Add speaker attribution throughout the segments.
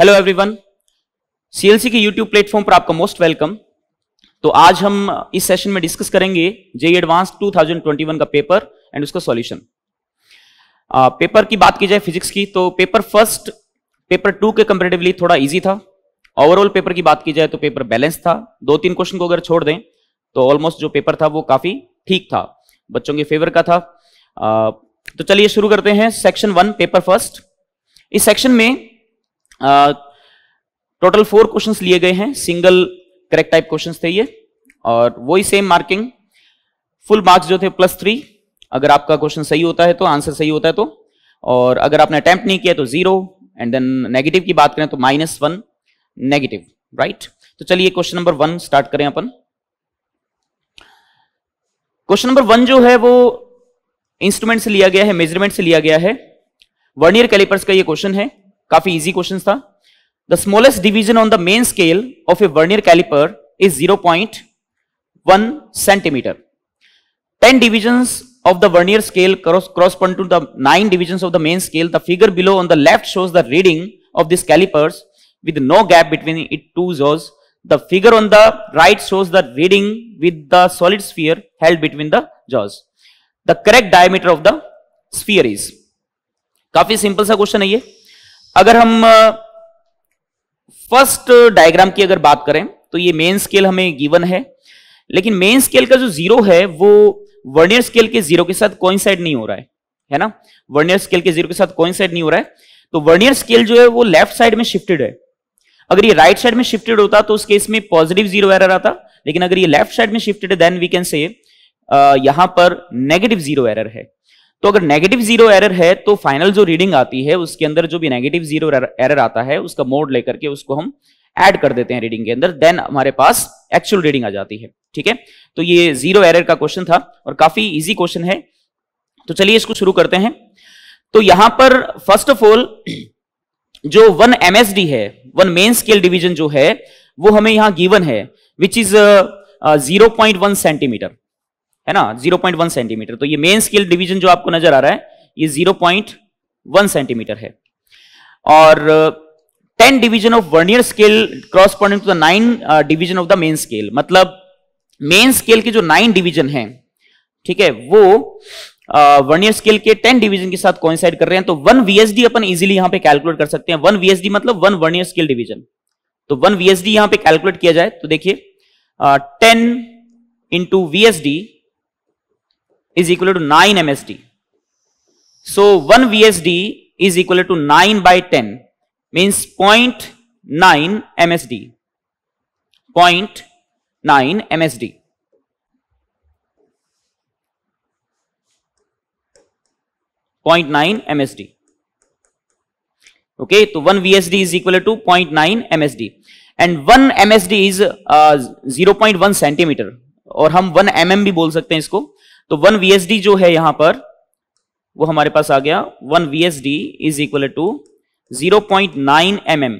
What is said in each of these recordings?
Speaker 1: Hello everyone CLC के YouTube platform पर आपका मोस्ट वेलकम तो आज हम uh, इस सेशन में डिस्कस करेंगे जेई एडवांस 2021 का पेपर एंड उसका सॉल्यूशन पेपर uh, की बात की जाए फिजिक्स की तो पेपर फर्स्ट पेपर टू के कंपेरेटिवली थोड़ा इजी था ओवरऑल पेपर की बात की जाए तो पेपर बैलेंस था दो तीन क्वेश्चन को अगर छोड़ दें तो ऑलमोस्ट जो पेपर था वो काफी ठीक था बच्चों के फेवर का था आ, uh, तो चलिए शुरू करते हैं सेक्शन वन पेपर फर्स्ट इस सेक्शन में टोटल फोर क्वेश्चंस लिए गए हैं सिंगल करेक्ट टाइप क्वेश्चंस थे ये और वही सेम मार्किंग फुल मार्क्स जो थे प्लस थ्री अगर आपका क्वेश्चन सही होता है तो आंसर सही होता है तो और अगर आपने अटैम्प्ट नहीं किया तो जीरो एंड देन नेगेटिव की बात करें तो माइनस वन नेगेटिव राइट तो चलिए क्वेश्चन नंबर वन स्टार्ट करें अपन क्वेश्चन नंबर वन जो है वो इंस्ट्रूमेंट से लिया गया है मेजरमेंट से लिया गया है वर्नियर कैलिपर्स का ये क्वेश्चन है काफी इजी क्वेश्चन था the smallest division on the main scale of a vernier calliper is 0.1 centimetre 10 divisions of the vernier scale correspond to the 9 divisions of the main scale. The figure below on the left shows the reading of these calipers with no gap between its two jaws. The figure on the right shows the reading with the solid sphere held between the jaws. The correct diameter of the sphere is. काफी simple सा question है ये अगर हम first diagram की अगर बात करें तो ये मेन स्केल हमें गिवन है लेकिन मेन स्केल का जो जीरो है वो वर्नियर स्केल के जीरो के साथ कोइंसाइड नहीं हो रहा है है ना वर्नियर स्केल के जीरो के साथ कोइंसाइड नहीं हो रहा है तो वर्नियर स्केल जो है वो लेफ्ट साइड में शिफ्टेड है अगर ये राइट साइड में शिफ्टेड होता तो उस केस में पॉजिटिव जीरो एरर आता लेकिन अगर ये लेफ्ट साइड में शिफ्टेड है देन वी कैन से यहां पर नेगेटिव जीरो एरर है तो अगर नेगेटिव जीरो एरर है तो फाइनल जो रीडिंग आती है उसके अंदर जो भी नेगेटिव जीरो एरर आता है उसका मोड लेकर के उसको हम ऐड कर देते हैं रीडिंग के अंदर देन हमारे पास एक्चुअल रीडिंग आ जाती है ठीक है तो ये जीरो एरर का क्वेश्चन था और काफी इजी क्वेश्चन है तो चलिए इसको शुरू करते हैं तो यहां पर फर्स्ट ऑफ ऑल जो वन एमएसडी है वन मेन स्केल डिविजन जो है वो हमें यहां गिवन है which is zero point one centimetre है ना 0.1 सेंटीमीटर तो ये मेन स्केल डिवीजन जो आपको नजर आ रहा है ये 0.1 सेंटीमीटर है और 10 division of vernier scale cross point to the nine division of the main scale मतलब मेन स्केल के जो नाइन डिवीजन है ठीक है वो वर्नियर uh, स्केल के टेन डिवीजन के साथ कोइंसाइड कर रहे हैं तो वन वीएसडी अपन इजीली यहां पे कैलकुलेट कर सकते हैं वन वीएसडी मतलब वन वर्नियर स्केल डिवीजन तो वन वीएसडी यहां पे कैलकुलेट किया जाए तो देखिए ten into VSD is equal to 9 MSD. So 1 VSD is equal to 9 by 10 means 0.9 MSD. 0.9 MSD. Point 0.9 MSD. Okay, so 1 VSD is equal to 0.9 MSD. and one MSD is uh, zero point one centimeter. Or point one centimetre one mm भी तो one we जो है यहां पर वो हमारे पास आ गया one V S D is equal to zero point nine M M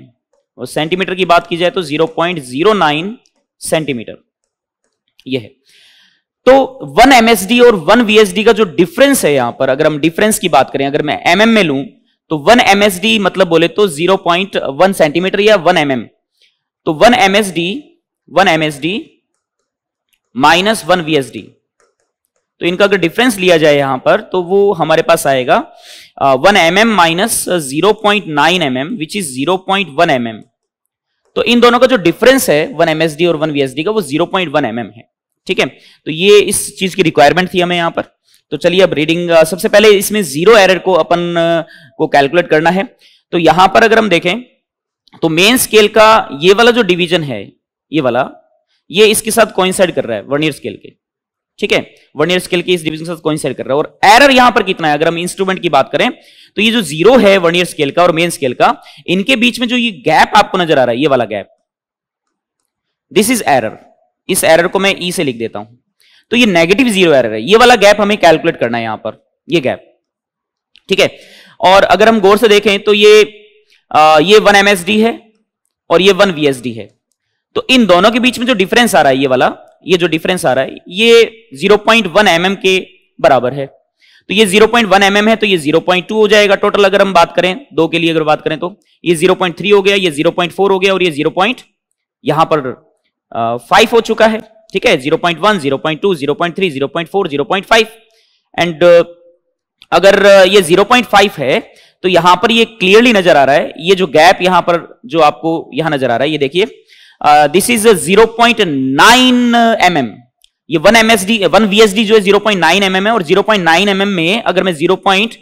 Speaker 1: और सेंटीमीटर की बात की जाए तो zero point zero nine centimetre यह है तो वन एमएसडी और वन वीएसडी का जो डिफरेंस है यहां पर अगर हम डिफरेंस की बात करें अगर मैं एमएम mm में लूं तो वन एमएसडी मतलब बोले तो जीरो पॉइंट वन सेंटीमीटर या वन एम mm. तो one D one D minus one D तो इनका अगर डिफरेंस लिया जाए यहां पर तो वो हमारे पास आएगा one M M minus zero point nine M M which is zero point one M M तो इन दोनों का जो डिफरेंस है वन एम एस डी और वन वी एस डी का वो zero point one M M है ठीक है तो ये इस चीज की रिक्वायरमेंट थी हमें यहां पर तो चलिए अब रीडिंग सबसे पहले इसमें जीरो एरर को अपन को कैलकुलेट करना है तो यहां पर अगर हम देखें तो मेन स्केल का ये वाला जो डिवीजन है ये वाला ये इसके साथ कोइंसाइड कर रहा है वर्नियर स्केल के ठीक है वन ईयर स्केल की इस डिवीजन के साथ सेल कर रहा है और एरर यहां पर कितना है अगर हम इंस्ट्रूमेंट की बात करें तो ये जो जीरो है वन ईयर स्केल का और मेन स्केल का इनके बीच में जो ये गैप आपको नजर आ रहा है ये वाला गैप दिस इज एरर इस एरर को मैं ई e से लिख देता हूं तो ये नेगेटिव जीरो एरर है ये वाला गैप हमें कैलकुलेट करना है यहां पर ये गैप ठीक है और अगर हम गौर से देखें तो ये आ, ये वन एमएसडी है और ये वन वीएसडी है तो इन दोनों के बीच में जो डिफरेंस आ रहा है ये वाला ये जो डिफरेंस आ रहा है ये 0.1 पॉइंट mm के बराबर है तो ये 0.1 पॉइंट mm है तो ये 0.2 हो जाएगा टोटल अगर हम बात करें दो के लिए अगर बात करें तो ये 0.3 हो गया ये 0.4 हो गया और ये 0. पॉइंट यहां पर फाइव हो चुका है ठीक है 0.1 0.2 0.3 0.4 0.5 एंड अगर ये 0.5 है तो यहां पर ये क्लियरली नजर आ रहा है ये जो गैप यहां पर जो आपको यहां नजर आ रहा है ये देखिए this is zero point nine M M ये one M S D one V S D जो है zero point nine M M है और zero point nine M M में अगर मैं zero point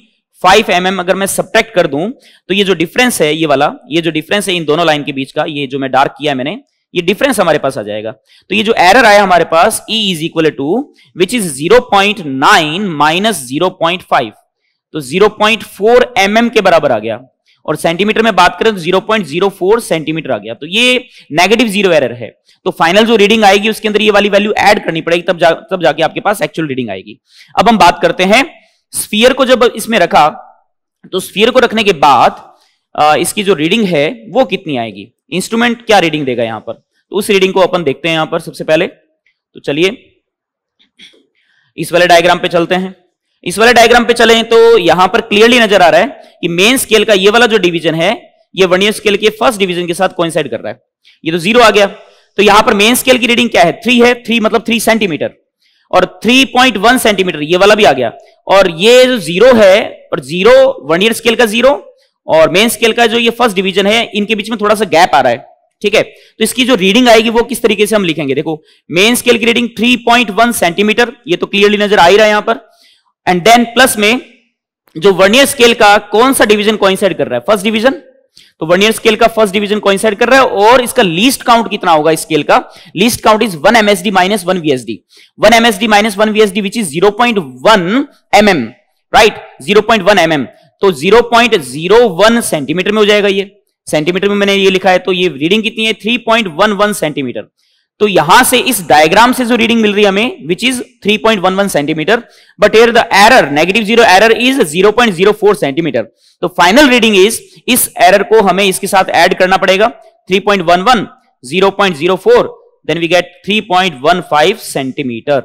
Speaker 1: five M M अगर मैं सब्ट्रैक्ट कर दूं तो ये जो डिफरेंस है ये वाला ये जो डिफरेंस है इन दोनों लाइन के बीच का ये जो मैं डार्क किया मैंने ये डिफरेंस हमारे पास आ जाएगा तो ये जो एरर आया हमारे पास e is equal to which is 0.9 point nine minus zero तो 0.4 पॉइंट mm के बराबर आ गया और सेंटीमीटर में बात करें तो 0.04 सेंटीमीटर आ गया तो ये नेगेटिव जीरो एरर है तो फाइनल जो रीडिंग आएगी उसके अंदर ये वाली वैल्यू ऐड करनी पड़ेगी तब जा, तब जाके आपके पास एक्चुअल रीडिंग आएगी अब हम बात करते हैं स्फीयर को जब इसमें रखा तो स्फीयर को रखने के बाद इसकी जो रीडिंग है वो कितनी आएगी इंस्ट्रूमेंट क्या रीडिंग देगा यहां पर तो उस रीडिंग को अपन देखते हैं यहां पर सबसे पहले तो चलिए इस वाले डायग्राम पे चलते हैं इस वाले डायग्राम पे चले तो यहां पर क्लियरली नजर आ रहा है कि मेन स्केल का ये वाला जो डिवीजन है ये वर्नियर स्केल के फर्स्ट डिवीजन के साथ कोइंसाइड कर रहा है ये तो जीरो आ गया तो यहां पर मेन स्केल की रीडिंग क्या है थ्री है थ्री मतलब थ्री सेंटीमीटर और वन सेंटीमीटर ये वाला भी आ गया और ये जो जीरो है और जीरो वर्नियर स्केल का जीरो और मेन स्केल का जो ये फर्स्ट डिवीजन है इनके बीच में थोड़ा सा गैप आ रहा है ठीक है तो इसकी जो रीडिंग आएगी वो किस तरीके से हम लिखेंगे देखो मेन स्केल की रीडिंग वन सेंटीमीटर ये तो क्लियरली नजर आ ही रहा है यहां पर एंड देन प्लस में जो वर्नियर स्केल का कौन सा डिवीजन कॉइंसाइड कर रहा है फर्स्ट डिवीजन तो वर्नियर स्केल का फर्स्ट डिवीजन कॉइंसाइड कर रहा है और इसका लीस्ट काउंट कितना होगा स्केल का least count is one MSD minus one VSD one MSD minus one VSD which is zero point one M M right zero point one M M तो zero point zero one centimetre में हो जाएगा ये centimetre में मैंने ये लिखा है तो ये रीडिंग कितनी है three point one one centimetre तो यहां से इस डायग्राम से जो रीडिंग मिल रही है हमें which is 3.11 centimetre but here the error negative zero error is 0.04 centimetre तो फाइनल रीडिंग इज इस एरर को हमें इसके साथ ऐड करना पड़ेगा 3.11 0.04 देन वी गेट 3.15 सेंटीमीटर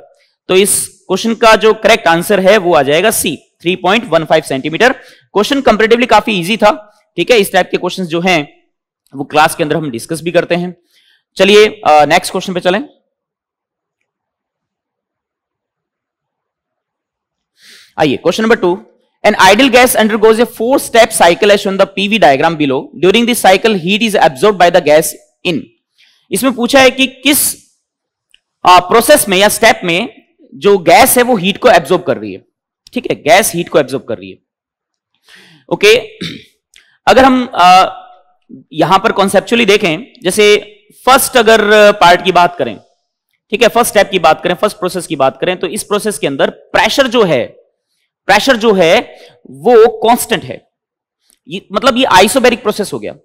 Speaker 1: तो इस क्वेश्चन का जो करेक्ट आंसर है वो आ जाएगा सी 3.15 सेंटीमीटर क्वेश्चन कंपेरेटिवली काफी ईजी था ठीक है इस टाइप के क्वेश्चन जो है वो क्लास के अंदर हम डिस्कस भी करते हैं चलिए नेक्स्ट uh, क्वेश्चन पे चलें आइए question number two an ideal gas undergoes a four step cycle PV diagram below during this cycle heat is heat by the gas in इसमें पूछा है कि किस प्रोसेस uh, में या स्टेप में जो गैस है वो हीट को एब्जॉर्ब कर रही है ठीक है गैस हीट को एब्जॉर्ब कर रही है ओके okay, अगर हम आ, uh, यहां पर कॉन्सेप्चुअली देखें जैसे फर्स्ट अगर पार्ट uh, की बात करें ठीक है फर्स्ट स्टेप की बात करें फर्स्ट प्रोसेस की बात करें तो इस प्रोसेस के अंदर प्रेशर जो है प्रेशर जो है वो कांस्टेंट है ये, मतलब ये आइसोबेरिक प्रोसेस हो गया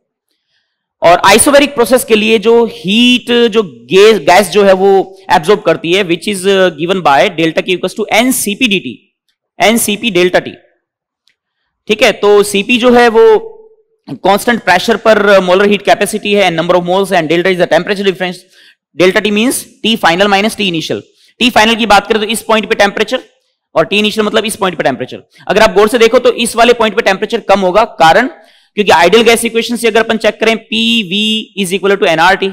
Speaker 1: और आइसोबेरिक प्रोसेस के लिए जो हीट जो गैस गैस जो है वो एब्जॉर्ब करती है which is given by delta Q equal to NCP D T NCP delta T ठीक है तो सीपी जो है वो कॉन्स्टेंट प्रेशर पर मोलर हीट कैपेसिटी है number of moles and delta is the temperature difference delta T mean T final minus T initial T final की बात करें तो इस पॉइंट पे टेम्परेचर और टी इनिशियल मतलब इस पॉइंट पे टेम्परेचर अगर आप गौर से देखो तो इस वाले पॉइंट पे टेम्परेचर कम होगा कारण क्योंकि आइडियल गैस इक्वेशन से अगर अपन चेक करें P V is equal to NRT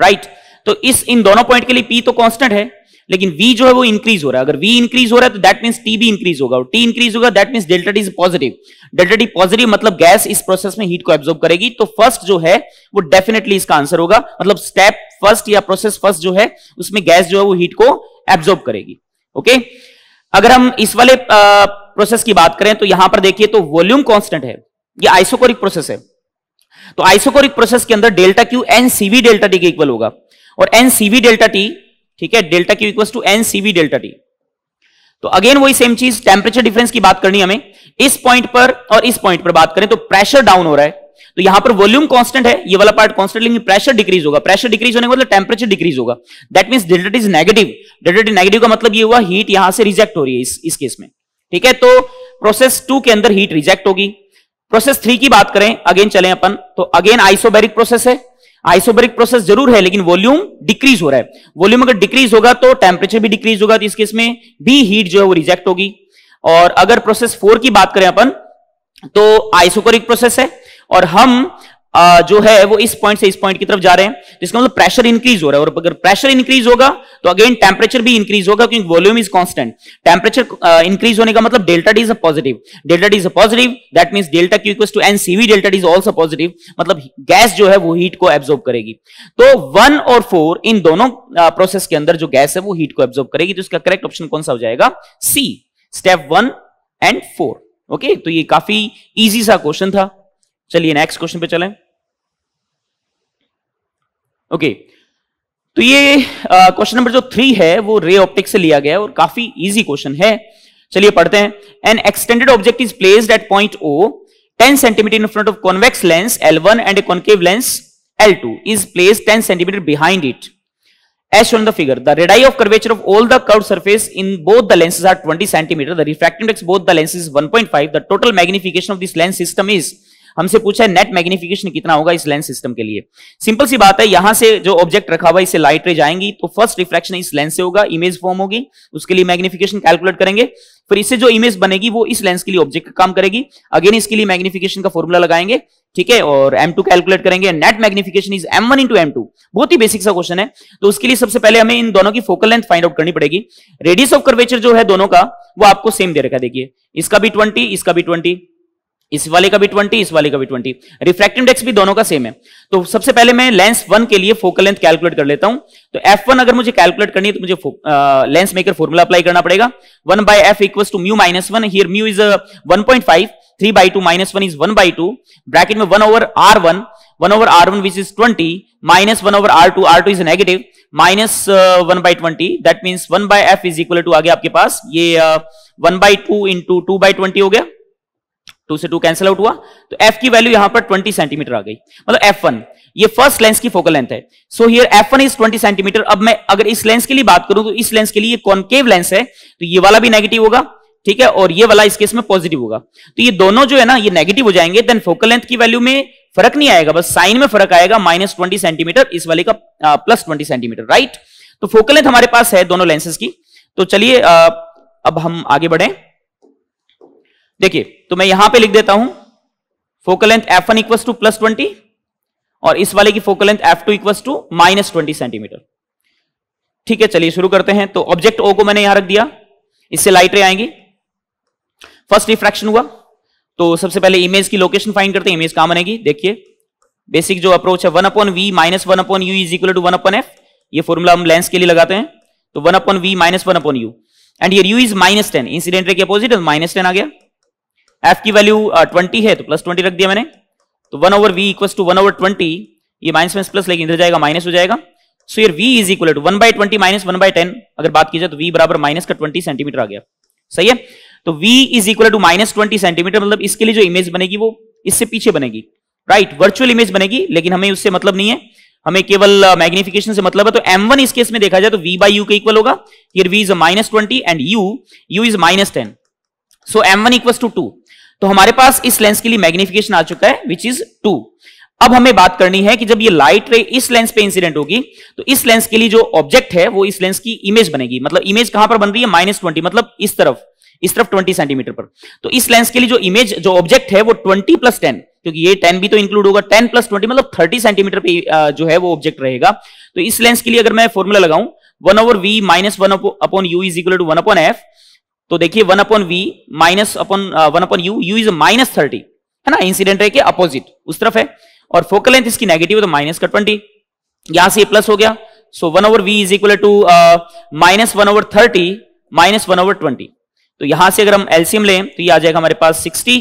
Speaker 1: right तो इस इन दोनों पॉइंट के लिए पी तो कॉन्स्टेंट है लेकिन वी जो है वो इंक्रीज हो रहा है अगर वी इंक्रीज हो रहा है तो दैट मीन्स टी भी इंक्रीज होगा और टी इंक्रीज होगा that means delta T positive delta T positive मतलब गैस इस प्रोसेस में हीट को एब्जॉर्ब करेगी तो फर्स्ट जो है वो डेफिनेटली इसका आंसर होगा मतलब स्टेप फर्स्ट या प्रोसेस फर्स्ट जो है उसमें गैस जो है वो हीट को एब्जॉर्ब करेगी ओके अगर हम इस वाले प्रोसेस की बात करें तो यहां पर देखिए तो वॉल्यूम कॉन्स्टेंट है यह आइसोकोरिक प्रोसेस है तो आइसोकोरिक प्रोसेस के अंदर delta Q N CV delta T के इक्वल होगा और एन सीवी डेल्टा टी ठीक है delta Q equal to N CV delta T तो अगेन वही सेम चीज टेम्परेचर डिफरेंस की बात करनी हमें इस पॉइंट पर और इस पॉइंट पर बात करें तो प्रेशर डाउन हो रहा है तो यहां पर वॉल्यूम कांस्टेंट है ये वाला पार्ट कांस्टेंट लेकिन प्रेशर डिक्रीज होगा प्रेशर डिक्रीज होने का मतलब टेम्परेचर डिक्रीज होगा that mean delta T is negative delta T negative का मतलब ये हुआ हीट यहां से रिजेक्ट हो रही है इस, इस केस में ठीक है तो प्रोसेस टू के अंदर हीट रिजेक्ट होगी प्रोसेस थ्री की बात करें अगेन चले अपन तो अगेन आइसोबेरिक प्रोसेस है आइसोबरिक प्रोसेस जरूर है लेकिन वॉल्यूम डिक्रीज हो रहा है वॉल्यूम अगर डिक्रीज होगा तो टेम्परेचर भी डिक्रीज होगा तो इस केस में भी हीट जो है वो रिजेक्ट होगी और अगर प्रोसेस फोर की बात करें अपन तो आइसोकोरिक प्रोसेस है और हम जो है वो इस पॉइंट से इस पॉइंट की तरफ जा रहे हैं जिसका मतलब प्रेशर इंक्रीज हो रहा है और अगर प्रेशर इंक्रीज होगा तो अगेन टेम्परेचर भी इंक्रीज होगा क्योंकि volume is constant temperature increase होने का मतलब delta D is a positive delta D is a positive that mean delta Q equal to N CV delta D is also positive मतलब gas जो है वो हीट को एब्जॉर्ब करेगी तो वन और फोर इन दोनों प्रोसेस के अंदर जो गैस है वो हीट को एब्जॉर्ब करेगी तो इसका करेक्ट ऑप्शन कौन सा हो जाएगा C step one and four okay तो ये काफी इजी सा क्वेश्चन था चलिए नेक्स्ट क्वेश्चन पे चलें ओके तो ये क्वेश्चन uh, नंबर जो थ्री है वो रे ऑप्टिक से लिया गया है और काफी इजी क्वेश्चन है चलिए पढ़ते हैं an extended object is placed at point O ten centimetre in front of convex lens L one and concave lens L two is place ten centimetre behind it as shown the figure the radii of curvature of all the curve surface in both the lenses are twenty centimetre the refractive both the lens is 1.5 the total magnification of this lens system is हमसे पूछा है net magnification कितना होगा इस lens system के लिए simple सी बात है यहां से जो ऑब्जेक्ट रखा हुआ इससे लाइट रे जाएंगी तो फर्स्ट रिफ्लेक्शन इस लेंस से होगा इमेज फॉर्म होगी उसके लिए मैग्निफिकेशन कैलकुलेट करेंगे फिर इससे जो इमेज बनेगी वो इस लेंस के लिए ऑब्जेक्ट काम करेगी अगेन इसके लिए मैग्निफिकेशन का फॉर्मुला लगाएंगे ठीक है और M2 कैलकुलेट करेंगे net magnification is M1 one into M बहुत ही बेसिक सा क्वेश्चन है तो उसके लिए सबसे पहले हमें इन दोनों की फोकल लेंथ फाइंड आउट करनी पड़ेगी रेडियस ऑफ कर्वेचर जो है दोनों का वो आपको सेम दे रखा देखिए इसका भी 20 इसका भी ट्वेंटी इस वाले का भी ट्वेंटी इस वाले का भी ट्वेंटी रिफ्रैक्टिव इंडेक्स भी दोनों का सेम है तो सबसे पहले मैं लेंस वन के लिए फोकल लेंथ कैलकुलेट कर लेता हूं तो एफ वन अगर मुझे कैलकुलेट करनी है तो मुझे लेंस मेकर फॉर्मूला अप्लाई करना पड़ेगा one by F equal to mu minus one here mu is one point five three by two minus one is one by two bracket में one over R one one over R one which is twenty minus one over R two R two is negative minus one by twenty that means one by F is equal to आगे आपके पास ये one by two into two by twenty हो गया to से to cancel out हुआ तो F की वैल्यू यहां पर 20 सेंटीमीटर आ गई मतलब एफ वन ये फर्स्ट लेंस की फोकल लेंथ है so here F one is twenty centimetre अब मैं अगर इस लेंस के लिए बात करूं तो इस लेंस के लिए कॉन्केव लेंस है तो ये वाला भी नेगेटिव होगा ठीक है और ये वाला इस केस में पॉजिटिव होगा तो ये दोनों जो है ना ये नेगेटिव हो जाएंगे देन फोकल लेंथ की वैल्यू में फर्क नहीं आएगा बस साइन में फर्क आएगा माइनस ट्वेंटी सेंटीमीटर इस वाले का आ, प्लस ट्वेंटी सेंटीमीटर राइट तो फोकल लेंथ हमारे पास है दोनों लेंसेज की तो चलिए अब हम आगे बढ़े देखिए तो मैं यहां पे लिख देता हूं focal length f one equals to plus twenty और इस वाले की focal length f two equals to minus twenty centimetre ठीक है चलिए शुरू करते हैं तो ऑब्जेक्ट ओ को मैंने यहां रख दिया इससे लाइट रे आएंगी फर्स्ट रिफ्रैक्शन हुआ तो सबसे पहले इमेज की लोकेशन फाइंड करते हैं इमेज कहां बनेगी देखिए बेसिक जो अप्रोच है one upon v minus one upon u is equal to one upon f ये फॉर्मूला हम लेंस के लिए लगाते हैं तो one upon v minus one upon u and u is minus ten incident ray के अपोजिट माइनस टेन आ गया F की वैल्यू ट्वेंटी uh, है तो प्लस ट्वेंटी रख दिया मैंने तो one over v equal to one over twenty ये माइनस माइनस प्लस लेकिन इधर जाएगा माइनस हो जाएगा सो so, ये v is equal to one by twenty minus one by ten अगर बात की जाए तो वी बराबर माइनस का ट्वेंटी सेंटीमीटर आ गया सही है तो v is equal to minus twenty centimetre मतलब इसके लिए जो इमेज बनेगी वो इससे पीछे बनेगी राइट वर्चुअल इमेज बनेगी लेकिन हमें उससे मतलब नहीं है हमें केवल मैग्निफिकेशन uh, से मतलब है तो m1 इस केस में देखा जाए तो v बाई यू का इक्वल होगा here v is minus twenty and u u is minus ten so m one equals to two तो हमारे पास इस लेंस के लिए मैग्निफिकेशन आ चुका है विच इज टू अब हमें बात करनी है कि जब ये लाइट रे इस लेंस पे इंसिडेंट होगी तो इस लेंस के लिए जो ऑब्जेक्ट है वो इस लेंस की इमेज बनेगी मतलब इमेज कहां पर बन रही है माइनस ट्वेंटी मतलब इस तरफ इस तरफ ट्वेंटी सेंटीमीटर पर तो इस लेंस के लिए जो इमेज जो ऑब्जेक्ट है वो ट्वेंटी प्लस टेन क्योंकि ये टेन भी तो इंक्लूड होगा टेन प्लस ट्वेंटी मतलब थर्टी सेंटीमीटर पे जो है वो ऑब्जेक्ट रहेगा तो इस लेंस के लिए अगर मैं फॉर्मुला लगाऊं one over v minus one upon u is equal to one upon f तो देखिए one upon v minus upon one upon u u is minus thirty है ना इंसिडेंट रे के अपोजिट उस तरफ है और फोकल लेंथ इसकी नेगेटिव है तो माइनस का ट्वेंटी यहां से प्लस हो गया so one over v is equal to minus one over thirty minus one over twenty तो यहां से अगर हम एल्सियम लें तो ये आ जाएगा हमारे पास सिक्सटी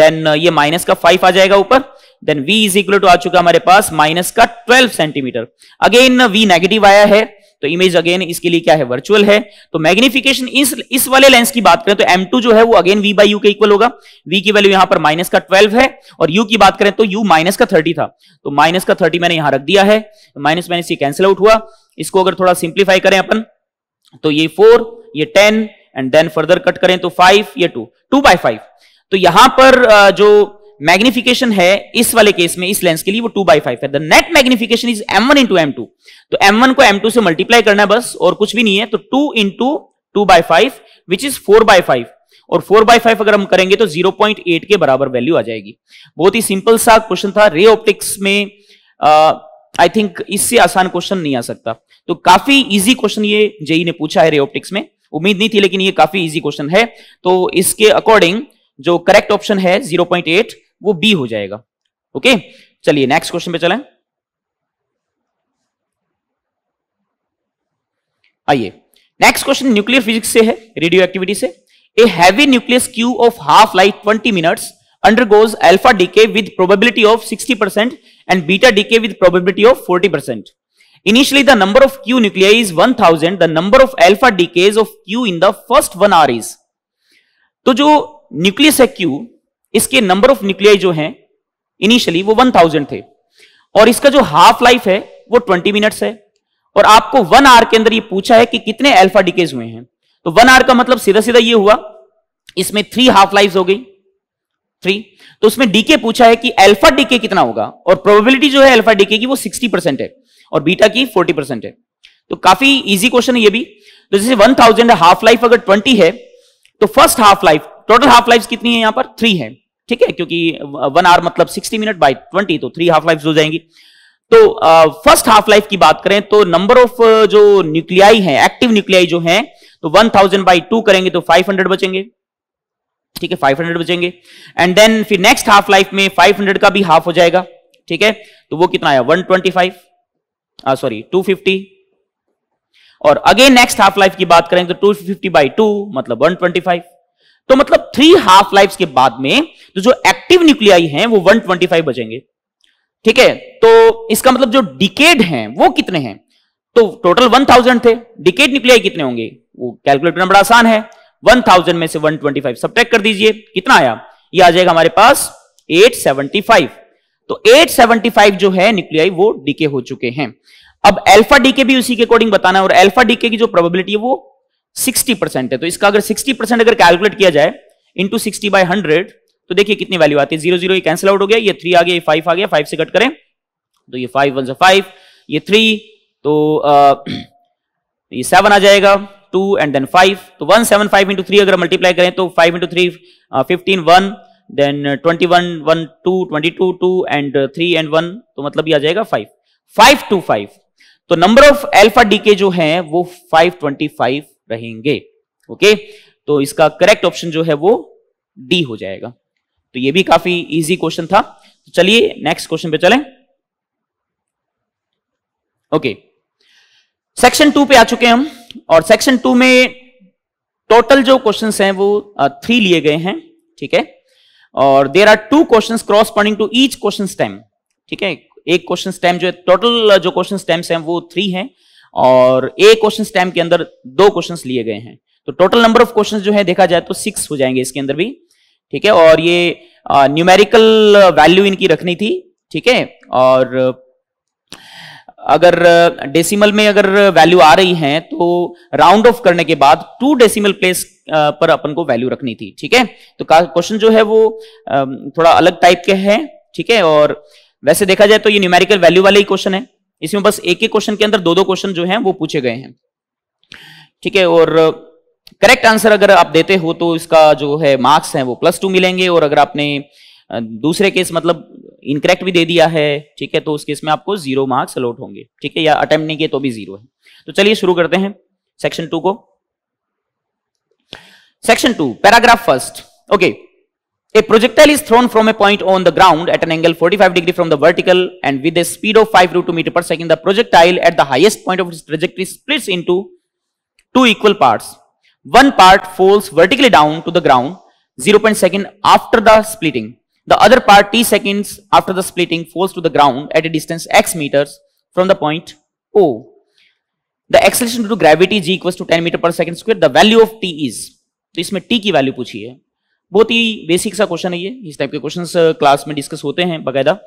Speaker 1: देन ये माइनस का फाइव आ जाएगा ऊपर then v is equal to आ चुका हमारे पास माइनस का twelve centimetre again v negative आया है तो इमेज अगेन इसके लिए क्या है वर्चुअल है तो मैग्निफिकेशन इस इस वाले लेंस की बात करें तो M2 जो है वो अगेन V बाई यू के इक्वल होगा V की वैल्यू यहां पर माइनस का 12 है और U की बात करें तो U माइनस का 30 था तो माइनस का 30 मैंने यहां रख दिया है माइनस माइनस ये कैंसिल आउट हुआ इसको अगर थोड़ा सिंप्लीफाई करें अपन तो ये फोर ये ten and then further cut करें तो फाइव ये टू टू बाई फाइव तो यहां पर जो मैग्निफिकेशन है इस वाले केस में इस लेंस के लिए वो टू बाई फाइव है the net magnification is m one into m two तो एम वन को एम टू से मल्टीप्लाई करना है बस और कुछ भी नहीं है तो two into two by five which is four by five और फोर बाई फाइव अगर हम करेंगे तो जीरो पॉइंट एट के बराबर वैल्यू आ जाएगी बहुत ही सिंपल सा क्वेश्चन था रे ऑप्टिक्स में आई थिंक इससे आसान क्वेश्चन नहीं आ सकता तो काफी इजी क्वेश्चन ये जेई ने पूछा है रे ऑप्टिक्स में उम्मीद नहीं थी लेकिन ये काफी इजी क्वेश्चन है तो इसके अकॉर्डिंग जो करेक्ट ऑप्शन है 0.8 वो बी हो जाएगा ओके चलिए नेक्स्ट क्वेश्चन पे चलें आइए नेक्स्ट क्वेश्चन न्यूक्लियर फिजिक्स से है रेडियो एक्टिविटी से a heavy nucleus Q of half life twenty minutes undergoes alpha decay with probability of sixty percent and beta decay with probability of forty percent initially the number of Q nuclear is one thousand the number of alpha decays of Q in the first one hour is तो जो nucleus है Q इसके number of nuclei जो है initially वो 1000 थे और इसका जो हाफ लाइफ है वो 20 मिनट्स है और आपको वन आर के अंदर ये पूछा है कि कितने अल्फा डिकेज हुए हैं तो वन आर का मतलब सीधा सीधा ये हुआ इसमें थ्री हाफ लाइफ हो गई थ्री तो उसमें डीके पूछा है कि एल्फा डीके कितना होगा और प्रोबेबिलिटी जो है एल्फा डीके की वो सिक्सटी परसेंट है और बीटा की फोर्टी परसेंट है तो काफी इजी क्वेश्चन है ये भी तो जैसे 1000 है हाफ लाइफ अगर 20 है तो first half life total half life कितनी है यहां पर थ्री है ठीक है क्योंकि वन आवर मतलब सिक्सटी मिनट बाई ट्वेंटी तो थ्री हाफ लाइफ हो जाएंगी तो फर्स्ट हाफ लाइफ की बात करें तो नंबर ऑफ जो न्यूक्लियाई है एक्टिव न्यूक्लियाई जो है तो वन थाउजेंड बाई टू करेंगे तो फाइव हंड्रेड बचेंगे ठीक है फाइव हंड्रेड बचेंगे एंड देन फिर नेक्स्ट हाफ लाइफ में फाइव हंड्रेड का भी हाफ हो जाएगा ठीक है तो वो कितना आया one twenty five sorry two fifty और अगेन नेक्स्ट हाफ लाइफ की बात करें तो टू फिफ्टी बाई टू मतलब वन ट्वेंटी फाइव तो मतलब थ्री हाफ लाइफ के बाद में तो जो एक्टिव न्यूक्लियाई हैं वो 125 बचेंगे ठीक है तो इसका मतलब जो डिकेड हैं वो कितने हैं तो टोटल 1000 थे डिकेड न्यूक्लियाई कितने होंगे वो कैलकुलेट करना बड़ा आसान है 1000 में से 125 सब्ट्रैक्ट कर दीजिए कितना आया ये आ जाएगा हमारे पास 875 तो 875 जो है न्यूक्लियाई वो डीके हो चुके हैं अब एल्फा डीके भी उसी के अकॉर्डिंग बताना है और एल्फा डीके की जो प्रोबेबिलिटी है वो 60 परसेंट है तो इसका अगर 60 परसेंट अगर कैलकुलेट किया जाए इंटू सिक्सटी बाई हंड्रेड तो देखिए कितनी वैल्यू आती है जीरो जीरो कैंसिल आउट हो गया ये थ्री आ गया फाइव आ गया फाइव से कट करें तो ये फाइव वन फाइव ये थ्री तो आ, ये सेवन आ जाएगा टू एंड देन फाइव तो one seven five into three अगर मल्टीप्लाई करें तो five into three fifteen one then twenty one one two twenty two two and three and one तो मतलब ये आ जाएगा फाइव फाइव टू फाइव तो number of alpha decay जो है वो फाइव ट्वेंटी फाइव रहेंगे ओके तो इसका करेक्ट ऑप्शन जो है वो डी हो जाएगा तो ये भी काफी इजी क्वेश्चन था तो चलिए नेक्स्ट क्वेश्चन पे चलें ओके सेक्शन टू पे आ चुके हैं हम और सेक्शन टू में टोटल जो क्वेश्चंस हैं वो थ्री लिए गए हैं ठीक है और there are two question corresponding to each question stem ठीक है एक क्वेश्चन स्टेम जो है टोटल जो क्वेश्चन स्टेम्स हैं वो थ्री हैं और ए क्वेश्चन टाइम के अंदर दो क्वेश्चन लिए गए हैं तो टोटल नंबर ऑफ क्वेश्चन जो है देखा जाए तो सिक्स हो जाएंगे इसके अंदर भी ठीक है और ये न्यूमेरिकल वैल्यू इनकी रखनी थी ठीक है और अगर डेसिमल में अगर वैल्यू आ रही है तो राउंड ऑफ करने के बाद टू डेसिमल प्लेस पर अपन को वैल्यू रखनी थी ठीक है तो क्वेश्चन जो है वो थोड़ा अलग टाइप के हैं ठीक है और वैसे देखा जाए तो ये न्यूमेरिकल वैल्यू वाले ही क्वेश्चन है इसमें बस एक एक क्वेश्चन के अंदर दो दो क्वेश्चन जो है वो पूछे गए हैं ठीक है और करेक्ट आंसर अगर आप देते हो तो इसका जो है मार्क्स है वो प्लस टू मिलेंगे और अगर आपने दूसरे केस मतलब इनकरेक्ट भी दे दिया है ठीक है तो उस केस में आपको जीरो मार्क्स अलॉट होंगे ठीक है या अटेम्प्ट नहीं किए तो भी जीरो है तो चलिए शुरू करते हैं सेक्शन टू को section two paragraph first okay A projectile is thrown from a point on the ground at an angle 45 degree from the vertical and with a speed of 5 root 2 meter per second, the projectile at the highest point of its trajectory splits into two equal parts. One part falls vertically down to the ground 0.2 second after the splitting. The other part t seconds after the splitting falls to the ground at a distance x meters from the point O. The acceleration due to gravity g equals to 10 meter per second square. The value of t is. this इसमें t की value पूछी है बहुत ही basic सा question है ये इस टाइप के क्वेश्चन क्लास uh, में डिस्कस होते हैं बाकायदा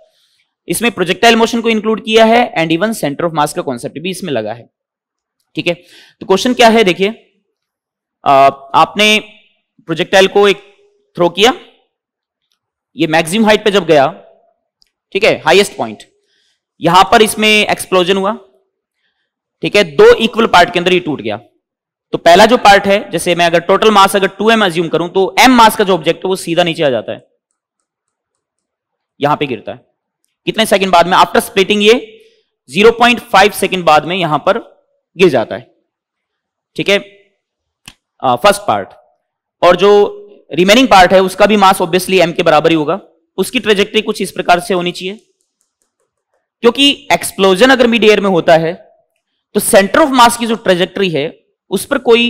Speaker 1: इसमें प्रोजेक्टाइल मोशन को इंक्लूड किया है and even centre of mass का कॉन्सेप्ट भी इसमें लगा है ठीक है तो क्वेश्चन क्या है देखिए uh, आपने प्रोजेक्टाइल को एक थ्रो किया ये मैक्सिमम हाइट पे जब गया ठीक है हाईएस्ट पॉइंट यहां पर इसमें एक्सप्लोजन हुआ ठीक है दो इक्वल पार्ट के अंदर ये टूट गया तो पहला जो पार्ट है जैसे मैं अगर टोटल मास अगर 2m अज्यूम करूं तो m मास का जो ऑब्जेक्ट है वो सीधा नीचे आ जाता है यहां पे गिरता है कितने सेकंड बाद में आफ्टर स्प्लिटिंग ये 0.5 सेकंड बाद में यहां पर गिर जाता है ठीक है फर्स्ट पार्ट और जो रिमेनिंग पार्ट है उसका भी मास ऑब्वियसली एम के बराबर ही होगा उसकी ट्रेजेक्ट्री कुछ इस प्रकार से होनी चाहिए क्योंकि एक्सप्लोजन अगर मिड एयर में होता है तो सेंटर ऑफ मास की जो ट्रेजेक्ट्री है उस पर कोई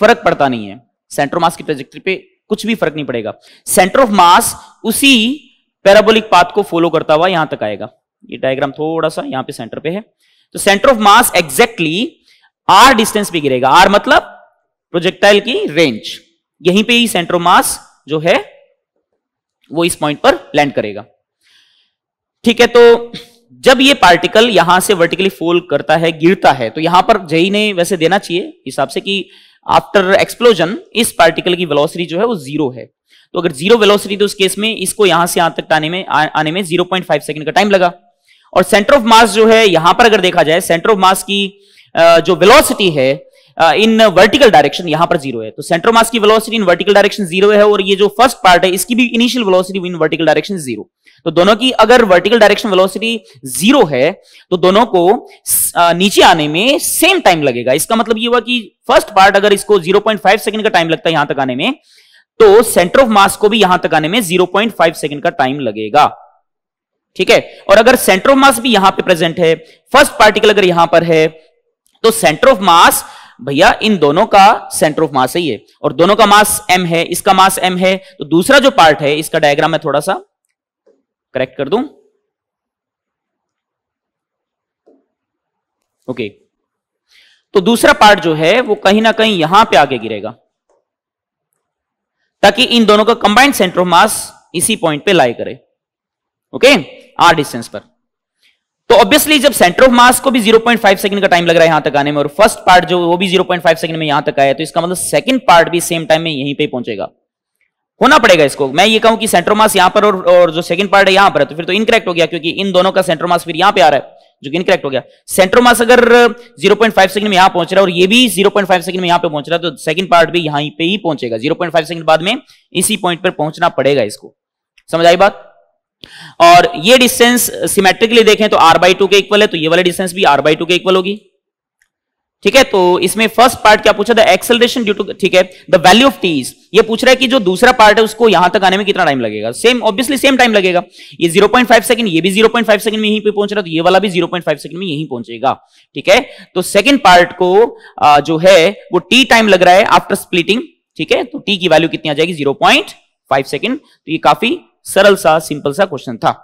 Speaker 1: फर्क पड़ता नहीं है सेंटर मास की प्रोजेक्टरी पे कुछ भी फर्क नहीं पड़ेगा सेंटर ऑफ मास उसी पैराबोलिक पाथ को फॉलो करता हुआ यहां तक आएगा ये डायग्राम थोड़ा सा यहां पे सेंटर पे है तो centre of mass exactly R distance पे गिरेगा आर मतलब प्रोजेक्टाइल की रेंज यहीं पे ही सेंटर ऑफ मास जो है वो इस पॉइंट पर लैंड करेगा ठीक है तो जब ये पार्टिकल यहां से वर्टिकली फोल करता है गिरता है तो यहां पर जई e ने वैसे देना चाहिए हिसाब से कि आफ्टर एक्सप्लोजन इस पार्टिकल की वेलोसिटी जो है वो जीरो है तो अगर जीरो वेलोसिटी तो उस केस में इसको यहां से यहां तक आने में आ, आने में जीरो पॉइंट फाइव सेकेंड का टाइम लगा और सेंटर ऑफ मास जो है यहां पर अगर देखा जाए सेंटर ऑफ मास की जो वेलोसिटी है इन वर्टिकल डायरेक्शन यहां पर जीरो है तो सेंटर मास की velocity in vertical direction zero है और ये जो फर्स्ट पार्ट है इसकी भी initial velocity in vertical direction zero तो दोनों की अगर वर्टिकल डायरेक्शन वेलोसिटी जीरो है तो दोनों को नीचे आने में सेम टाइम लगेगा इसका मतलब ये हुआ कि फर्स्ट पार्ट अगर इसको 0.5 सेकंड का टाइम लगता है यहां तक आने में तो सेंटर ऑफ मास को भी यहां तक आने में 0.5 सेकंड का टाइम लगेगा ठीक है और अगर सेंटर ऑफ मास भी यहां पर प्रेजेंट है फर्स्ट पार्टिकल अगर यहां पर है तो सेंटर ऑफ मास भैया इन दोनों का सेंटर ऑफ मास है ये और दोनों का मास m है इसका मास m है तो दूसरा जो पार्ट है इसका डायग्राम मैं थोड़ा सा करेक्ट कर दू ओके तो दूसरा पार्ट जो है वो कहीं ना कहीं यहां पे आगे गिरेगा ताकि इन दोनों का कंबाइंड सेंटर ऑफ मास इसी पॉइंट पे लाई करे ओके आर डिस्टेंस पर तो ऑब्वियसली जब सेंटर ऑफ मास को भी 0.5 सेकंड का टाइम लग रहा है यहां तक आने में और फर्स्ट पार्ट जो वो भी 0.5 सेकंड में यहां तक आया तो इसका मतलब सेकंड पार्ट भी सेम टाइम में यहीं पे पहुंचेगा होना पड़ेगा इसको मैं ये कहूं कि सेंट्रोमास यहां पर और, और जो सेकंड पार्ट है यहां पर है तो फिर तो इनकरेक्ट हो गया क्योंकि इन दोनों का सेंट्रोमास फिर यहां पे आ रहा है जो कि इनकरेक्ट हो गया सेंट्रोमास अगर 0.5 सेकंड में यहां पहुंच रहा है और ये भी 0.5 सेकंड में यहां पे पहुंच रहा है तो सेकंड पार्ट भी यहां पे ही पहुंचेगा जीरो सेकंड बाद में इसी पॉइंट पर पहुंचना पड़ेगा इसको समझ आई बात और ये डिस्टेंस सिमेट्रिकली देखें तो आर बाई टू के इक्वल है तो ये वाले डिस्टेंस भी आर बाई टू के इक्वल होगी ठीक है तो इसमें फर्स्ट पार्ट क्या पूछा द एक्सेलरेशन ड्यू टू ठीक है द वैल्यू ऑफ टीज ये पूछ रहा है कि जो दूसरा पार्ट है उसको यहां तक आने में कितना टाइम लगेगा सेम ऑब्वियसली सेम टाइम लगेगा ये 0.5 सेकंड ये भी 0.5 सेकंड में यहीं पे पहुंच रहा तो ये वाला भी 0.5 सेकंड में यहीं पहुंचेगा ठीक है तो सेकंड पार्ट को जो है वो टी टाइम लग रहा है आफ्टर स्प्लिटिंग ठीक है तो टी की वैल्यू कितनी आ जाएगी जीरो पॉइंट फाइव सेकंड तो ये काफी सरल सा सिंपल सा क्वेश्चन था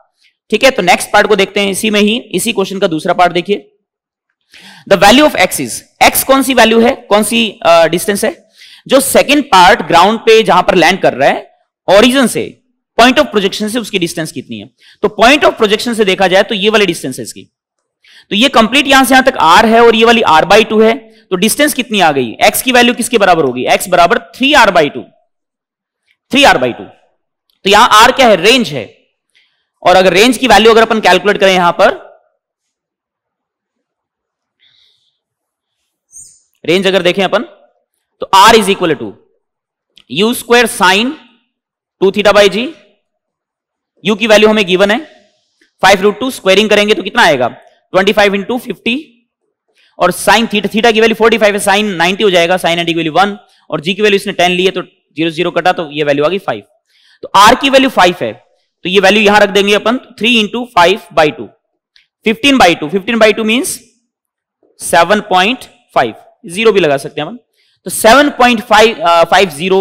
Speaker 1: ठीक है तो नेक्स्ट पार्ट को देखते हैं इसी में ही इसी क्वेश्चन का दूसरा पार्ट देखिए the value of x is x कौन सी वैल्यू है कौन सी डिस्टेंस uh, है जो सेकेंड पार्ट ग्राउंड पे जहां पर लैंड कर रहा है ओरिजिन से पॉइंट ऑफ प्रोजेक्शन से उसकी डिस्टेंस कितनी है तो पॉइंट ऑफ प्रोजेक्शन से देखा जाए तो ये वाली डिस्टेंस है इसकी तो ये कंप्लीट यहां से यहां तक आर है और ये वाली आर बाई टू है तो डिस्टेंस कितनी आ गई एक्स की वैल्यू किसके बराबर होगी एक्स बराबर three R by two three R by two तो यहां आर क्या है रेंज है और अगर रेंज की वैल्यू अगर अपन कैलकुलेट करें यहां पर रेंज अगर देखें अपन तो R is equal to U square sine two theta by G U की वैल्यू हमें गिवन है फाइव रूट टू स्क्वेरिंग करेंगे तो कितना आएगा ट्वेंटी फाइव इंटू फिफ्टी और साइन थीटा थीटा की वैल्यू फोर्टी फाइव है साइन नाइनटी हो जाएगा साइन नाइनटी की वैल्यू वन और जी की वैल्यू इसने टेन ली है तो जीरो जीरो कटा तो ये वैल्यू आ गई फाइव तो आर की वैल्यू फाइव है तो ये वैल्यू यहां रख देंगे अपन three into five by two fifteen by two fifteen by two means seven point five zero भी लगा सकते हैं हम तो सेवन पॉइंट फाइव जीरो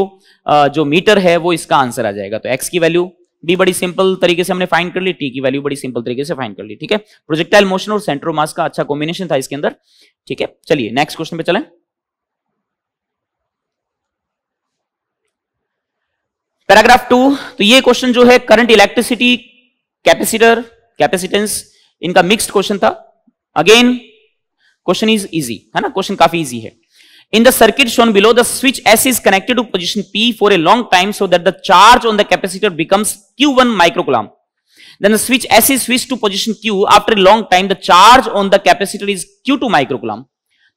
Speaker 1: जो मीटर है वो इसका आंसर आ जाएगा तो एक्स की वैल्यू भी बड़ी सिंपल तरीके से हमने फाइंड कर ली टी की वैल्यू बड़ी सिंपल तरीके से फाइंड कर ली ठीक है प्रोजेक्टाइल मोशन और सेंट्रो मास का अच्छा कॉम्बिनेशन था इसके अंदर ठीक है चलिए नेक्स्ट क्वेश्चन पे चलें पैराग्राफ टू तो ये क्वेश्चन जो है करंट इलेक्ट्रिसिटी कैपेसिटर कैपेसिटेंस इनका मिक्स्ड क्वेश्चन था अगेन क्वेश्चन इज इजी है ना क्वेश्चन काफी इजी है In the circuit shown below, the switch S is connected to position P for a long time so that the charge on the capacitor becomes Q1 microcoulomb. Then the switch S is switched to position Q. After a long time, the charge on the capacitor is Q2 microcoulomb.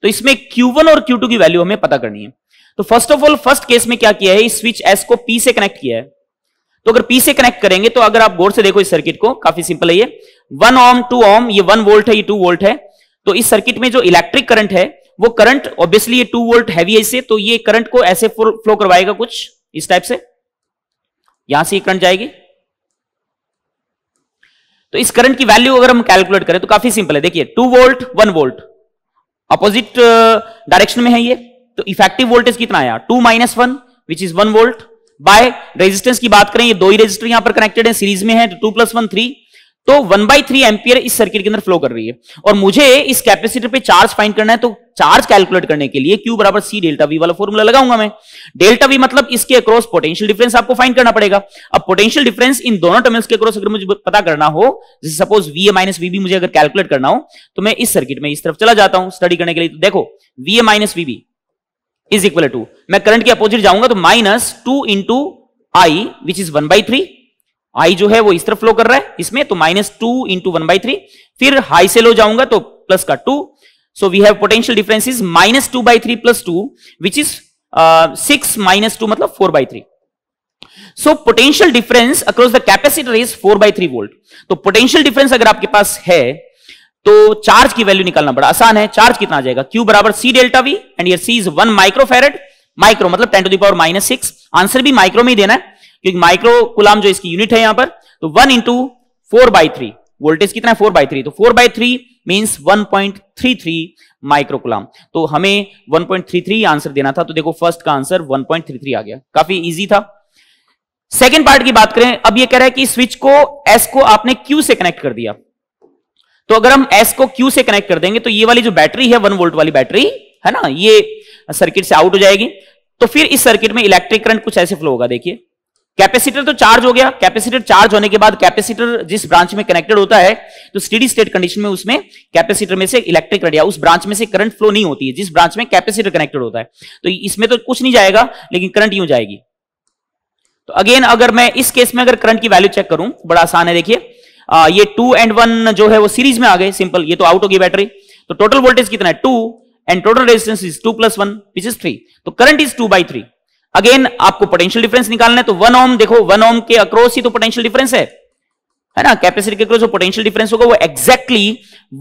Speaker 1: तो इसमें Q1 और Q2 की value हमें पता करनी है तो first of all first case में क्या किया है इस स्विच S को P से कनेक्ट किया है तो अगर P से कनेक्ट करेंगे तो अगर आप गौर से देखो इस सर्किट को काफी सिंपल है ये 1 ओम 2 ओम ये 1 वोल्ट है ये 2 वोल्ट है तो इस सर्किट में जो इलेक्ट्रिक करंट है वो करंट ऑब्वियसली ये टू वोल्ट हैवी है इसे तो ये करंट को ऐसे फ्लो करवाएगा कुछ इस टाइप से यहां से करंट जाएगी तो इस करंट की वैल्यू अगर हम कैलकुलेट करें तो काफी सिंपल है देखिए two volt one volt opposite direction में है ये तो इफेक्टिव वोल्टेज कितना आया two minus one which is one volt by resistance की बात करें ये दो ही रेजिस्टर यहां पर कनेक्टेड है सीरीज में है टू प्लस वन थ्री तो वन बाई थ्री एम्पियर इस सर्किट के अंदर फ्लो कर रही है और मुझे इस कैपेसिटर पे चार्ज फाइंड करना है तो चार्ज कैलकुलेट करने के लिए क्यू बराबर सी डेल्टा वी वाला फॉर्मूला लगाऊंगा मैं डेल्टा वी मतलब इसके अक्रॉस पोटेंशियल डिफरेंस आपको फाइंड करना पड़ेगा अब पोटेंशियल डिफरेंस इन दोनों टर्मिनल्स के अक्रॉस अगर मुझे पता करना हो जैसे suppose V A minus V B मुझे अगर कैलकुलेट करना हो तो मैं इस सर्किट में इस तरफ चला जाता हूं स्टडी करने के लिए तो देखो V A minus V B is equal to मैं करंट के अपोजिट जाऊंगा तो minus two into I which is one by three I जो है वो इस तरफ फ्लो कर रहा है इसमें तो minus two into one by three फिर हाई से लो जाऊंगा तो प्लस का two so we have potential difference is minus two by three plus two which is six minus two मतलब four by three so potential difference across the capacitor is four by three volt तो potential difference अगर आपके पास है तो charge की value निकालना बड़ा आसान है चार्ज कितना आ जाएगा क्यू बराबर C delta V and here C is one micro microfarad micro मतलब ten to the power minus six answer भी माइक्रो में ही देना है क्योंकि माइक्रो कुलाम जो इसकी यूनिट है यहां पर तो one into four by three voltage कितना है फोर बाई थ्री तो four by three means one point three three coulomb तो हमें one point three three answer देना था तो देखो फर्स्ट का answer one point three three आ गया काफी ईजी था सेकेंड पार्ट की बात करें अब ये कह रहा है कि स्विच को एस को आपने क्यू से कनेक्ट कर दिया तो अगर हम एस को क्यू से कनेक्ट कर देंगे तो ये वाली जो बैटरी है वन वोल्ट वाली बैटरी है ना ये सर्किट से आउट हो जाएगी तो फिर इस सर्किट में इलेक्ट्रिक करंट कुछ ऐसे फ्लो होगा देखिए कैपेसिटर तो चार्ज हो गया कैपेसिटर चार्ज होने के बाद कैपेसिटर जिस ब्रांच में कनेक्टेड होता है तो स्टेडी स्टेट कंडीशन में उसमें कैपेसिटर में से इलेक्ट्रिक करंट उस ब्रांच में से करंट फ्लो नहीं होती है जिस ब्रांच में कैपेसिटर कनेक्टेड होता है तो इसमें तो कुछ नहीं जाएगा लेकिन करंट यू जाएगी तो अगेन अगर मैं इस केस में अगर करंट की वैल्यू चेक करूं बड़ा आसान है देखिए ये टू एंड वन जो है वो सीरीज में आ गए सिंपल ये तो आउट होगी बैटरी तो टोटल वोल्टेज कितना है two and total resistance is two plus one which is three तो current is two by three again आपको पोटेंशियल डिफरेंस निकालना है तो वन ओम देखो वन ओम के अक्रॉस ही तो पोटेंशियल डिफरेंस है है ना कैपेसिटी के अक्रॉस जो पोटेंशियल डिफरेंस होगा वो एक्जैक्टली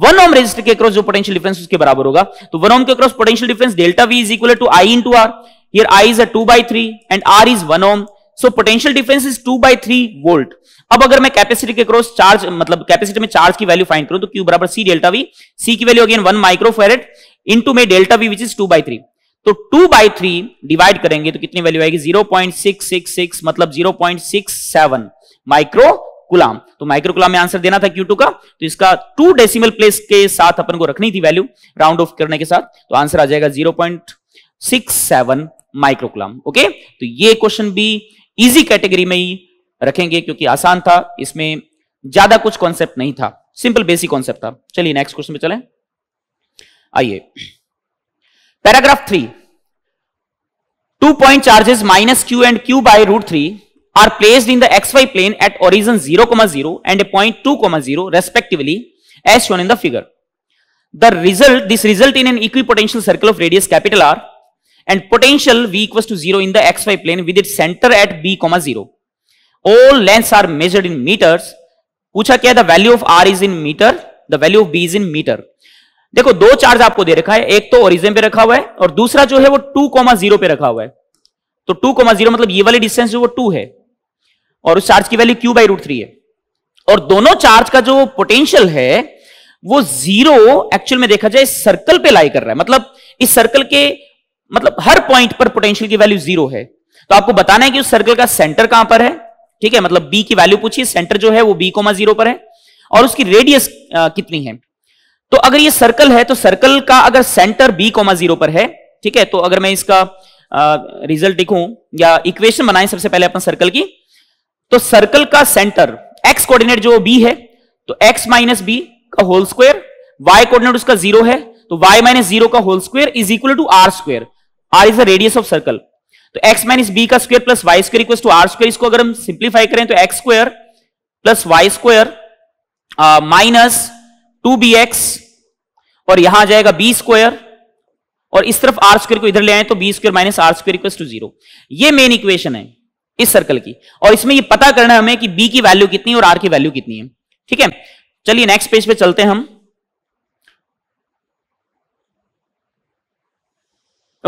Speaker 1: वन ओम रेजिस्टर के अक्रॉस जो पोटेंशियल डिफरेंस उसके बराबर होगा तो वन ओम के across potential difference delta V is equal to I into R here I is a two by three and R is one ohm so potential difference is two by three volt अब अगर मैं capacity के cross charge मतलब capacity में charge की value find करूं तो Q बराबर सी डेल्टा वी सी की value again one micro farad into मे delta V which is two by three तो टू बाई थ्री डिवाइड करेंगे तो कितनी वैल्यू आएगी zero point six six six मतलब zero point six seven micro coulomb तो micro कुलाम में आंसर देना था Q2 का तो इसका टू डेसिमल प्लेस के साथ अपन को रखनी थी वैल्यू राउंड ऑफ करने के साथ तो आंसर आ जाएगा zero point six seven micro coulomb okay तो ये क्वेश्चन भी इजी कैटेगरी में ही रखेंगे क्योंकि आसान था इसमें ज्यादा कुछ कॉन्सेप्ट नहीं था सिंपल बेसिक कॉन्सेप्ट था चलिए नेक्स्ट क्वेश्चन में चले आइए Paragraph 3. Two point charges minus q and q by root 3 are placed in the xy plane at origin 0, 0 and a point 2, 0 respectively as shown in the figure. The result, this result in an equipotential circle of radius capital R and potential V equals to 0 in the xy plane with its center at B, comma 0. All lengths are measured in meters. Pucha kya the value of R is in meter, the value of B is in meter. देखो दो charge आपको दे रखा है एक तो origin पे रखा हुआ है और दूसरा जो है वो टू कॉमा जीरो पे रखा हुआ है तो टू कॉमा जीरो मतलब ये वाली डिस्टेंस जो वो टू है और उस चार्ज की value Q by root three है और दोनों चार्ज का जो पोटेंशियल है वो जीरो एक्चुअल में देखा जाए सर्कल पे लाई कर रहा है मतलब इस सर्कल के मतलब हर पॉइंट पर पोटेंशियल की वैल्यू जीरो है तो आपको बताना है कि उस सर्कल का सेंटर कहां पर है ठीक है मतलब बी की वैल्यू पूछिए सेंटर जो है वो बी कोमा जीरो पर है और उसकी रेडियस कितनी है तो अगर ये सर्कल है तो सर्कल का अगर सेंटर बी कोमा जीरो पर है ठीक है तो अगर मैं इसका रिजल्ट लिखूं या इक्वेशन बनाए सबसे पहले अपन सर्कल की तो सर्कल का सेंटर एक्स कोऑर्डिनेट जो बी है तो एक्स माइनस बी का होल स्क्वायर वाई कोऑर्डिनेट उसका जीरो है तो वाई माइनस जीरो का whole square is equal to R square R is the radius of circle तो एक्स माइनस बी का square plus Y square equal to R square इसको अगर हम simplify करें तो X square plus Y square minus two B X और यहां आ जाएगा बी स्क्वायर और इस तरफ आर स्क्वायर को इधर ले आए तो B square minus R square equal to zero ये मेन इक्वेशन है इस सर्कल की और इसमें ये पता करना है हमें कि बी की वैल्यू कितनी और आर की वैल्यू कितनी है ठीक है चलिए नेक्स्ट पेज पे चलते हैं हम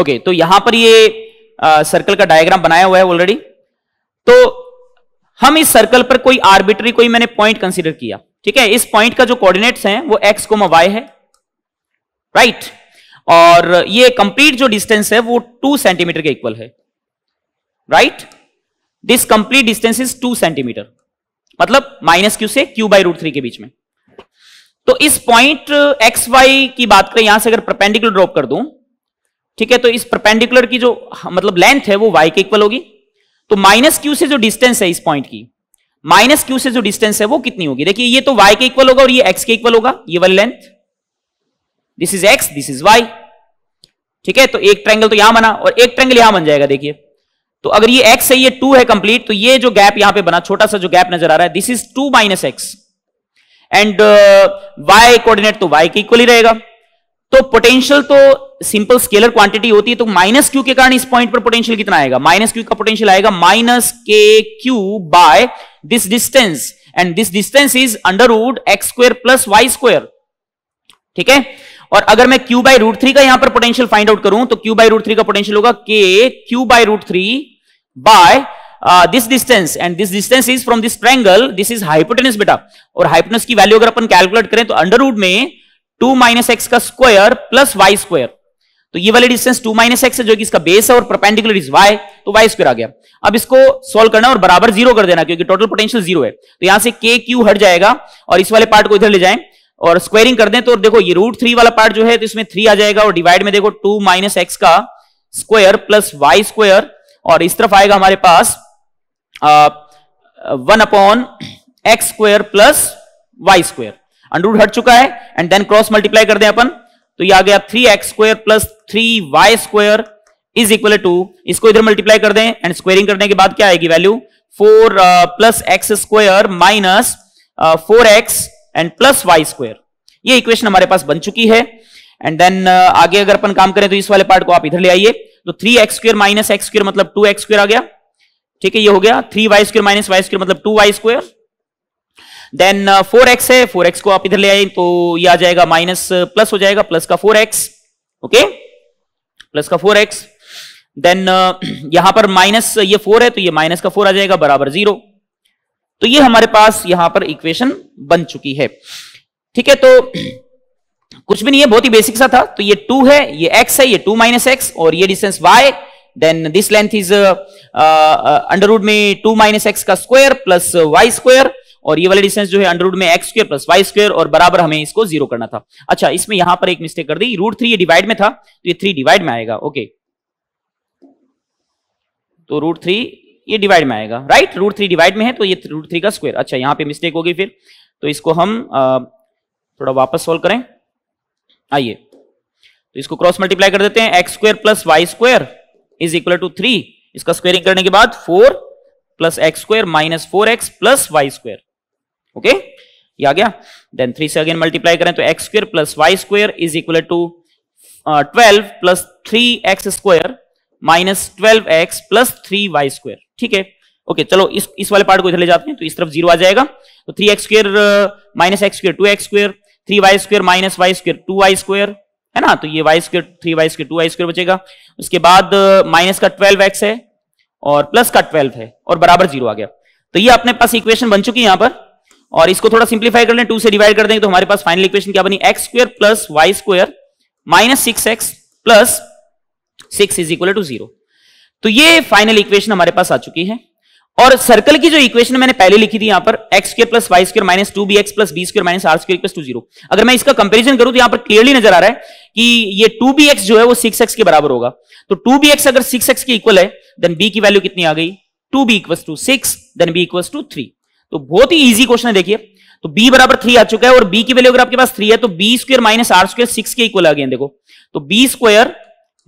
Speaker 1: ओके तो यहां पर ये सर्कल का डायग्राम बनाया हुआ है ऑलरेडी तो हम इस सर्कल पर कोई आर्बिट्री कोई मैंने पॉइंट कंसीडर किया ठीक है इस पॉइंट का जो कोऑर्डिनेट्स हैं वो एक्स कोमा वाई है राइट right? और ये कंप्लीट जो डिस्टेंस है वो टू सेंटीमीटर के इक्वल है right this complete distance is two centimetre मतलब माइनस क्यू से क्यू बाई रूट थ्री के बीच में तो इस पॉइंट एक्स वाई की बात करें यहां से अगर प्रपेंडिकुलर ड्रॉप कर दू ठीक है तो इस प्रपेंडिकुलर की जो मतलब लेंथ है वो वाई के इक्वल होगी तो माइनस क्यू से जो डिस्टेंस है इस पॉइंट की माइनस क्यू से जो डिस्टेंस है वो कितनी होगी देखिए ये तो वाई के इक्वल होगा और ये एक्स के इक्वल होगा ये वाली length this is X this is Y ठीक है तो एक ट्रेंगल तो यहां बना और एक ट्रेंगल यहां बन जाएगा देखिए तो अगर ये एक्स है ये टू है कंप्लीट तो ये जो गैप यहां पे बना छोटा सा जो गैप नजर आ रहा है this is two minus X and Y coordinate तो वाई के इक्वल ही रहेगा तो पोटेंशियल तो सिंपल स्केलर क्वांटिटी होती है तो माइनस क्यू के कारण इस पॉइंट पर पोटेंशियल कितना आएगा माइनस क्यू का पोटेंशियल आएगा minus K Q by this distance and this distance is under root X square plus y square ठीक है और अगर मैं q बाई रूट थ्री का यहां पर पोटेंशियल फाइंड आउट करूं तो क्यू बाई रूट थ्री का पोटेंशियल होगा K Q by root three by this distance and this distance is from this triangle this is hypotenuse बेटा और हाइपोटेनस की वैल्यू अगर अपन कैलकुलेट करें तो अंडर रूट में टू माइनस एक्स का स्क्वायर प्लस वाई स्क्वायर तो ये वाली डिस्टेंस टू माइनस एक्स है जो कि इसका बेस है और परपेंडिकुलर इज वाई तो वाई स्क्वायर आ गया अब इसको सोल्व करना और बराबर जीरो कर देना क्योंकि टोटल पोटेंशियल जीरो है तो यहां से के क्यू हट जाएगा और इस वाले पार्ट को इधर ले जाए और स्क्वायरिंग कर दें तो देखो ये रूट थ्री वाला पार्ट जो है तो इसमें थ्री आ जाएगा और डिवाइड में देखो टू माइनस एक्स का स्क्वायर प्लस वाई स्क्वायर और इस तरफ आएगा हमारे पास one upon X square plus Y square under root हट चुका है एंड देन क्रॉस मल्टीप्लाई कर दें अपन तो ये आ गया three X square plus three Y square is equal to इसको इधर मल्टीप्लाई कर दें एंड स्क्वेयरिंग करने के बाद क्या आएगी value four plus X square minus four X and plus Y square ये इक्वेशन हमारे पास बन चुकी है एंड देन uh, आगे अगर अपन काम करें तो इस वाले पार्ट को आप इधर ले आइए तो three X square minus X square मतलब टू एक्स स्क्र आ गया ठीक है ये हो गया three Y square minus Y square मतलब two Y square then four X है फोर एक्स को आप इधर ले आए तो ये आ जाएगा माइनस प्लस uh, हो जाएगा प्लस का फोर एक्स ओके प्लस का फोर एक्स देन यहां पर माइनस ये फोर है तो ये माइनस का फोर आ जाएगा बराबर जीरो तो ये हमारे पास यहां पर इक्वेशन बन चुकी है ठीक है तो कुछ भी नहीं है बहुत ही बेसिक सा था तो ये टू है ये एक्स है ये टू माइनस एक्स और ये distance Y then this length is under में टू माइनस एक्स का स्क्वायर प्लस वाई स्क्वायर और ये वाला डिस्टेंस जो है अंडर रूट में X square plus Y square और बराबर हमें इसको जीरो करना था अच्छा इसमें यहां पर एक मिस्टेक कर दी रूट थ्री डिवाइड में था तो ये थ्री डिवाइड में आएगा ओके तो रूट थ्री ये डिवाइड में आएगा राइट रूट थ्री डिवाइड में है तो ये रूट थ्री का स्क्वायर अच्छा यहां पे मिस्टेक होगी फिर तो इसको हम आ, थोड़ा वापस सोल्व करें आइए तो इसको क्रॉस मल्टीप्लाई कर देते हैं X square plus Y square is equal to three इसका स्क्वेयरिंग करने के बाद four plus X square minus four X plus Y square okay ये आ गया देन थ्री से अगेन मल्टीप्लाई करें तो X square plus Y square is equal to twelve plus three X square minus twelve X plus three Y square ठीक है okay चलो इस इस वाले पार्ट को इधर ले जाते हैं तो इस तरफ जीरो आ जाएगा तो three X square minus X square two X square three Y square minus Y square two Y square है ना तो ये Y square three Y square two Y square बचेगा उसके बाद माइनस uh, का ट्वेल्व एक्स है और प्लस का ट्वेल्व है और बराबर जीरो आ गया तो ये अपने पास इक्वेशन बन चुकी है यहां पर और इसको थोड़ा सिंप्लीफाई कर लें टू से डिवाइड कर देंगे तो हमारे पास फाइनल इक्वेशन क्या बनी X square plus Y square minus six X plus six is equal to zero तो ये फाइनल इक्वेशन हमारे पास आ चुकी है और सर्कल की जो इक्वेशन मैंने पहले लिखी थी यहां पर X square plus Y square minus two B X plus B square minus R square plus to zero अगर मैं इसका कंपेरिजन करूं तो यहां पर क्लियरली नजर आ रहा है कि ये टू बी एक्स जो है वो सिक्स एक्स के बराबर होगा तो टू बी एक्स अगर सिक्स एक्स के इक्वल है देन बी की वैल्यू कितनी आ गई two B equal to six then B equal to three तो बहुत ही इजी क्वेश्चन है देखिए तो b बराबर थ्री आ चुका है और b की वैल्यू अगर आपके पास थ्री है तो B square minus R square six के इक्वल आ गए देखो तो B square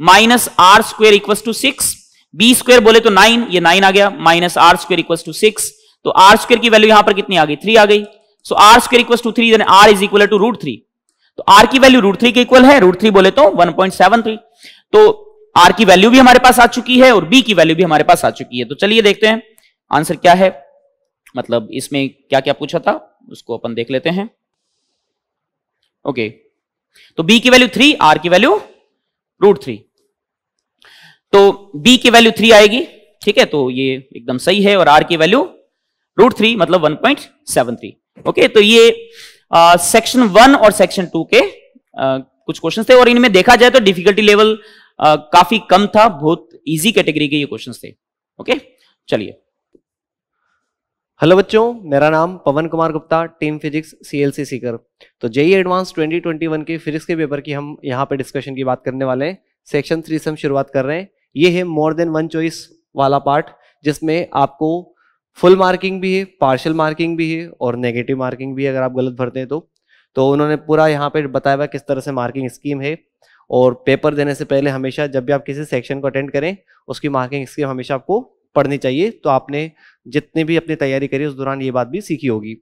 Speaker 1: minus R square equal to six B square बोले तो नाइन ये नाइन आ गया minus R square equal to six तो आर स्क्र की वैल्यू यहां पर कितनी आ गई थ्री आ गई so R square equal to three R is equal to root three तो आर की वैल्यू रूट थ्री के इक्वल है रूट थ्री बोले तो वन पॉइंट सेवन थ्री तो आर की वैल्यू भी हमारे पास आ चुकी है और बी की वैल्यू भी हमारे पास आ चुकी है तो चलिए देखते हैं आंसर क्या है मतलब इसमें क्या क्या पूछा था उसको अपन देख लेते हैं ओके तो बी की वैल्यू थ्री आर की वैल्यू रूट थ्री तो बी की वैल्यू थ्री आएगी ठीक है तो ये एकदम सही है और आर की वैल्यू रूट थ्री मतलब one point seven three okay तो ये सेक्शन वन और सेक्शन टू के आ, कुछ क्वेश्चन थे और इनमें देखा जाए तो डिफिकल्टी लेवल काफी कम था
Speaker 2: बहुत इजी कैटेगरी के ये क्वेश्चन थे ओके चलिए हेलो बच्चों मेरा नाम Pawan Kumar Gupta team physics CLC Sikar तो जेई एडवांस 2021 के फिजिक्स के पेपर की हम यहाँ पर डिस्कशन की बात करने वाले हैं सेक्शन थ्री से हम शुरुआत कर रहे हैं ये है मोर देन वन चॉइस वाला पार्ट जिसमें आपको फुल मार्किंग भी है पार्शल मार्किंग भी है और नेगेटिव मार्किंग भी है अगर आप गलत भरते हैं तो तो उन्होंने पूरा यहाँ पर बताया हुआ किस तरह से मार्किंग स्कीम है और पेपर देने से पहले हमेशा जब भी आप किसी सेक्शन को अटेंड करें उसकी मार्किंग स्कीम हमेशा आपको पढ़नी चाहिए तो आपने जितने भी अपनी तैयारी करी उस दौरान ये बात भी सीखी होगी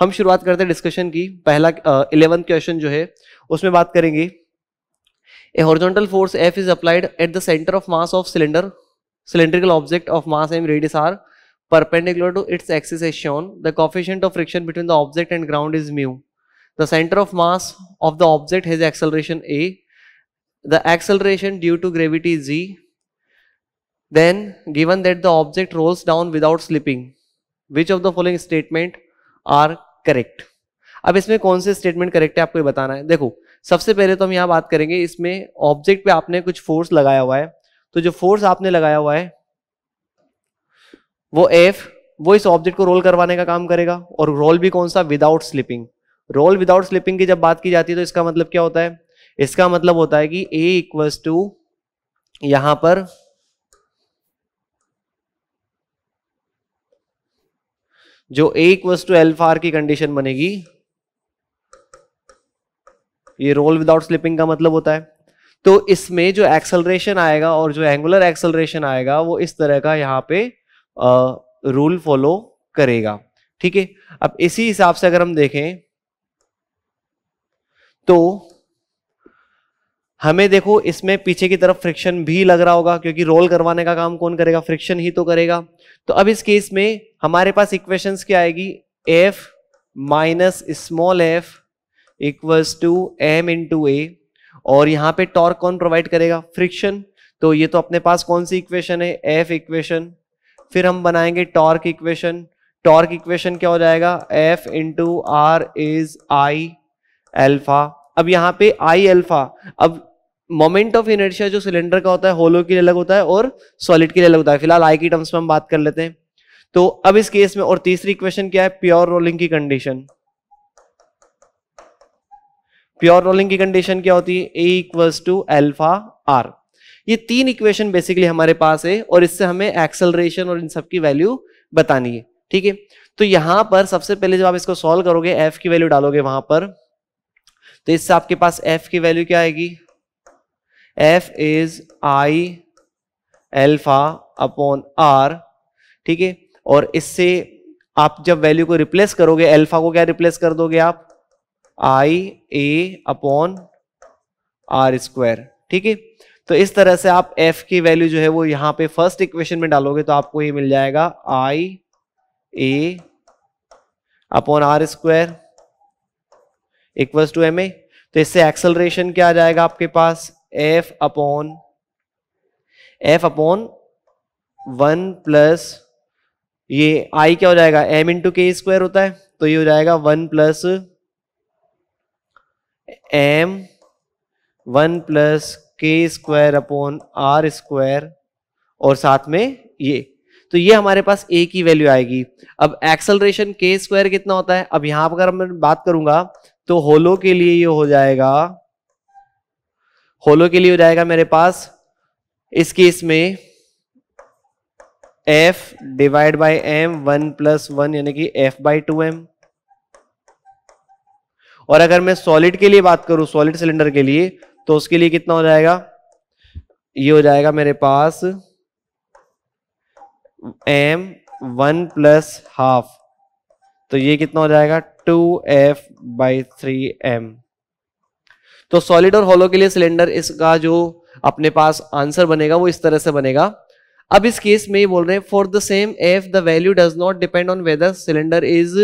Speaker 2: हम शुरुआत करते हैं डिस्कशन की पहला इलेवंथ क्वेश्चन जो है उसमें बात करेंगे a horizontal force F is applied at the centre of mass of cylinder cylindrical object of mass M radius R perpendicular to its axis is shown the coefficient of friction between the object and ground is mu the centre of mass of the object has acceleration A the acceleration due to gravity G Then given that the object rolls down without slipping, which of the following statement are correct? अब इसमें कौन से statement correct है आपको ये बताना है देखो सबसे पहले तो हम यहाँ बात करेंगे इसमें ऑब्जेक्ट पे आपने कुछ फोर्स लगाया हुआ है तो जो फोर्स आपने लगाया हुआ है वो एफ वो इस ऑब्जेक्ट को रोल करवाने का काम करेगा और रोल भी कौन सा without slipping roll without slipping की जब बात की जाती है तो इसका मतलब क्या होता है इसका मतलब होता है कि ए इक्वल्स टू यहां पर जो A equals to alpha R की कंडीशन बनेगी ये रोल विदाउट स्लिपिंग का मतलब होता है तो इसमें जो एक्सलरेशन आएगा और जो एंगुलर एक्सलरेशन आएगा वो इस तरह का यहाँ पे आ, रूल फॉलो करेगा ठीक है अब इसी हिसाब से अगर हम देखें तो हमें देखो इसमें पीछे की तरफ फ्रिक्शन भी लग रहा होगा क्योंकि रोल करवाने का काम कौन करेगा फ्रिक्शन ही तो करेगा तो अब इस केस में हमारे पास इक्वेशंस क्या आएगी F minus small F equals to M to A और यहाँ पे टॉर्क कौन प्रोवाइड करेगा फ्रिक्शन तो ये तो अपने पास कौन सी इक्वेशन है एफ इक्वेशन फिर हम बनाएंगे टॉर्क इक्वेशन टॉर्क इक्वेशन क्या हो जाएगा F into R is I alpha अब यहाँ पे आई एल्फा अब मोमेंट ऑफ इनर्शिया जो सिलेंडर का होता है होलो के लिए अलग होता है और सॉलिड के लिए अलग होता है फिलहाल आई की टर्म्स में हम बात कर लेते हैं तो अब इस केस में और तीसरी क्वेश्चन क्या है प्योर रोलिंग की कंडीशन प्योर रोलिंग की कंडीशन क्या होती है A equals to alpha R ये तीन इक्वेशन बेसिकली हमारे पास है और इससे हमें एक्सेलरेशन और इन सबकी वैल्यू बतानी है ठीक है तो यहां पर सबसे पहले जब आप इसको सॉल्व करोगे एफ की वैल्यू डालोगे वहां पर तो इससे आपके पास एफ की वैल्यू क्या आएगी F is I alpha upon R ठीक है और इससे आप जब वैल्यू को रिप्लेस करोगे एल्फा को क्या रिप्लेस कर दोगे आप I A upon R square ठीक है तो इस तरह से आप एफ की वैल्यू जो है वो यहां पे फर्स्ट इक्वेशन में डालोगे तो आपको ये मिल जाएगा I A upon R square equal to M A तो इससे एक्सेलरेशन क्या आ जाएगा आपके पास F upon F upon one plus ये आई क्या हो जाएगा एम इंटू के स्क्वायर होता है तो ये हो जाएगा one plus M one plus K square upon R square और साथ में ये तो ये हमारे पास ए की वैल्यू आएगी अब एक्सलरेशन के स्क्वायर कितना होता है अब यहां पर मैं बात करूंगा तो होलो के लिए ये हो जाएगा होलो के लिए हो जाएगा मेरे पास इस केस में F divide by M one plus one यानी कि एफ बाई टू एम और अगर मैं सॉलिड के लिए बात करूं सॉलिड सिलेंडर के लिए तो उसके लिए कितना हो जाएगा ये हो जाएगा मेरे पास एम वन प्लस हाफ तो ये कितना हो जाएगा two F by three M तो सॉलिड और हॉलो के लिए सिलेंडर इसका जो अपने पास आंसर बनेगा वो इस तरह से बनेगा अब इस केस में ये बोल रहे हैं for the same F the value does not depend on whether cylinder is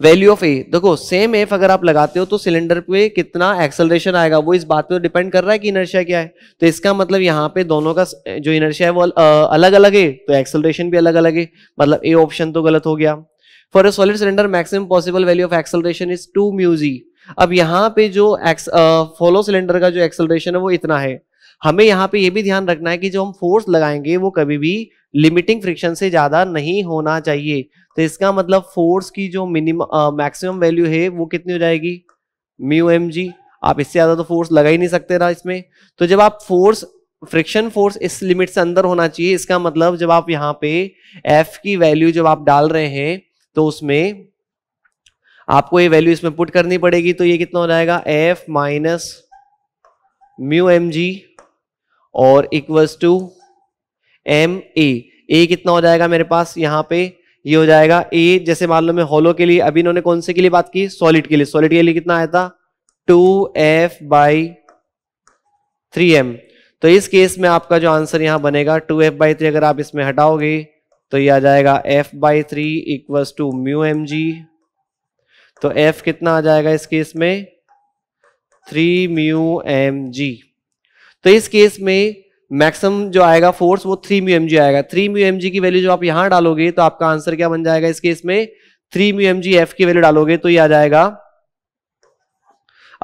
Speaker 2: value of a देखो सेम एफ अगर आप लगाते हो तो सिलेंडर पे कितना एक्सेलरेशन आएगा वो इस बात पे डिपेंड तो कर रहा है कि इनर्शिया क्या है तो इसका मतलब यहाँ पे दोनों का जो इनर्शिया है वो अलग अलग है तो एक्सेलरेशन भी अलग अलग है मतलब ए ऑप्शन तो गलत हो गया for a solid cylinder maximum possible value of acceleration is two mu g अब यहाँ पे जो एक्स फॉलो सिलेंडर का जो एक्सलेशन है वो इतना है हमें यहाँ पे ये भी ध्यान रखना है कि जो हम फोर्स लगाएंगे वो कभी भी लिमिटिंग फ्रिक्शन से ज़्यादा नहीं होना चाहिए तो इसका मतलब फोर्स की जो मिनिम मैक्सिमम वैल्यू है वो कितनी हो जाएगी म्यू एम जी आप इससे ज़्यादा तो फोर्स लगा ही नहीं सकते ना इसमें तो जब आप फोर्स फ्रिक्शन फोर्स इस लिमिट से अंदर होना चाहिए इसका मतलब जब आप यहाँ पे एफ की वैल्यू जब आप डाल रहे हैं तो उसमें आपको ये वैल्यू इसमें पुट करनी पड़ेगी तो ये कितना हो जाएगा F minus mu M G और equals to M A A कितना हो जाएगा मेरे पास यहाँ पे ये हो जाएगा ए जैसे मान लो मैं होलो के लिए अभी इन्होंने कौन से के लिए बात की सॉलिड के लिए सॉलिड के लिए कितना आया था two F by three M तो इस केस में आपका जो आंसर यहाँ बनेगा टू एफ बाई थ्री अगर आप इसमें हटाओगे तो ये आ जाएगा F by three equals to mu M G तो एफ कितना आ जाएगा इस केस में थ्री म्यू एम जी तो इस केस में मैक्सिमम जो आएगा फोर्स वो थ्री म्यू एम जी आएगा थ्री म्यू एम जी की वैल्यू जो आप यहां डालोगे तो आपका आंसर क्या बन जाएगा इस केस में three mu M G F की वैल्यू डालोगे तो ये आ जाएगा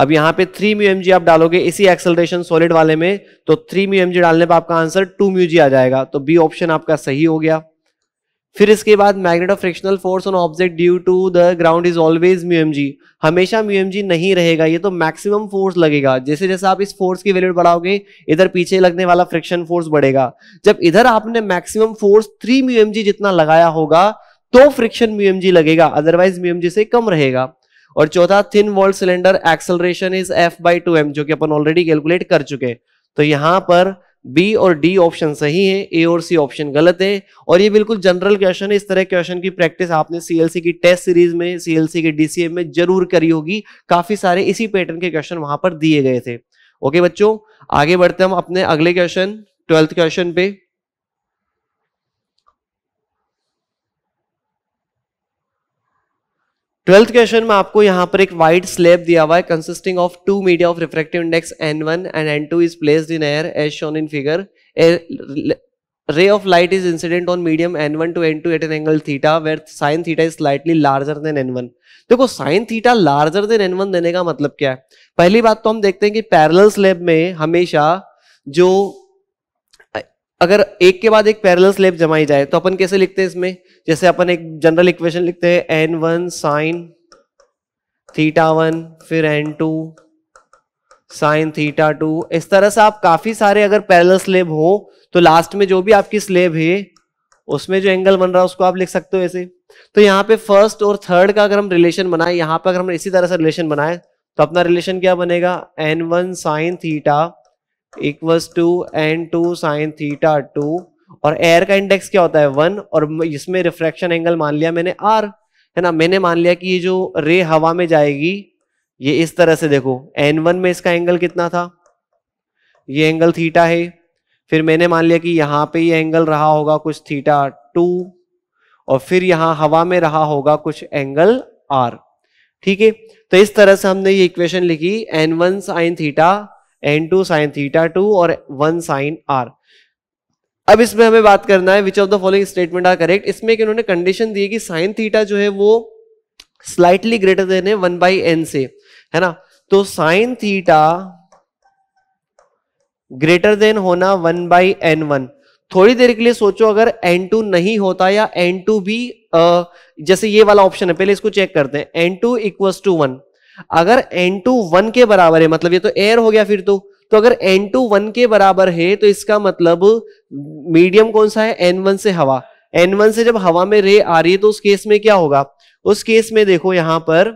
Speaker 2: अब यहां पे थ्री म्यू एम जी आप डालोगे इसी एक्सेलरेशन सॉलिड वाले में तो थ्री म्यू एम जी डालने पर आपका आंसर टू म्यू जी आ जाएगा तो बी ऑप्शन आपका सही हो गया फिर इसके बाद magnitude of frictional force on object due to the ground is always mu हमेशा म्यू नहीं रहेगा ये तो मैक्सिमम फोर्स लगेगा जैसे जैसे आप इस फोर्स की वैल्यू बढ़ाओगे इधर पीछे लगने वाला फ्रिक्शन फोर्स बढ़ेगा जब इधर आपने मैक्सिमम फोर्स थ्री म्यू जितना लगाया होगा तो फ्रिक्शन म्यू लगेगा अदरवाइज म्यू से कम रहेगा और चौथा thin walled cylinder acceleration is F by two M जो कि अपन ऑलरेडी कैलकुलेट कर चुके तो यहां पर बी और डी ऑप्शन सही है ए और सी ऑप्शन गलत है और ये बिल्कुल जनरल क्वेश्चन है इस तरह क्वेश्चन की प्रैक्टिस आपने सीएलसी की टेस्ट सीरीज में सीएलसी के डीसीएम में जरूर करी होगी काफी सारे इसी पैटर्न के क्वेश्चन वहां पर दिए गए थे ओके बच्चों आगे बढ़ते हम अपने अगले क्वेश्चन ट्वेल्थ क्वेश्चन पे ट्वेल्थ क्वेश्चन में आपको यहाँ पर एक वाइट स्लेब दिया हुआ है consisting of two media of refractive index N one and N two is place in air as shown in figure ray of light is incident on medium N one to N two at an angle theta where sine theta is slightly larger than N one देखो sine theta larger than N one देने का मतलब क्या है पहली बात तो हम देखते हैं कि पैरल स्लेब में हमेशा जो अगर एक के बाद एक पैरल स्लेब जमाई जाए तो अपन कैसे लिखते हैं इसमें जैसे अपन एक जनरल इक्वेशन लिखते हैं N one sine theta one फिर N two sine theta two इस तरह से आप काफी सारे अगर पैरल स्लेब हो तो लास्ट में जो भी आपकी स्लेब है उसमें जो एंगल बन रहा है उसको आप लिख सकते हो ऐसे तो यहाँ पे फर्स्ट और थर्ड का अगर हम रिलेशन बनाए यहाँ पे अगर हम इसी तरह से रिलेशन बनाए तो अपना रिलेशन क्या बनेगा N one sine theta equals to N two sine theta two और एयर का इंडेक्स क्या होता है वन और इसमें रिफ्रैक्शन एंगल मान लिया मैंने आर है ना मैंने मान लिया कि ये जो रे हवा में जाएगी ये इस तरह से देखो एन वन में इसका एंगल कितना था ये एंगल थीटा है फिर मैंने मान लिया कि यहाँ पे ये एंगल रहा होगा कुछ थीटा टू और फिर यहाँ हवा में रहा होगा कुछ एंगल आर ठीक है तो इस तरह से हमने ये इक्वेशन लिखी N one sine theta N two sine theta two और वन साइन आर अब इसमें हमें बात करना है which of the following statement are correct इसमें एक कंडीशन दी है कि साइन थीटा जो है वो स्लाइटली ग्रेटर देन है वन बाई एन से है ना तो साइन थीटा ग्रेटर देन होना वन बाई एन वन थोड़ी देर के लिए सोचो अगर एन टू नहीं होता या एन टू भी जैसे ये वाला ऑप्शन है पहले इसको चेक करते हैं N two equal to one अगर एन टू वन के बराबर है मतलब ये तो एयर हो गया फिर तो तो अगर एन टू वन के बराबर है तो इसका मतलब मीडियम कौन सा है एन वन से हवा एन वन से जब हवा में रे आ रही है तो उस केस में क्या होगा उस केस में देखो यहां पर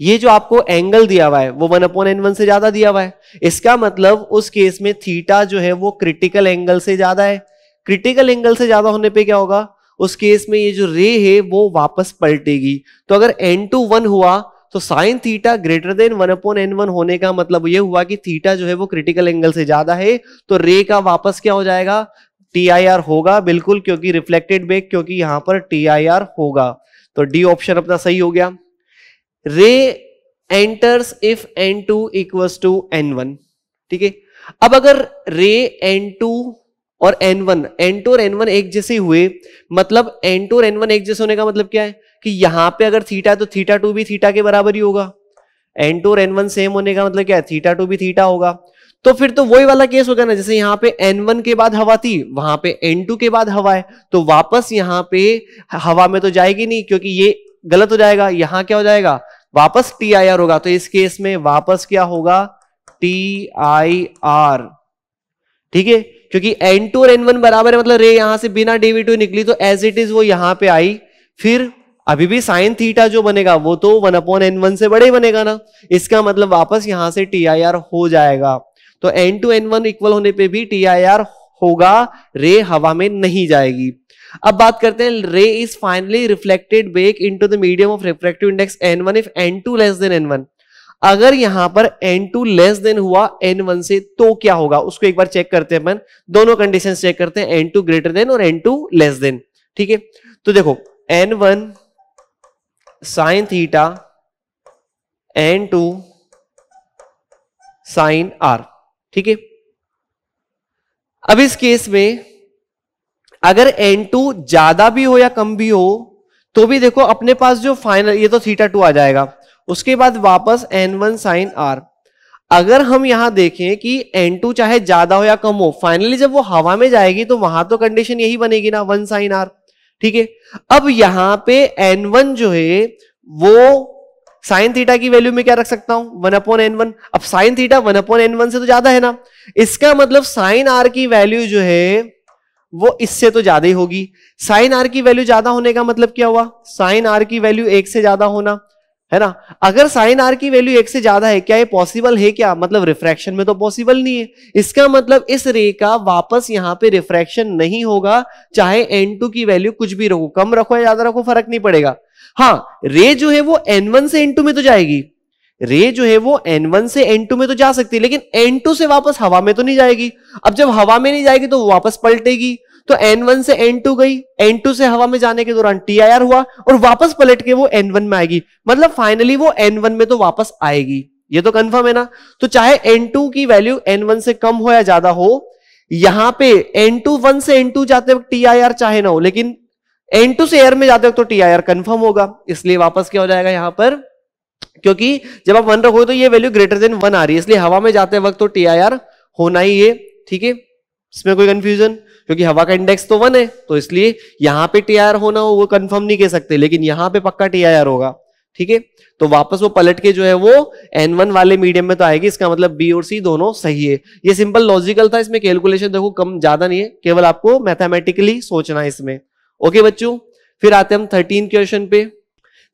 Speaker 2: ये जो आपको एंगल दिया हुआ है वो वन अपॉन एन वन से ज्यादा दिया हुआ है इसका मतलब उस केस में थीटा जो है वो क्रिटिकल एंगल से ज्यादा है क्रिटिकल एंगल से ज्यादा होने पे क्या होगा उस केस में ये जो रे है वो वापस पलटेगी तो अगर एन टू वन हुआ तो sine theta greater than one upon N one होने का मतलब यह हुआ कि थीटा जो है वो क्रिटिकल एंगल से ज्यादा है तो रे का वापस क्या हो जाएगा टी आई आर होगा बिल्कुल क्योंकि रिफ्लेक्टेड बेक क्योंकि यहां पर टी आई आर होगा तो डी ऑप्शन अपना सही हो गया ray enters if N two equals to N one ठीक है अब अगर रे एन टू और एन वन एन टू और एन वन एक जैसे हुए मतलब एन टू और एन वन एक जैसे होने का मतलब क्या है कि यहां पे अगर थीटा है तो थीटा टू भी थीटा के बराबर ही होगा एन टू और एन वन सेम होने का मतलब क्या है थीटा टू भी थीटा होगा तो फिर तो वही वाला केस होगा ना जैसे यहाँ पे एन वन के बाद हवा थी वहां पे एन टू के बाद हवा है तो वापस यहाँ पे हवा में तो जाएगी नहीं क्योंकि ये गलत हो जाएगा यहाँ क्या हो जाएगा वापस टी आई आर होगा तो इस केस में वापस क्या होगा टी आई आर ठीक है क्योंकि एन टू और एन वन बराबर है मतलब रे यहां से बिना डीवी टू निकली तो एज इट इज वो यहां पे आई फिर अभी भी साइन थीटा जो बनेगा वो तो वन अपॉन एन वन से बड़े ही बनेगा ना इसका मतलब वापस यहां से टी आई आर हो जाएगा तो N two N one equal होने पे भी टी आई आर होगा रे हवा में नहीं जाएगी अब बात करते हैं ray is finally reflected back into the medium of reflective index N one if N two less than N one अगर यहां पर n2 लेस देन हुआ n1 से तो क्या होगा उसको एक बार चेक करते हैं अपन दोनों कंडीशन चेक करते हैं n2 ग्रेटर देन और n2 लेस देन ठीक है तो देखो n1 one sine theta N two sine R ठीक है अब इस केस में अगर n2 ज्यादा भी हो या कम भी हो तो भी देखो अपने पास जो फाइनल ये तो थीटा टू आ जाएगा उसके बाद वापस एन वन साइन आर अगर हम यहां देखें कि एन टू चाहे ज्यादा हो या कम हो फाइनली जब वो हवा में जाएगी तो वहां तो कंडीशन यही बनेगी ना वन साइन आर ठीक है अब यहां पे वन जो है वो साइन थीटा की वैल्यू में क्या रख सकता हूं वन अपॉन एन वन अब sine theta one upon N one से तो ज्यादा है ना इसका मतलब साइन आर की वैल्यू जो है वो इससे तो ज्यादा ही होगी साइन आर की वैल्यू ज्यादा होने का मतलब क्या हुआ साइन आर की वैल्यू एक से ज्यादा होना है ना अगर साइन आर की वैल्यू एक से ज्यादा है क्या ये पॉसिबल है क्या मतलब रिफ्रैक्शन में तो पॉसिबल नहीं है इसका मतलब इस रे का वापस यहाँ पे रिफ्रैक्शन नहीं होगा चाहे एन टू की वैल्यू कुछ भी रखो कम रखो या ज्यादा रखो फर्क नहीं पड़ेगा हाँ रे जो है वो एन वन से एन टू में तो जाएगी रे जो है वो एन वन से एन टू में तो जा सकती है लेकिन टू से वापस हवा में तो नहीं जाएगी अब जब हवा में नहीं जाएगी तो वापस पलटेगी तो एन वन से एन टू गई एन टू से हवा में जाने के दौरान टी आई आर हुआ और वापस पलट के वो एन वन में आएगी मतलब फाइनली वो एन वन में तो वापस आएगी ये तो कंफर्म है ना तो चाहे एन टू की वैल्यू एन वन से कम हो या ज्यादा हो यहां पे एन टू वन से एन टू जाते वक्त टी आई आर चाहे ना हो लेकिन एन टू से एयर में जाते वक्त तो टी आई आर कंफर्म होगा इसलिए वापस क्या हो जाएगा यहां पर क्योंकि जब आप वन रखोगे तो ये वैल्यू ग्रेटर देन वन आ रही है इसलिए हवा में जाते वक्त तो टी आई आर होना ही है ठीक है इसमें कोई कंफ्यूजन क्योंकि हवा का इंडेक्स तो वन है तो इसलिए यहां पे टी होना हो वो कंफर्म नहीं कह सकते लेकिन यहां पे पक्का टी होगा ठीक है तो वापस वो पलट के जो है वो एन वन वाले मीडियम में तो आएगी इसका मतलब बी और सी दोनों सही है ये सिंपल लॉजिकल था इसमें कैलकुलेशन देखो कम ज्यादा नहीं है केवल आपको मैथमेटिकली सोचना है इसमें ओके बच्चों फिर आते हम थर्टीन क्वेश्चन पे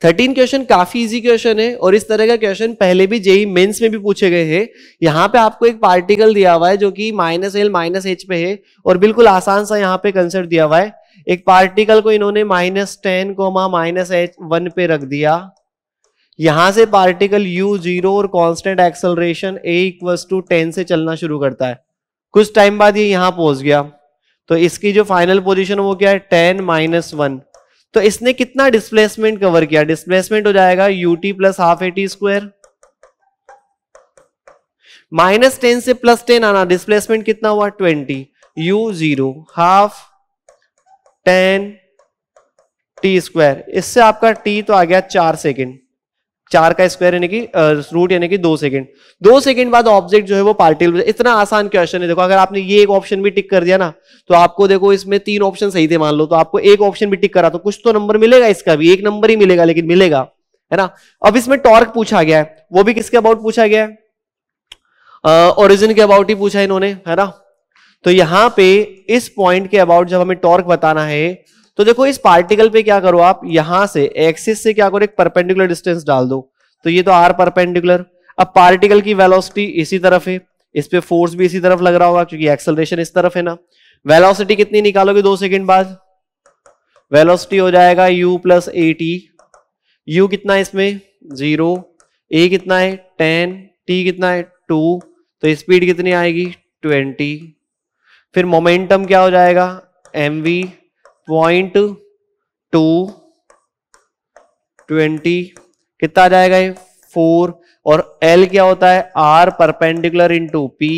Speaker 2: थर्टीन क्वेश्चन काफी इजी क्वेश्चन है और इस तरह का क्वेश्चन पहले भी जेई मेंस में भी पूछे गए हैं यहाँ पे आपको एक पार्टिकल दिया हुआ है जो कि माइनस एल माइनस एच पे है और बिल्कुल आसान सा यहाँ पे कंसेप्ट दिया हुआ है एक पार्टिकल को इन्होंने minus ten comma minus H one पे रख दिया यहां से पार्टिकल यू जीरो और constant acceleration A to ten से चलना शुरू करता है कुछ टाइम बाद ये यहां पहुंच गया तो इसकी जो फाइनल पोजिशन वो क्या है टेन माइनस वन तो इसने कितना डिस्प्लेसमेंट कवर किया डिस्प्लेसमेंट हो जाएगा UT plus half A T square minus ten से प्लस टेन आना डिस्प्लेसमेंट कितना हुआ twenty U zero half ten T square इससे आपका टी तो आ गया चार सेकेंड चार का स्क्वायर यानी कि रूट यानी कि दो सेकंड दो सेकंड बाद ऑब्जेक्ट जो है वो पार्टिकल इतना आसान क्वेश्चन है देखो अगर आपने ये एक ऑप्शन भी टिक कर दिया ना तो आपको देखो इसमें तीन ऑप्शन सही थे मान लो तो आपको एक ऑप्शन भी टिक करा तो कुछ तो नंबर मिलेगा इसका भी एक नंबर ही मिलेगा लेकिन मिलेगा है ना अब इसमें टॉर्क पूछा गया है वो भी किसके अबाउट पूछा गया है ओरिजिन के अबाउट ही पूछा इन्होंने है ना तो यहां पे इस पॉइंट के अबाउट जब हमें टॉर्क बताना है तो देखो इस पार्टिकल पे क्या करो आप यहां से एक्सिस से क्या करो एक परपेंडिकुलर डिस्टेंस डाल दो तो ये तो आर परपेंडिकुलर अब पार्टिकल की वेलोसिटी इसी तरफ है इस पे फोर्स भी इसी तरफ लग रहा होगा क्योंकि एक्सेलरेशन इस तरफ है ना वेलोसिटी कितनी निकालोगे दो सेकंड बाद वेलोसिटी हो जाएगा U plus A T U कितना है इसमें जीरो ए कितना है टेन टी कितना है टू तो स्पीड कितनी आएगी ट्वेंटी फिर मोमेंटम क्या हो जाएगा M V point two twenty कितना आ जाएगा ये फोर और एल क्या होता है R perpendicular into P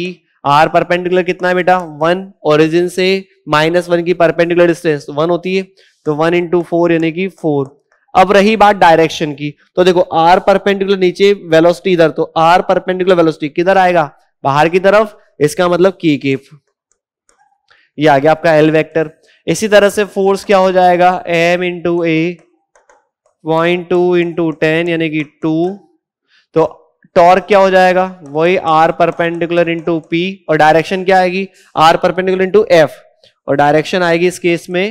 Speaker 2: R perpendicular कितना है बेटा वन ओरिजिन से माइनस वन की परपेंडिकुलर डिस्टेंस वन होती है तो वन इंटू फोर यानी कि फोर अब रही बात डायरेक्शन की तो देखो आर परपेंडिकुलर नीचे वेलोसिटी इधर तो आर परपेंडिकुलर वेलोसिटी किधर आएगा बाहर की तरफ इसका मतलब की केफ ये आ गया आपका एल वेक्टर इसी तरह से फोर्स क्या हो जाएगा M into A point two into ten यानी कि टू तो टॉर्क क्या हो जाएगा वही आर परपेंडिकुलर इंटू पी और डायरेक्शन क्या आएगी आर परपेंडिकुलर इंटू एफ और डायरेक्शन आएगी इस केस में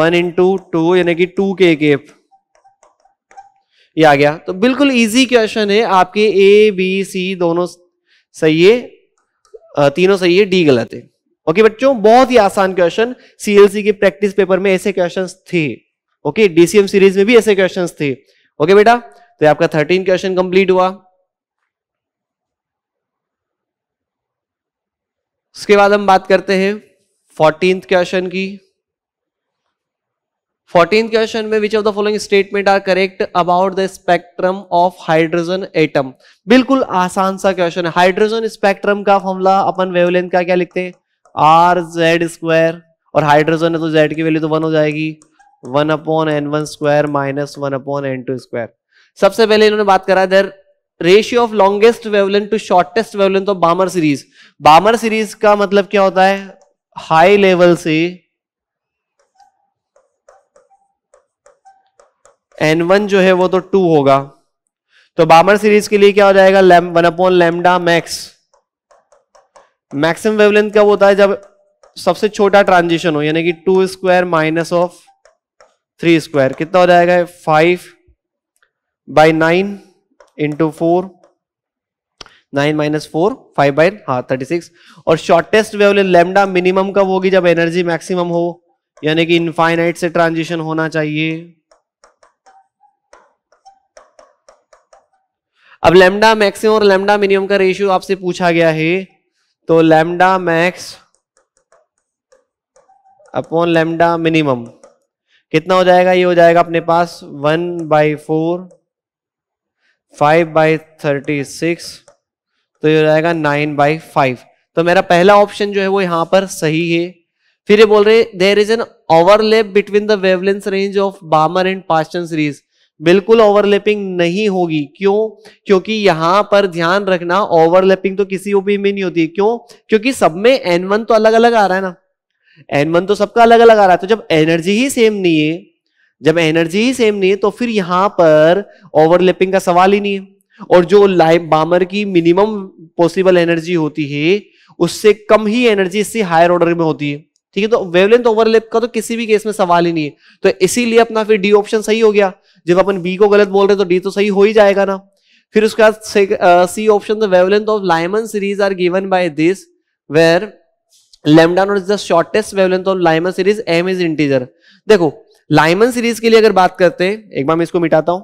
Speaker 2: वन इंटू टू यानी कि टू के केफ ये आ गया तो बिल्कुल इजी क्वेश्चन है आपके ए बी सी दोनों सही है तीनों सही है डी गलत है ओके बच्चों बहुत ही आसान क्वेश्चन सीएलसी के प्रैक्टिस पेपर में ऐसे क्वेश्चन थे ओके डीसीएम सीरीज में भी ऐसे क्वेश्चन थे ओके बेटा तो आपका थर्टीन क्वेश्चन कंप्लीट हुआ उसके बाद हम बात करते हैं फोर्टींथ क्वेश्चन की फोर्टीन क्वेश्चन में which of the following statement are correct about the spectrum of hydrogen atom बिल्कुल आसान सा क्वेश्चन है हाइड्रोजन स्पेक्ट्रम का फॉर्मुला अपन वेवलेंथ का क्या लिखते हैं आर जेड स्क्वायर और हाइड्रोजन है तो जेड की वैल्यू तो वन हो जाएगी one upon N one square minus one upon N two square सबसे पहले इन्होंने बात करा इधर ratio of longest wavelength to shortest wavelength तो बामर सीरीज बामर सीरीज का मतलब क्या होता है हाई लेवल से एन वन जो है वो तो टू होगा तो बामर सीरीज के लिए क्या हो जाएगा one upon lambda max maximum wavelength क्या होता है जब सबसे छोटा ट्रांजिशन हो यानी कि two square minus of three square कितना हो जाएगा five by nine into four nine minus four five by हाँ थर्टी सिक्स और शॉर्टेस्ट वेवलेंथ लेमडा मिनिमम कब होगी जब एनर्जी मैक्सिमम हो यानी कि इनफाइनाइट से ट्रांजिशन होना चाहिए अब लेमडा मैक्सिमम और लेमडा मिनिमम का रेशियो आपसे पूछा गया है तो lambda max upon lambda minimum कितना हो जाएगा ये हो जाएगा अपने पास one by four five by thirty six तो ये हो जाएगा नाइन बाई फाइव तो मेरा पहला ऑप्शन जो है वो यहां पर सही है फिर ये बोल रहे there is an overlap between the wavelengths range of Balmer and Paschen series बिल्कुल ओवरलैपिंग नहीं होगी क्यों क्योंकि यहां पर ध्यान रखना ओवरलैपिंग तो किसी ओपी में नहीं होती क्यों क्योंकि सब में एन वन तो अलग अलग आ रहा है ना एन वन तो सबका अलग अलग आ रहा है तो जब एनर्जी ही सेम नहीं है जब एनर्जी ही सेम नहीं है तो फिर यहां पर ओवरलैपिंग का सवाल ही नहीं है और जो लाइफ बामर की मिनिमम पॉसिबल एनर्जी होती है उससे कम ही एनर्जी इससे हायर ऑर्डर में होती है ठीक है तो वेवलेंथ ओवरलैप का तो किसी भी केस में सवाल ही नहीं है तो इसीलिए अपना फिर डी ऑप्शन सही हो गया जब अपन बी को गलत बोल रहे तो डी तो सही हो ही जाएगा ना फिर उसके बाद C option wavelength of Lyman series are given by this where lambda naught is the shortest wavelength of Lyman series M is integer देखो लाइमन सीरीज के लिए अगर बात करते हैं एक बार मैं इसको मिटाता हूं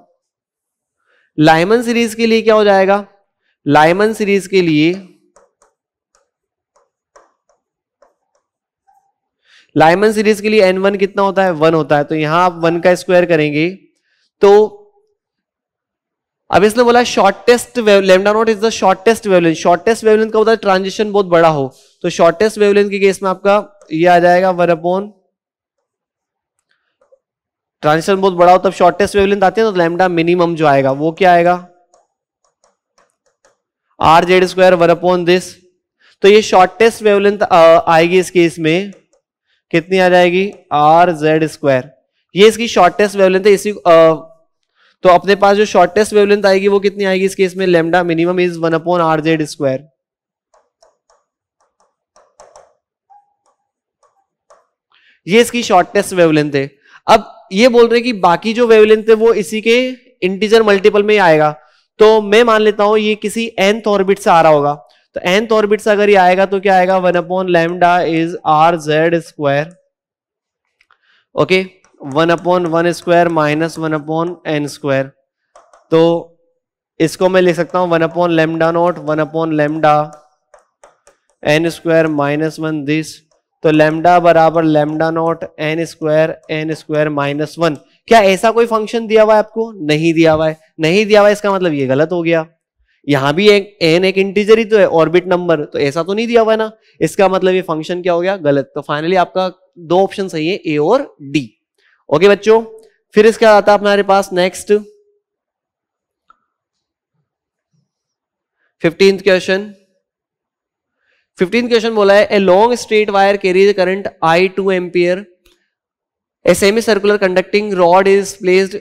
Speaker 2: लाइमन सीरीज के लिए क्या हो जाएगा लाइमन सीरीज के लिए लाइमन सीरीज के लिए एन वन कितना होता है वन होता है तो यहां आप वन का स्क्वायर करेंगे तो अब इसने बोला shortest lambda naught is the shortest wavelength shortest wavelength का होता है ट्रांजिशन बहुत बड़ा हो तो शॉर्टेस्ट वेवलेंथ के केस में आपका ये आ जाएगा वन अपॉन ट्रांजिशन बहुत बड़ा हो तब शॉर्टेस्ट वेवलेंथ आती है तो लेमडा मिनिमम जो आएगा वो क्या आएगा R Z square one upon this तो ये शॉर्टेस्ट वेवलेंथ आएगी इस केस में कितनी आ जाएगी आर जेड स्क्वायर ये इसकी शॉर्टेस्ट वेवलेंथ है इसी आ, तो अपने पास जो शॉर्टेस्ट वेवलेंथ आएगी वो कितनी आएगी इस केस में lambda minimum is one upon R Z square ये इसकी शॉर्टेस्ट वेवलेंथ है अब ये बोल रहे हैं कि बाकी जो वेवलेंथ है वो इसी के इंटीजर मल्टीपल में ही आएगा तो मैं मान लेता हूं ये किसी एंथ ऑर्बिट से आ रहा होगा तो एंथ ऑर्बिट से अगर ये आएगा तो क्या आएगा one upon lambda is R Z square okay one upon one square minus one upon N square तो इसको मैं लिख सकता हूं one upon lambda naught one upon lambda N square minus one this तो लेमडा बराबर lambda naught N square N square minus one क्या ऐसा कोई फंक्शन दिया हुआ है आपको नहीं दिया हुआ है नहीं दिया हुआ है इसका मतलब ये गलत हो गया यहां भी एक एन एक इंटीजर ही तो है ऑर्बिट नंबर तो ऐसा तो नहीं दिया हुआ ना इसका मतलब ये फंक्शन क्या हो गया गलत तो फाइनली आपका दो ऑप्शन सही है ए और डी ओके बच्चों फिर इसका आता है हमारे पास next fifteenth question fifteenth question बोला है a long straight wire carries current I two ampere a semi circular conducting rod is placed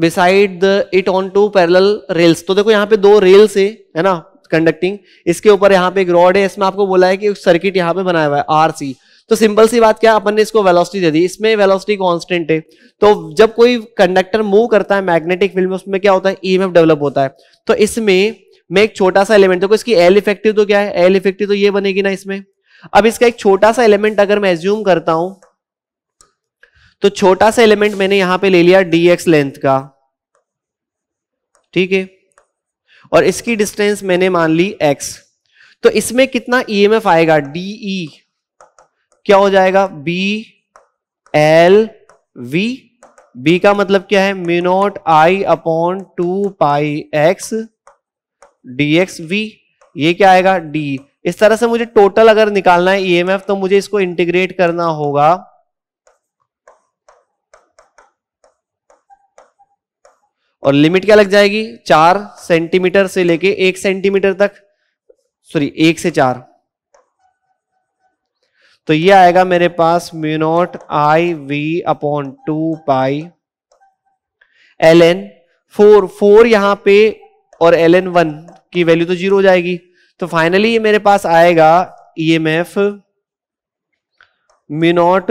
Speaker 2: beside the it on two parallel rails तो देखो यहाँ पे दो रेल्स है है ना कंडक्टिंग इसके ऊपर यहाँ पे एक रॉड है इसमें आपको बोला है कि सर्किट यहाँ पे बनाया हुआ है आर सी तो सिंपल सी बात क्या अपन ने इसको वेलोसिटी दे दी इसमें वेलोसिटी कांस्टेंट है तो जब कोई कंडक्टर मूव करता है मैग्नेटिक फील्ड में उसमें क्या होता है ईएमएफ e डेवलप होता है तो इसमें मैं एक छोटा सा एलिमेंट देखो इसकी एल इफेक्टिव तो क्या है एल इफेक्टिव तो ये बनेगी ना इसमें अब इसका एक छोटा सा एलिमेंट अगर मैं एज्यूम करता हूं तो छोटा सा एलिमेंट मैंने यहां पे ले लिया dx लेंथ का ठीक है और इसकी डिस्टेंस मैंने मान ली x तो इसमें कितना एफ आएगा DE क्या हो जाएगा B L V B का मतलब क्या है mu naught I upon two pi X DX V ये क्या आएगा D इस तरह से मुझे टोटल अगर निकालना है एफ तो मुझे इसको इंटीग्रेट करना होगा और लिमिट क्या लग जाएगी चार सेंटीमीटर से लेके एक सेंटीमीटर तक सॉरी एक से चार तो ये आएगा मेरे पास mu naught I V upon two pi L N four four यहां पे और एल एन वन की वैल्यू तो जीरो हो जाएगी तो फाइनली ये मेरे पास आएगा E M F mu naught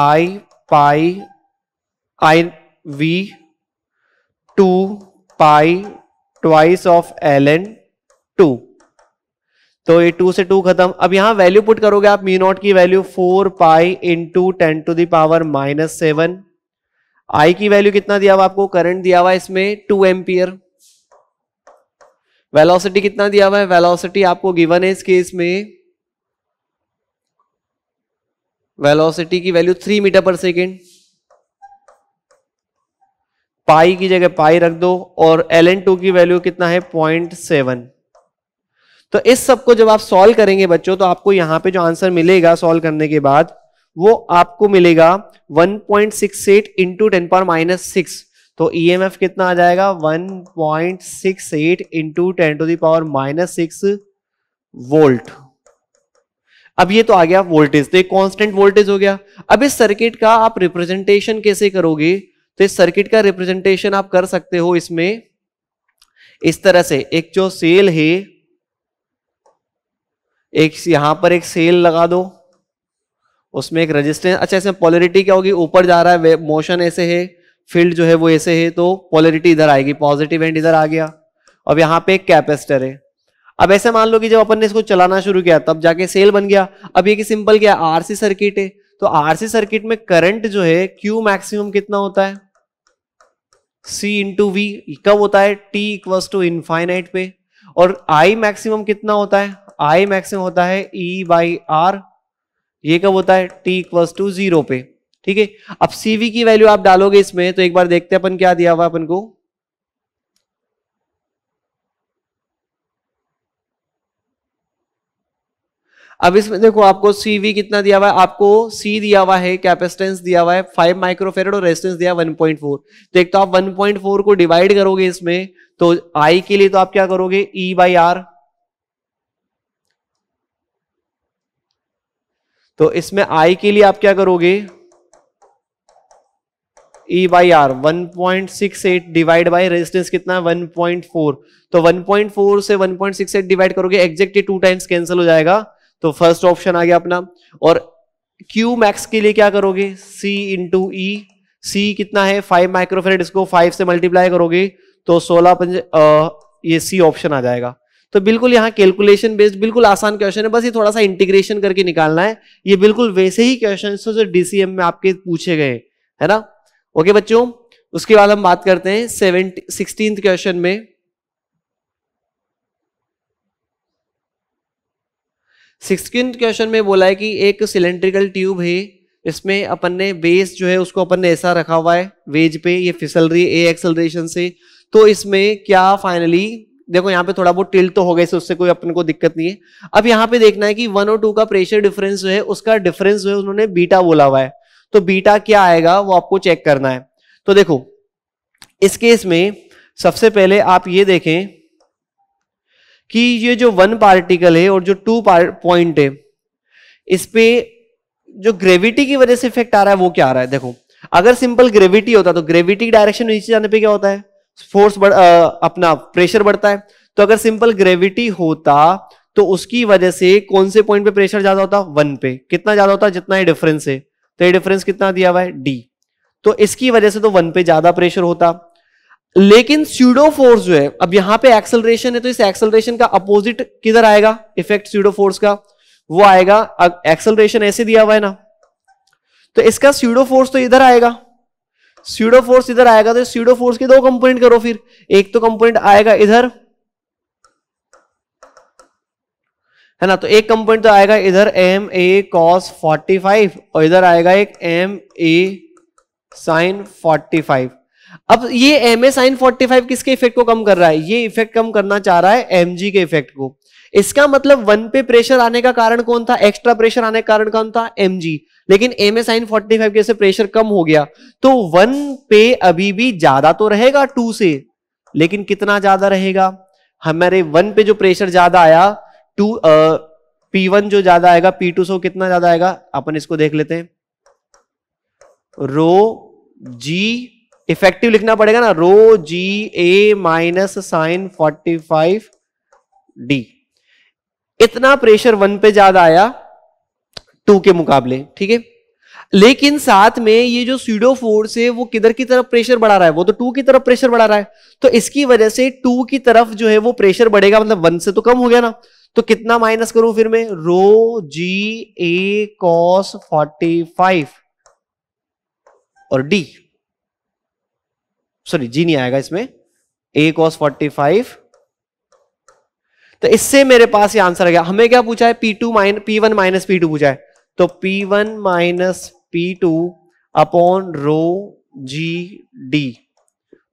Speaker 2: I pi I V two pi twice of L N two तो ये टू से टू खत्म अब यहां वैल्यू पुट करोगे आप मी नॉट की value four pi into ten to the power minus seven I की वैल्यू कितना दिया हुआ आपको करंट दिया हुआ इसमें टू एम्पियर वेलोसिटी कितना दिया हुआ है वेलोसिटी आपको गिवन है इस केस में वेलोसिटी की value three metre per second pi की जगह पाई रख दो और एल एन टू की वैल्यू कितना है पॉइंट सेवन तो इस सब को जब आप सॉल्व करेंगे बच्चों तो आपको यहां पे जो आंसर मिलेगा सॉल्व करने के बाद वो आपको मिलेगा 1.68 point six eight into ten power minus six तो ई एम एफ कितना आ जाएगा 1.68 point six eight into ten to the power minus six volt अब ये तो आ गया वोल्टेज तो एक कांस्टेंट वोल्टेज हो गया अब इस सर्किट का आप रिप्रेजेंटेशन कैसे करोगे तो इस सर्किट का रिप्रेजेंटेशन आप कर सकते हो इसमें इस तरह से एक जो सेल है एक यहां पर एक सेल लगा दो उसमें एक रेजिस्टेंस अच्छा इसमें पॉलरिटी क्या होगी ऊपर जा रहा है मोशन ऐसे है फील्ड जो है वो ऐसे है तो पॉलरिटी इधर आएगी पॉजिटिव एंड इधर आ गया अब यहां पे एक कैपेसिटर है अब ऐसे मान लो कि जब अपन ने इसको चलाना शुरू किया तब जाके सेल बन गया अब ये कि सिंपल क्या आरसी सर्किट है तो आरसी सर्किट में करंट जो है क्यू मैक्सिमम कितना होता है सी इंटू वी कब होता है टी इक्वल्स टू इनफाइनाइट पे और आई मैक्सिमम कितना होता है आई मैक्सिमम होता है ई बाई आर ये कब होता है टी इक्वल्स टू जीरो पे ठीक है अब सीवी की वैल्यू आप डालोगे इसमें तो एक बार देखते हैं अपन क्या दिया हुआ अपन को अब इसमें देखो आपको सीवी कितना दिया हुआ है आपको सी दिया हुआ है कैपेसिटेंस दिया हुआ है फाइव माइक्रोफेरेड और रेजिस्टेंस दिया वन पॉइंट फोर तो एक तो आप वन पॉइंट फोर को डिवाइड करोगे इसमें तो आई के लिए तो आप क्या करोगे ई बाई आर तो इसमें आई के लिए आप क्या करोगे E by R one point six eight divide by resistance कितना वन पॉइंट फोर तो वन पॉइंट फोर से one point six eight divide करोगे एग्जैक्टली टू टाइम्स कैंसिल हो जाएगा तो फर्स्ट ऑप्शन आ गया अपना और क्यू मैक्स के लिए क्या करोगे सी इंटू ई सी कितना है फाइव माइक्रोफेरेट इसको फाइव से मल्टीप्लाई करोगे तो सोलह पंज ये सी ऑप्शन आ जाएगा तो बिल्कुल यहाँ कैलकुलेशन बेस्ड बिल्कुल आसान क्वेश्चन है बस ये थोड़ा सा इंटीग्रेशन करके निकालना है ये बिल्कुल वैसे ही क्वेश्चन जो डीसीएम में आपके पूछे गए है ना ओके बच्चों उसके बाद हम बात करते हैं सेवेंटी सिक्सटीन क्वेश्चन में सिक्सटीन क्वेश्चन में बोला है कि एक सिलेंड्रिकल ट्यूब है इसमें अपन ने बेस जो है उसको अपन ने ऐसा रखा हुआ है वेज पे ये फिसल रही है ए एक्सलेशन से तो इसमें क्या फाइनली देखो यहाँ पे थोड़ा बहुत टिल तो हो गए उससे कोई अपन को दिक्कत नहीं है अब यहाँ पे देखना है कि वन और टू का प्रेशर डिफरेंस जो है उसका डिफरेंस जो है उन्होंने बीटा बोला हुआ है तो बीटा क्या आएगा वो आपको चेक करना है तो देखो इस केस में सबसे पहले आप ये देखें कि ये जो वन पार्टिकल है और जो टू पॉइंट है इस पे जो ग्रेविटी की वजह से इफेक्ट आ रहा है वो क्या आ रहा है देखो अगर सिंपल ग्रेविटी होता तो ग्रेविटी की डायरेक्शन नीचे जाने पे क्या होता है फोर्स बढ़ अपना प्रेशर बढ़ता है तो अगर सिंपल ग्रेविटी होता तो उसकी वजह से कौन से पॉइंट पे प्रेशर ज्यादा होता वन पे कितना ज्यादा होता जितना ये डिफरेंस है तो ये डिफरेंस कितना दिया हुआ है डी तो इसकी वजह से तो वन पे ज्यादा प्रेशर होता लेकिन स्यूडो फोर्स जो है अब यहां पे एक्सेलरेशन है तो इस एक्सेलरेशन का अपोजिट किधर आएगा इफेक्ट स्यूडो फोर्स का वो आएगा एक्सेलरेशन ऐसे दिया हुआ है ना तो इसका स्यूडो फोर्स तो इधर आएगा स्यूडो फोर्स इधर आएगा तो स्यूडो फोर्स के दो कंपोनेंट करो फिर एक तो कंपोनेंट आएगा इधर है ना तो एक कंपोनेंट तो आएगा इधर एम ए कॉस फोर्टी और इधर आएगा एक एम ए साइन फोर्टी अब ये M A sine forty five किसके इफेक्ट को कम कर रहा है ये इफेक्ट कम करना चाह रहा है एम जी के इफेक्ट को इसका मतलब वन पे प्रेशर आने का कारण कौन था एक्स्ट्रा प्रेशर आने का कारण कौन था एम जी लेकिन M A sine forty five के प्रेशर कम हो गया तो वन पे अभी भी ज्यादा तो रहेगा टू से लेकिन कितना ज्यादा रहेगा हमारे वन पे जो प्रेशर ज्यादा आया टू पी वन जो ज्यादा आएगा पी टू सो कितना ज्यादा आएगा अपन इसको देख लेते हैं रो जी इफेक्टिव लिखना पड़ेगा ना rho G A minus sine forty five D इतना प्रेशर वन पे ज्यादा आया टू के मुकाबले ठीक है लेकिन साथ में ये जो सीडो फोर्स है वो किधर की तरफ प्रेशर बढ़ा रहा है वो तो टू की तरफ प्रेशर बढ़ा रहा है तो इसकी वजह से टू की तरफ जो है वो प्रेशर बढ़ेगा मतलब वन से तो कम हो गया ना तो कितना माइनस करूं फिर मैं rho G A cos forty five और डी सॉरी जी नहीं आएगा इसमें ए कॉस फोर्टी फाइव तो इससे मेरे पास ये आंसर आ गया हमें क्या पूछा है P two minus P one minus P two पूछा है तो P one minus P two upon rho G D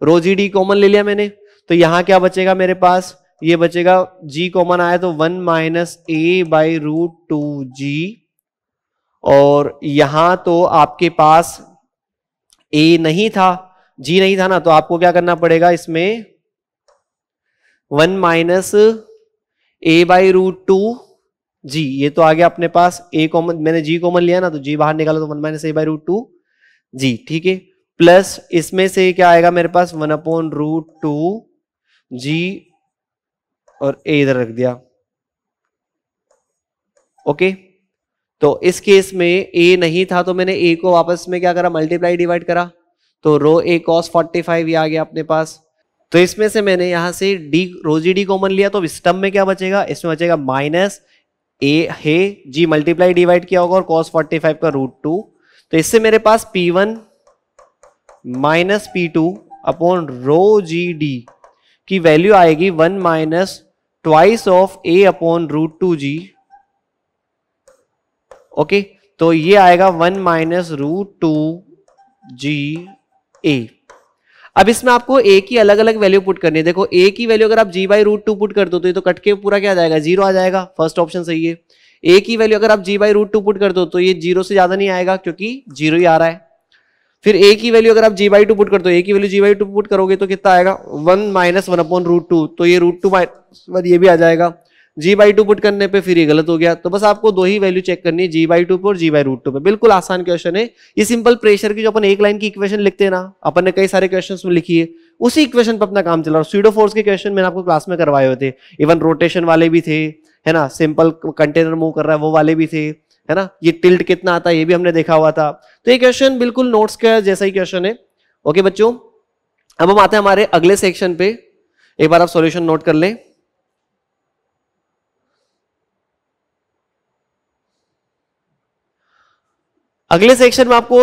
Speaker 2: rho G D common ले लिया मैंने तो यहां क्या बचेगा मेरे पास ये बचेगा जी कॉमन आया तो one minus A by root two G और यहां तो आपके पास ए नहीं था जी नहीं था ना तो आपको क्या करना पड़ेगा इसमें one minus A by root two G ये तो आ गया अपने पास ए कॉमन मैंने जी कॉमन लिया ना तो जी बाहर निकाला तो one minus A by root two G ठीक है प्लस इसमें से क्या आएगा मेरे पास one upon root two G और ए इधर रख दिया ओके तो इस केस में ए नहीं था तो मैंने ए को वापस में क्या करा मल्टीप्लाई डिवाइड करा तो रो ए कॉस फाइव ये आ गया अपने पास तो इसमें से मैंने यहां से डी रोजी डी कॉमन लिया तो स्टम में क्या बचेगा इसमें बचेगा माइनस ए हे जी मल्टीप्लाई डिवाइड किया होगा और कॉस फाइव का रूट टू तो इससे मेरे पास P one minus P two upon rho G D की वैल्यू आएगी one minus twice of A upon root two G okay तो ये आएगा one minus root two G A अब इसमें आपको ए की अलग अलग वैल्यू पुट करनी है देखो ए की वैल्यू अगर आप G by root two put कर दो तो ये तो कट के पूरा क्या आ जाएगा जीरो आ जाएगा फर्स्ट ऑप्शन सही है ए की वैल्यू अगर आप G by root two put कर दो तो ये जीरो से ज्यादा नहीं आएगा क्योंकि जीरो ही आ रहा है फिर ए की वैल्यू अगर आप जी बाई टू पुट कर दो ए की value G by two put करोगे तो कितना आएगा one minus one upon root two तो ये रूट टू माइनस ये भी आ जाएगा जी बाई टू पुट करने पे फिर ये गलत हो गया तो बस आपको दो ही वैल्यू चेक करनी है जी बाई टू पे और जी बाई रूट टू पे बिल्कुल आसान क्वेश्चन है ये सिंपल प्रेशर की जो अपन एक लाइन की इक्वेशन लिखते हैं ना अपन ने कई सारे क्वेश्चन में लिखी है उसी इक्वेशन पर अपना काम चला रहा स्यूडो फोर्स के क्वेश्चन मैंने आपको क्लास में करवाए हुए थे इवन रोटेशन वाले भी थे है ना सिंपल कंटेनर मूव कर रहा है वो वाले भी थे है ना ये टिल्ट कितना आता है ये भी हमने देखा हुआ था तो ये क्वेश्चन बिल्कुल नोट्स का जैसा ही क्वेश्चन है ओके बच्चों अब हम आते हैं हमारे अगले सेक्शन पे एक बार आप सॉल्यूशन नोट कर लें अगले सेक्शन में आपको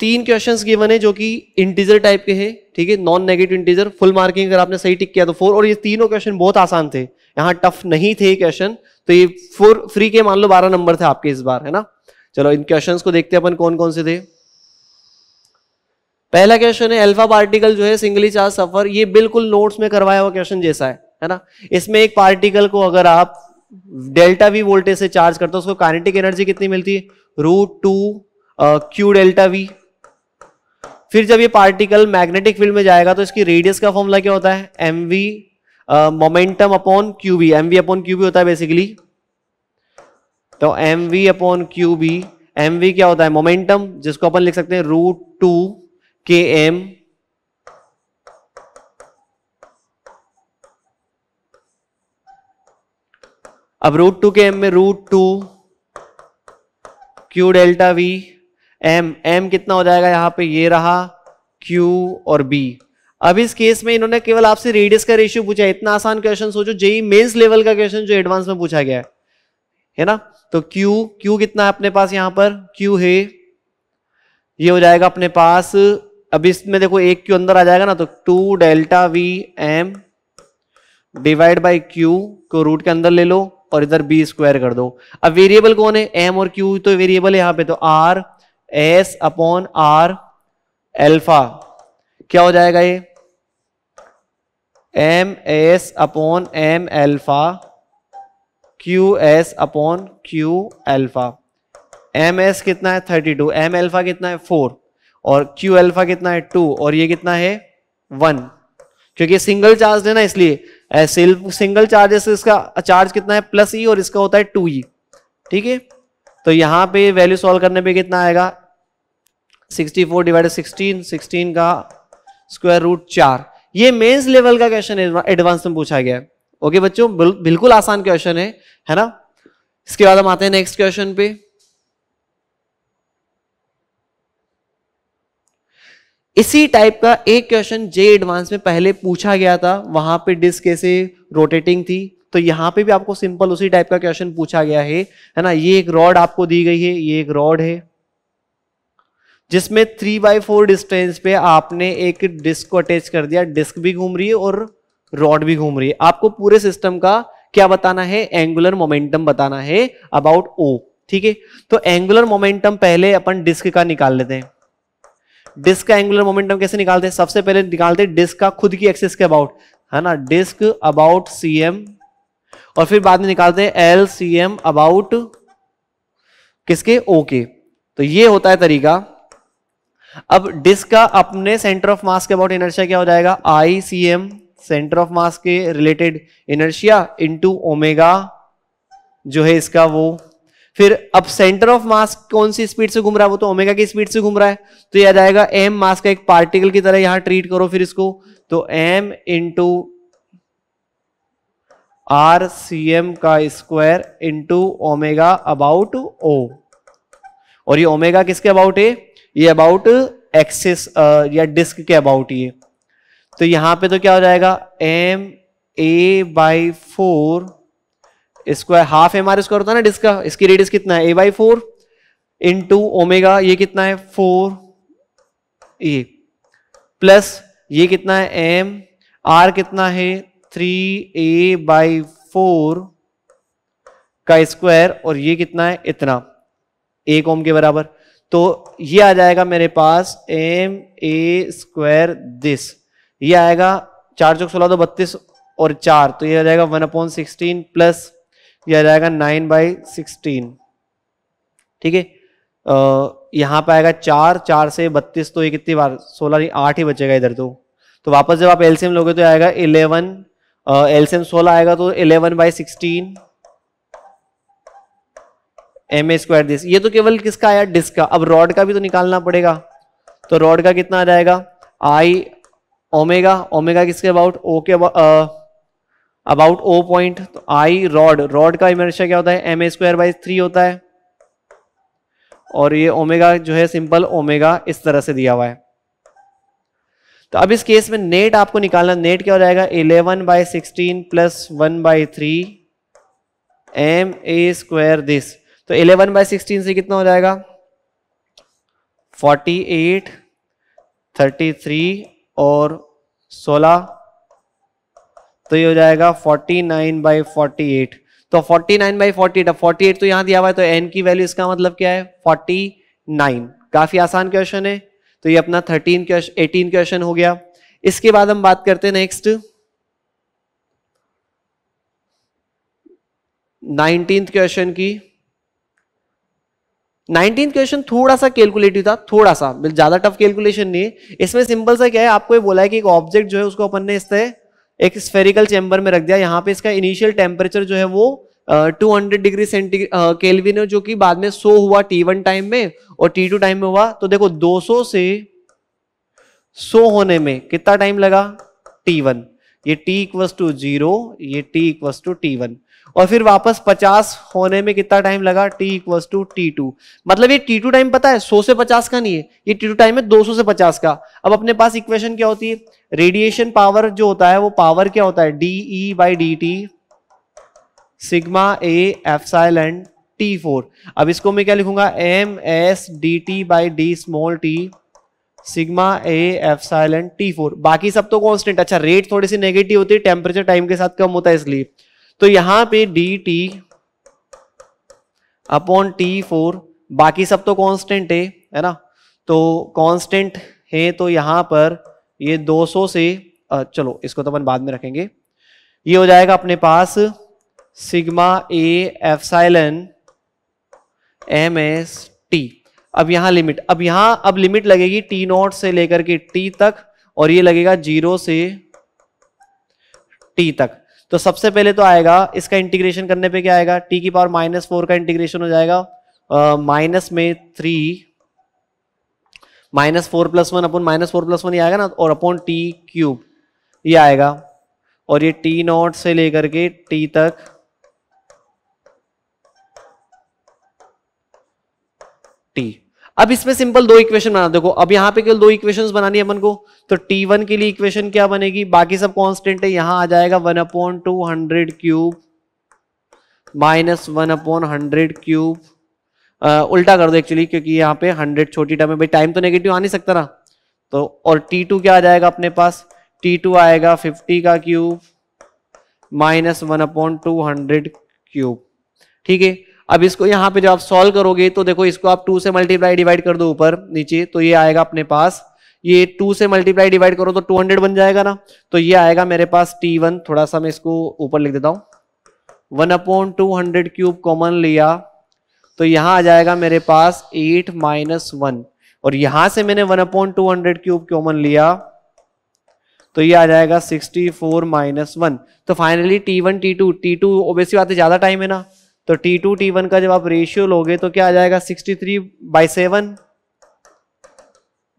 Speaker 2: तीन क्वेश्चंस गिवन है जो कि इंटीजर टाइप के हैं ठीक है non negative integer full marking अगर आपने सही टिक किया तो फोर और ये तीनों क्वेश्चन बहुत आसान थे यहाँ टफ नहीं थे क्वेश्चन तो ये फोर फ्री के मान लो बारह नंबर थे आपके इस बार है ना चलो इन क्वेश्चन को देखते अपन कौन कौन से थे पहला क्वेश्चन है अल्फा पार्टिकल जो है सिंगली चार्ज सफर ये बिल्कुल नोट्स में करवाया हुआ क्वेश्चन जैसा है है ना इसमें एक पार्टिकल को अगर आप डेल्टा वी वोल्टेज से चार्ज करते हो उसको काइनेटिक एनर्जी कितनी मिलती है root two Q delta V फिर जब ये पार्टिकल मैग्नेटिक फील्ड में जाएगा तो इसकी रेडियस का फॉर्मूला क्या होता है M V momentum upon Q B M V upon Q B होता है बेसिकली तो M V upon Q B M V क्या होता है मोमेंटम जिसको अपन लिख सकते हैं रूट टू के एम अब रूट टू के एम में root two Q delta V M M कितना हो जाएगा यहाँ पे ये रहा क्यू और बी अब इस केस में इन्होंने केवल आपसे रेडियस का रेशियो पूछा इतना आसान क्वेश्चन सोचो जेई मेन्स लेवल का क्वेश्चन जो एडवांस में पूछा गया है है ना तो क्यू क्यू कितना है अपने पास यहाँ पर क्यू है ये हो जाएगा अपने पास अब इसमें देखो एक क्यू अंदर आ जाएगा ना तो two delta V M divide by Q को रूट के अंदर ले लो और इधर बी स्क्वायर कर दो अब वेरिएबल कौन है एम और क्यू तो वेरिएबल है यहाँ पे तो R S upon R alpha क्या हो जाएगा ये M S upon M alpha Q S upon Q alpha M S कितना है थर्टी टू एम एल्फा कितना है फोर और क्यू एल्फा कितना है टू और ये कितना है वन क्योंकि सिंगल चार्ज है ना इसलिए सिंगल चार्जेस इसका चार्ज कितना है प्लस ई e और इसका होता है टू ई e. ठीक है तो यहां पे वैल्यू सॉल्व करने पे कितना आएगा 64 फोर डिवाइड सिक्सटीन सिक्सटीन का स्क्वायर रूट चार ये मेंस लेवल का क्वेश्चन एडवांस में पूछा गया है ओके बच्चों बिल्कुल आसान क्वेश्चन है है ना इसके बाद हम आते हैं नेक्स्ट क्वेश्चन पे इसी टाइप का एक क्वेश्चन जे एडवांस में पहले पूछा गया था वहां पे डिस्क कैसे रोटेटिंग थी तो यहां पे भी आपको सिंपल उसी टाइप का क्वेश्चन पूछा गया है है ना ये एक रॉड आपको दी गई है ये एक रॉड है जिसमें थ्री बाई फोर डिस्टेंस पे आपने एक डिस्क को अटैच कर दिया डिस्क भी घूम रही है और रॉड भी घूम रही है आपको पूरे सिस्टम का क्या बताना है एंगुलर मोमेंटम बताना है अबाउट ओ ठीक है तो एंगुलर मोमेंटम पहले अपन डिस्क का निकाल लेते हैं डिस्क का एंगुलर मोमेंटम कैसे निकालते हैं सबसे पहले निकालते हैं डिस्क का खुद की एक्सिस के अबाउट है ना डिस्क अबाउट सी एम और फिर बाद में निकालते हैं एल सी एम अबाउट किसके ओ के तो ये होता है तरीका अब डिस्क का अपने सेंटर ऑफ मास के अबाउट इनर्शिया क्या हो जाएगा I C M centre of mass के रिलेटेड इनर्शिया इंटू ओमेगा जो है इसका वो फिर अब सेंटर ऑफ मास कौन सी स्पीड से घूम रहा है वो तो ओमेगा की स्पीड से घूम रहा है तो यह आ जाएगा एम मास का एक पार्टिकल की तरह यहां ट्रीट करो फिर इसको तो M into R C M का square into omega about O और ये ओमेगा किसके अबाउट है ये अबाउट एक्सिस या डिस्क के अबाउट ये तो यहां पे तो क्या हो जाएगा M A by four square half M R square होता है ना डिस्क का इसकी रेडियस कितना है A by four two omega ये कितना है फोर ये प्लस ये कितना है एम आर कितना है थ्री ए बाई फोर का स्क्वायर और ये कितना है इतना एक ओम के बराबर तो ये आ जाएगा मेरे पास एम ए स्क्वायर दिस ये आएगा चार चौक सोलह दो बत्तीस और चार तो ये आ जाएगा वन अपॉन सिक्सटीन प्लस ये आ जाएगा नाइन बाई सिक्सटीन ठीक है यहाँ पे आएगा चार चार से बत्तीस तो ये कितनी बार सोलह नहीं आठ ही बचेगा इधर तो तो वापस जब आप एलसीएम लोगे तो आएगा इलेवन एलसीएम सोलह आएगा तो eleven by sixteen M A square this ये तो केवल किसका आया डिस्क का अब रॉड का भी तो निकालना पड़ेगा तो रॉड का कितना आ जाएगा आई ओमेगा ओमेगा किसके अबाउट ओ के अबाउट ओ पॉइंट तो आई रॉड रॉड का इमर्शिया क्या होता है M A square by three होता है और ये ओमेगा जो है सिंपल ओमेगा इस तरह से दिया हुआ है तो अब इस केस में नेट आपको निकालना नेट क्या हो जाएगा 11 by sixteen plus one by three M A square this तो 11 बाय सिक्सटीन से कितना हो जाएगा 48, 33 और 16 तो ये हो जाएगा 49 नाइन बाई फोर्टी तो 49 nine by forty eight forty तो यहां दिया हुआ है तो एन की वैल्यू इसका मतलब क्या है 49 काफी आसान क्वेश्चन है तो ये अपना 13 क्वेश्चन 18 क्वेश्चन हो गया इसके बाद हम बात करते हैं नेक्स्ट नाइनटीन क्वेश्चन की नाइनटीन क्वेश्चन थोड़ा सा कैलकुलेटिव था थोड़ा सा ज्यादा टफ कैलकुलेशन नहीं है इसमें सिंपल सा क्या है आपको ये बोला है कि एक ऑब्जेक्ट जो है उसको अपन ने इस तरह एक स्फेरिकल चैम्बर में रख दिया यहाँ पे इसका इनिशियल टेम्परेचर जो है वो two hundred degree centi kelvin है जो कि बाद में सो हुआ टी वन टाइम में और टी टू टाइम में हुआ तो देखो 200 से सो होने में कितना टाइम लगा टी वन ये टी इक्वस टू जीरो ये T equals to T one और फिर वापस 50 होने में कितना टाइम लगा t equal to T two मतलब ये t2 टाइम पता है 100 से 50 का नहीं है ये t2 टाइम है 200 से 50 का अब अपने पास इक्वेशन क्या होती है रेडिएशन पावर जो होता है वो पावर क्या होता है D E by D T sigma A epsilon T four अब इसको मैं क्या लिखूंगा M S D T by D small T sigma A epsilon T four बाकी सब तो कॉन्स्टेंट अच्छा रेट थोड़ी सी नेगेटिव होती है टेम्परेचर टाइम के साथ कम होता है इसलिए तो यहां पे D T upon T four बाकी सब तो कांस्टेंट है है ना तो कांस्टेंट है तो यहां पर ये 200 से चलो इसको तो अपन बाद में रखेंगे ये हो जाएगा अपने पास sigma A epsilon M S T अब यहां लिमिट अब यहां अब लिमिट लगेगी टी नॉट से लेकर के टी तक और ये लगेगा जीरो से टी तक तो सबसे पहले तो आएगा इसका इंटीग्रेशन करने पे क्या आएगा टी की पावर माइनस फोर का इंटीग्रेशन हो जाएगा माइनस में three minus four plus one अपन माइनस फोर प्लस वन ये आएगा ना और अपॉन टी क्यूब ये आएगा और ये टी नॉट से लेकर के टी तक टी अब इसमें सिंपल दो इक्वेशन बना देखो अब यहां पे केवल दो इक्वेशंस बनानी है अमन को तो T1 के लिए इक्वेशन क्या बनेगी बाकी सब कांस्टेंट है यहां आ जाएगा one upon two hundred cube minus one upon hundred cube उल्टा कर दो एक्चुअली क्योंकि यहाँ पे हंड्रेड छोटी टर्म है भाई टाइम तो नेगेटिव आ नहीं सकता ना तो और टू क्या आ जाएगा अपने पास टू आएगा फिफ्टी का cube minus one upon two hundred cube ठीक है अब इसको यहां पे जब आप सॉल्व करोगे तो देखो इसको आप टू से मल्टीप्लाई डिवाइड कर दो ऊपर नीचे तो ये आएगा अपने पास ये टू से मल्टीप्लाई डिवाइड करो तो टू हंड्रेड बन जाएगा ना तो ये आएगा मेरे पास टी वन थोड़ा सा मैं इसको ऊपर लिख देता हूँ one upon two hundred cube common लिया तो यहां आ जाएगा मेरे पास एट माइनस वन और यहां से मैंने one upon two hundred cube common लिया तो ये आ जाएगा सिक्सटी फोर माइनस वन तो finally T one T two T two ओबेसी बात है ज्यादा टाइम है ना तो टी टू टी वन का जब आप रेशियो लोगे तो क्या आ जाएगा sixty three by seven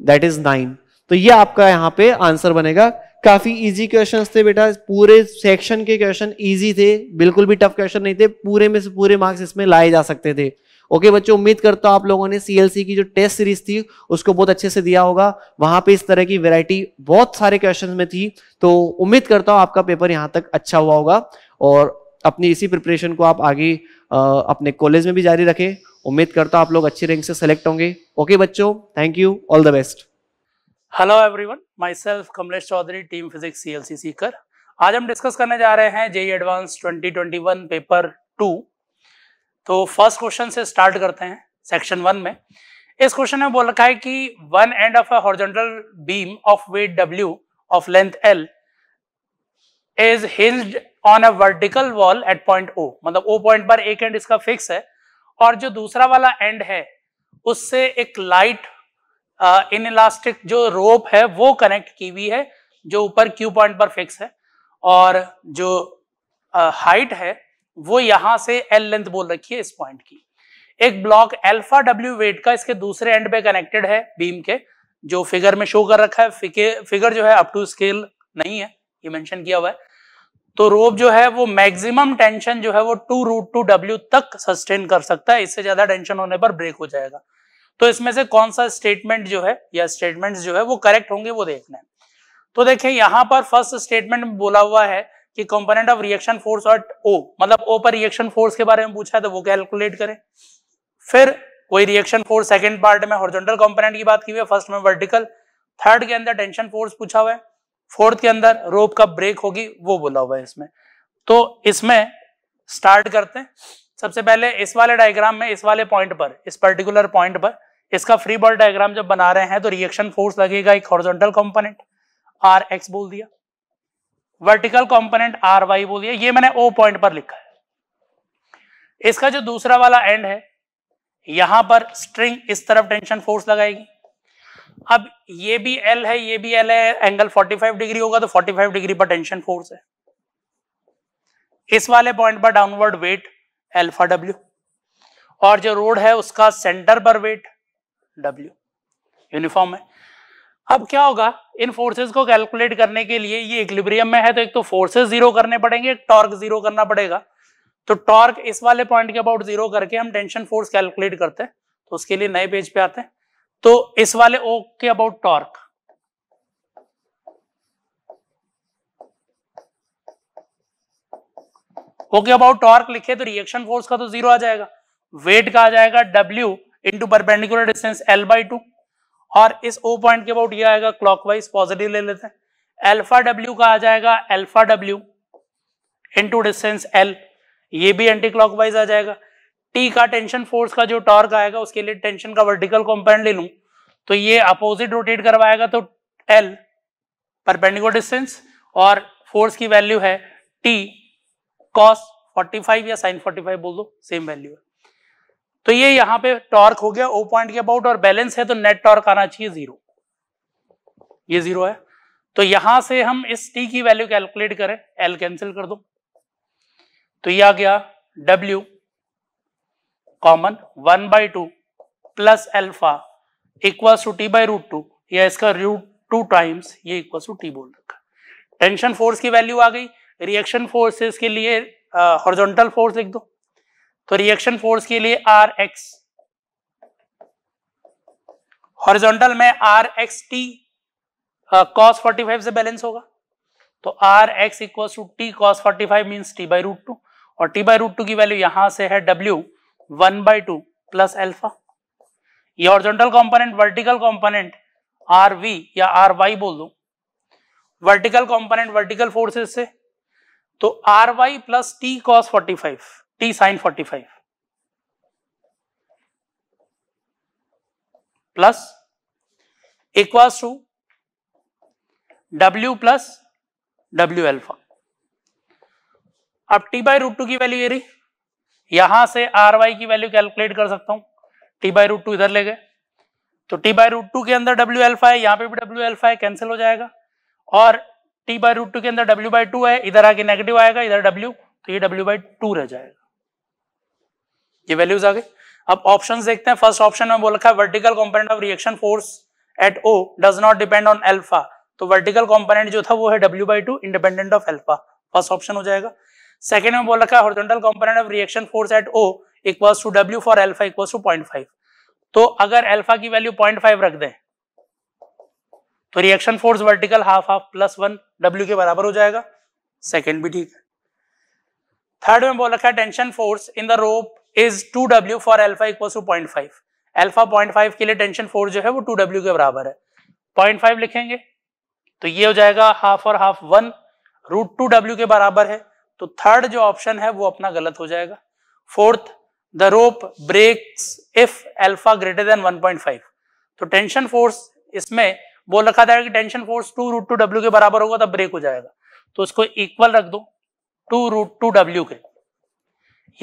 Speaker 2: that is nine तो ये आपका यहां पे आंसर बनेगा काफी इजी क्वेश्चन थे बेटा पूरे सेक्शन के क्वेश्चन इजी थे बिल्कुल भी टफ क्वेश्चन नहीं थे पूरे में से पूरे मार्क्स इसमें लाए जा सकते थे ओके बच्चों उम्मीद करता हूं आप लोगों ने सीएलसी की जो टेस्ट सीरीज थी उसको बहुत अच्छे से दिया होगा वहां पे इस तरह की वैरायटी बहुत सारे क्वेश्चन में थी तो उम्मीद करता हूं आपका पेपर यहाँ तक अच्छा हुआ होगा और अपनी इसी प्रिपरेशन को आप आगे अपने कॉलेज में भी जारी रखें उम्मीद करता हूँ आप लोग अच्छी रैंक से सेलेक्ट होंगे ओके बच्चों thank you all the best
Speaker 3: hello everyone myself Kamlesh Chaudhary team physics C L C Sikar आज हम डिस्कस करने जा रहे हैं जेई एडवांस 2021 पेपर टू तो फर्स्ट क्वेश्चन से स्टार्ट करते हैं सेक्शन वन में इस क्वेश्चन में बोल रखा है कि one end of a horizontal beam of weight W of length L is hinged on a vertical wall at point O मतलब ओ पॉइंट पर एक एंड इसका फिक्स है और जो दूसरा वाला एंड है उससे एक लाइट इन इलास्टिक जो रोप है वो कनेक्ट की हुई है जो ऊपर क्यू पॉइंट पर फिक्स है और जो हाइट है वो यहां से एल लेंथ बोल रखी है इस पॉइंट की एक ब्लॉक एल्फा डब्ल्यू वेट का इसके दूसरे एंड पे कनेक्टेड है बीम के जो फिगर में शो कर रखा है फिगर जो है अप टू स्केल नहीं है ये मेंशन किया हुआ है तो रोप जो है वो मैक्सिमम टेंशन जो है वो टू रूट टू डब्ल्यू तक सस्टेन कर सकता है इससे ज्यादा टेंशन होने पर ब्रेक हो जाएगा तो इसमें से कौन सा स्टेटमेंट जो है या स्टेटमेंट जो है वो करेक्ट होंगे वो देखना है तो देखें यहां पर फर्स्ट स्टेटमेंट बोला हुआ है कि component of reaction force at O मतलब ओ पर रिएक्शन फोर्स के बारे में पूछा है तो वो कैलकुलेट करें फिर कोई रिएक्शन फोर्स सेकंड पार्ट में हॉरिजॉन्टल कंपोनेंट की बात की हुई है फर्स्ट में वर्टिकल थर्ड के अंदर टेंशन फोर्स पूछा हुआ है फोर्थ के अंदर रोप का ब्रेक होगी वो बोला हुआ है इसमें तो इसमें स्टार्ट करते हैं सबसे पहले इस वाले डायग्राम में इस वाले पॉइंट पर इस पर्टिकुलर पॉइंट पर इसका फ्री बॉल डायग्राम जब बना रहे हैं तो रिएक्शन फोर्स लगेगा एक हॉर्जोंटल कंपोनेंट आर एक्स बोल दिया वर्टिकल कंपोनेंट आर वाई बोल दिया ये मैंने ओ पॉइंट पर लिखा है इसका जो दूसरा वाला एंड है यहां पर स्ट्रिंग इस तरफ टेंशन फोर्स लगाएगी अब ये भी एल है ये भी एल है एंगल 45 डिग्री होगा तो 45 डिग्री पर टेंशन फोर्स है इस वाले पॉइंट पर डाउनवर्ड वेट एल्फा डब्ल्यू और जो रोड है उसका सेंटर पर वेट डब्ल्यू यूनिफॉर्म है अब क्या होगा इन फोर्सेस को कैलकुलेट करने के लिए ये इक्लिब्रियम में है तो एक तो फोर्सेस जीरो करने पड़ेंगे टॉर्क जीरो करना पड़ेगा तो टॉर्क इस वाले पॉइंट के अबाउट जीरो करके हम टेंशन फोर्स कैलकुलेट करते हैं तो उसके लिए नए पेज पे आते हैं तो इस वाले ओ के about torque okay about torque लिखे तो रिएक्शन फोर्स का तो जीरो आ जाएगा वेट का आ जाएगा W into perpendicular distance L by two और इस ओ पॉइंट के अबाउट ये आएगा क्लॉकवाइज पॉजिटिव ले लेते हैं एल्फा डब्ल्यू का आ जाएगा alpha W into distance L ये भी एंटी क्लॉकवाइज आ जाएगा टी का टेंशन फोर्स का जो टॉर्क आएगा उसके लिए टेंशन का वर्टिकल कॉम्पोनेंट ले लूं तो ये अपोजिट रोटेट करवाएगा तो एल परपेंडिकुलर डिस्टेंस और फोर्स की वैल्यू है टी कॉस 45 या साइन 45 बोल दो सेम वैल्यू है तो ये यहां पे टॉर्क हो गया ओ पॉइंट के अबाउट और बैलेंस है तो नेट टॉर्क आना चाहिए जीरो ये जीरो है तो यहां से हम इस टी की वैल्यू कैलकुलेट करें एल कैंसिल कर दो तो यह आ गया W common one by two plus alpha equals to T by root two या इसका रूट टू टाइम्स ये इक्वल्स टू टी बोल रखा टेंशन फोर्स की वैल्यू आ गई रिएक्शन फोर्सेस के लिए हॉरिजॉन्टल फोर्स लिख दो तो रिएक्शन फोर्स के लिए आर एक्स हॉरिजॉन्टल में R X T cos forty five से बैलेंस होगा तो R X equal to T cos forty five means T by root two और टी बाई रूट टू की वैल्यू यहां से है W one by two plus alpha ये horizontal component vertical component R V या R Y बोल दो vertical component vertical forces से तो R Y plus T cos forty five T sine forty five plus equals to W plus W alpha अब T by root two की value ये रही यहां से आर वाई की वैल्यू कैलकुलेट कर सकता हूं टी बाई रूट टू इधर ले गए तो टी बाई रूट टू के अंदर डब्ल्यू एल्फा है यहां पे भी डब्ल्यू एल्फा है कैंसिल हो जाएगा और टी बाई रूट टू के अंदर डब्ल्यू बाई टू है इधर आके नेगेटिव आएगा इधर डब्ल्यू तो ये डब्ल्यू बाई टू रह जाएगा ये वैल्यूज आ गए अब ऑप्शन देखते हैं फर्स्ट ऑप्शन में बोल रखा vertical component of reaction force at O does not depend on alpha तो वर्टिकल कॉम्पोनेट जो था वो है W by two independent of alpha first option हो जाएगा सेकेंड में बोल रखा horizontal component of reaction force at O equal to W for alpha equal to point five तो अगर एल्फा की वैल्यू पॉइंट फाइव रख दें तो reaction force vertical half half plus one W के बराबर हो जाएगा सेकेंड भी ठीक है थर्ड में बोल रखा है tension force in the rope is two W for alpha equal to point five alpha point five के लिए टेंशन फोर्स जो है वो टू डब्ल्यू के बराबर है पॉइंट फाइव लिखेंगे तो ये हो जाएगा हाफ और half one root two W के बराबर है तो थर्ड जो ऑप्शन है वो अपना गलत हो जाएगा fourth the rope breaks if alpha greater than 1.5 तो टेंशन फोर्स इसमें बोल रखा था कि tension force two root two W के बराबर होगा तब ब्रेक हो जाएगा तो उसको इक्वल रख दो टू रूट टू डब्ल्यू के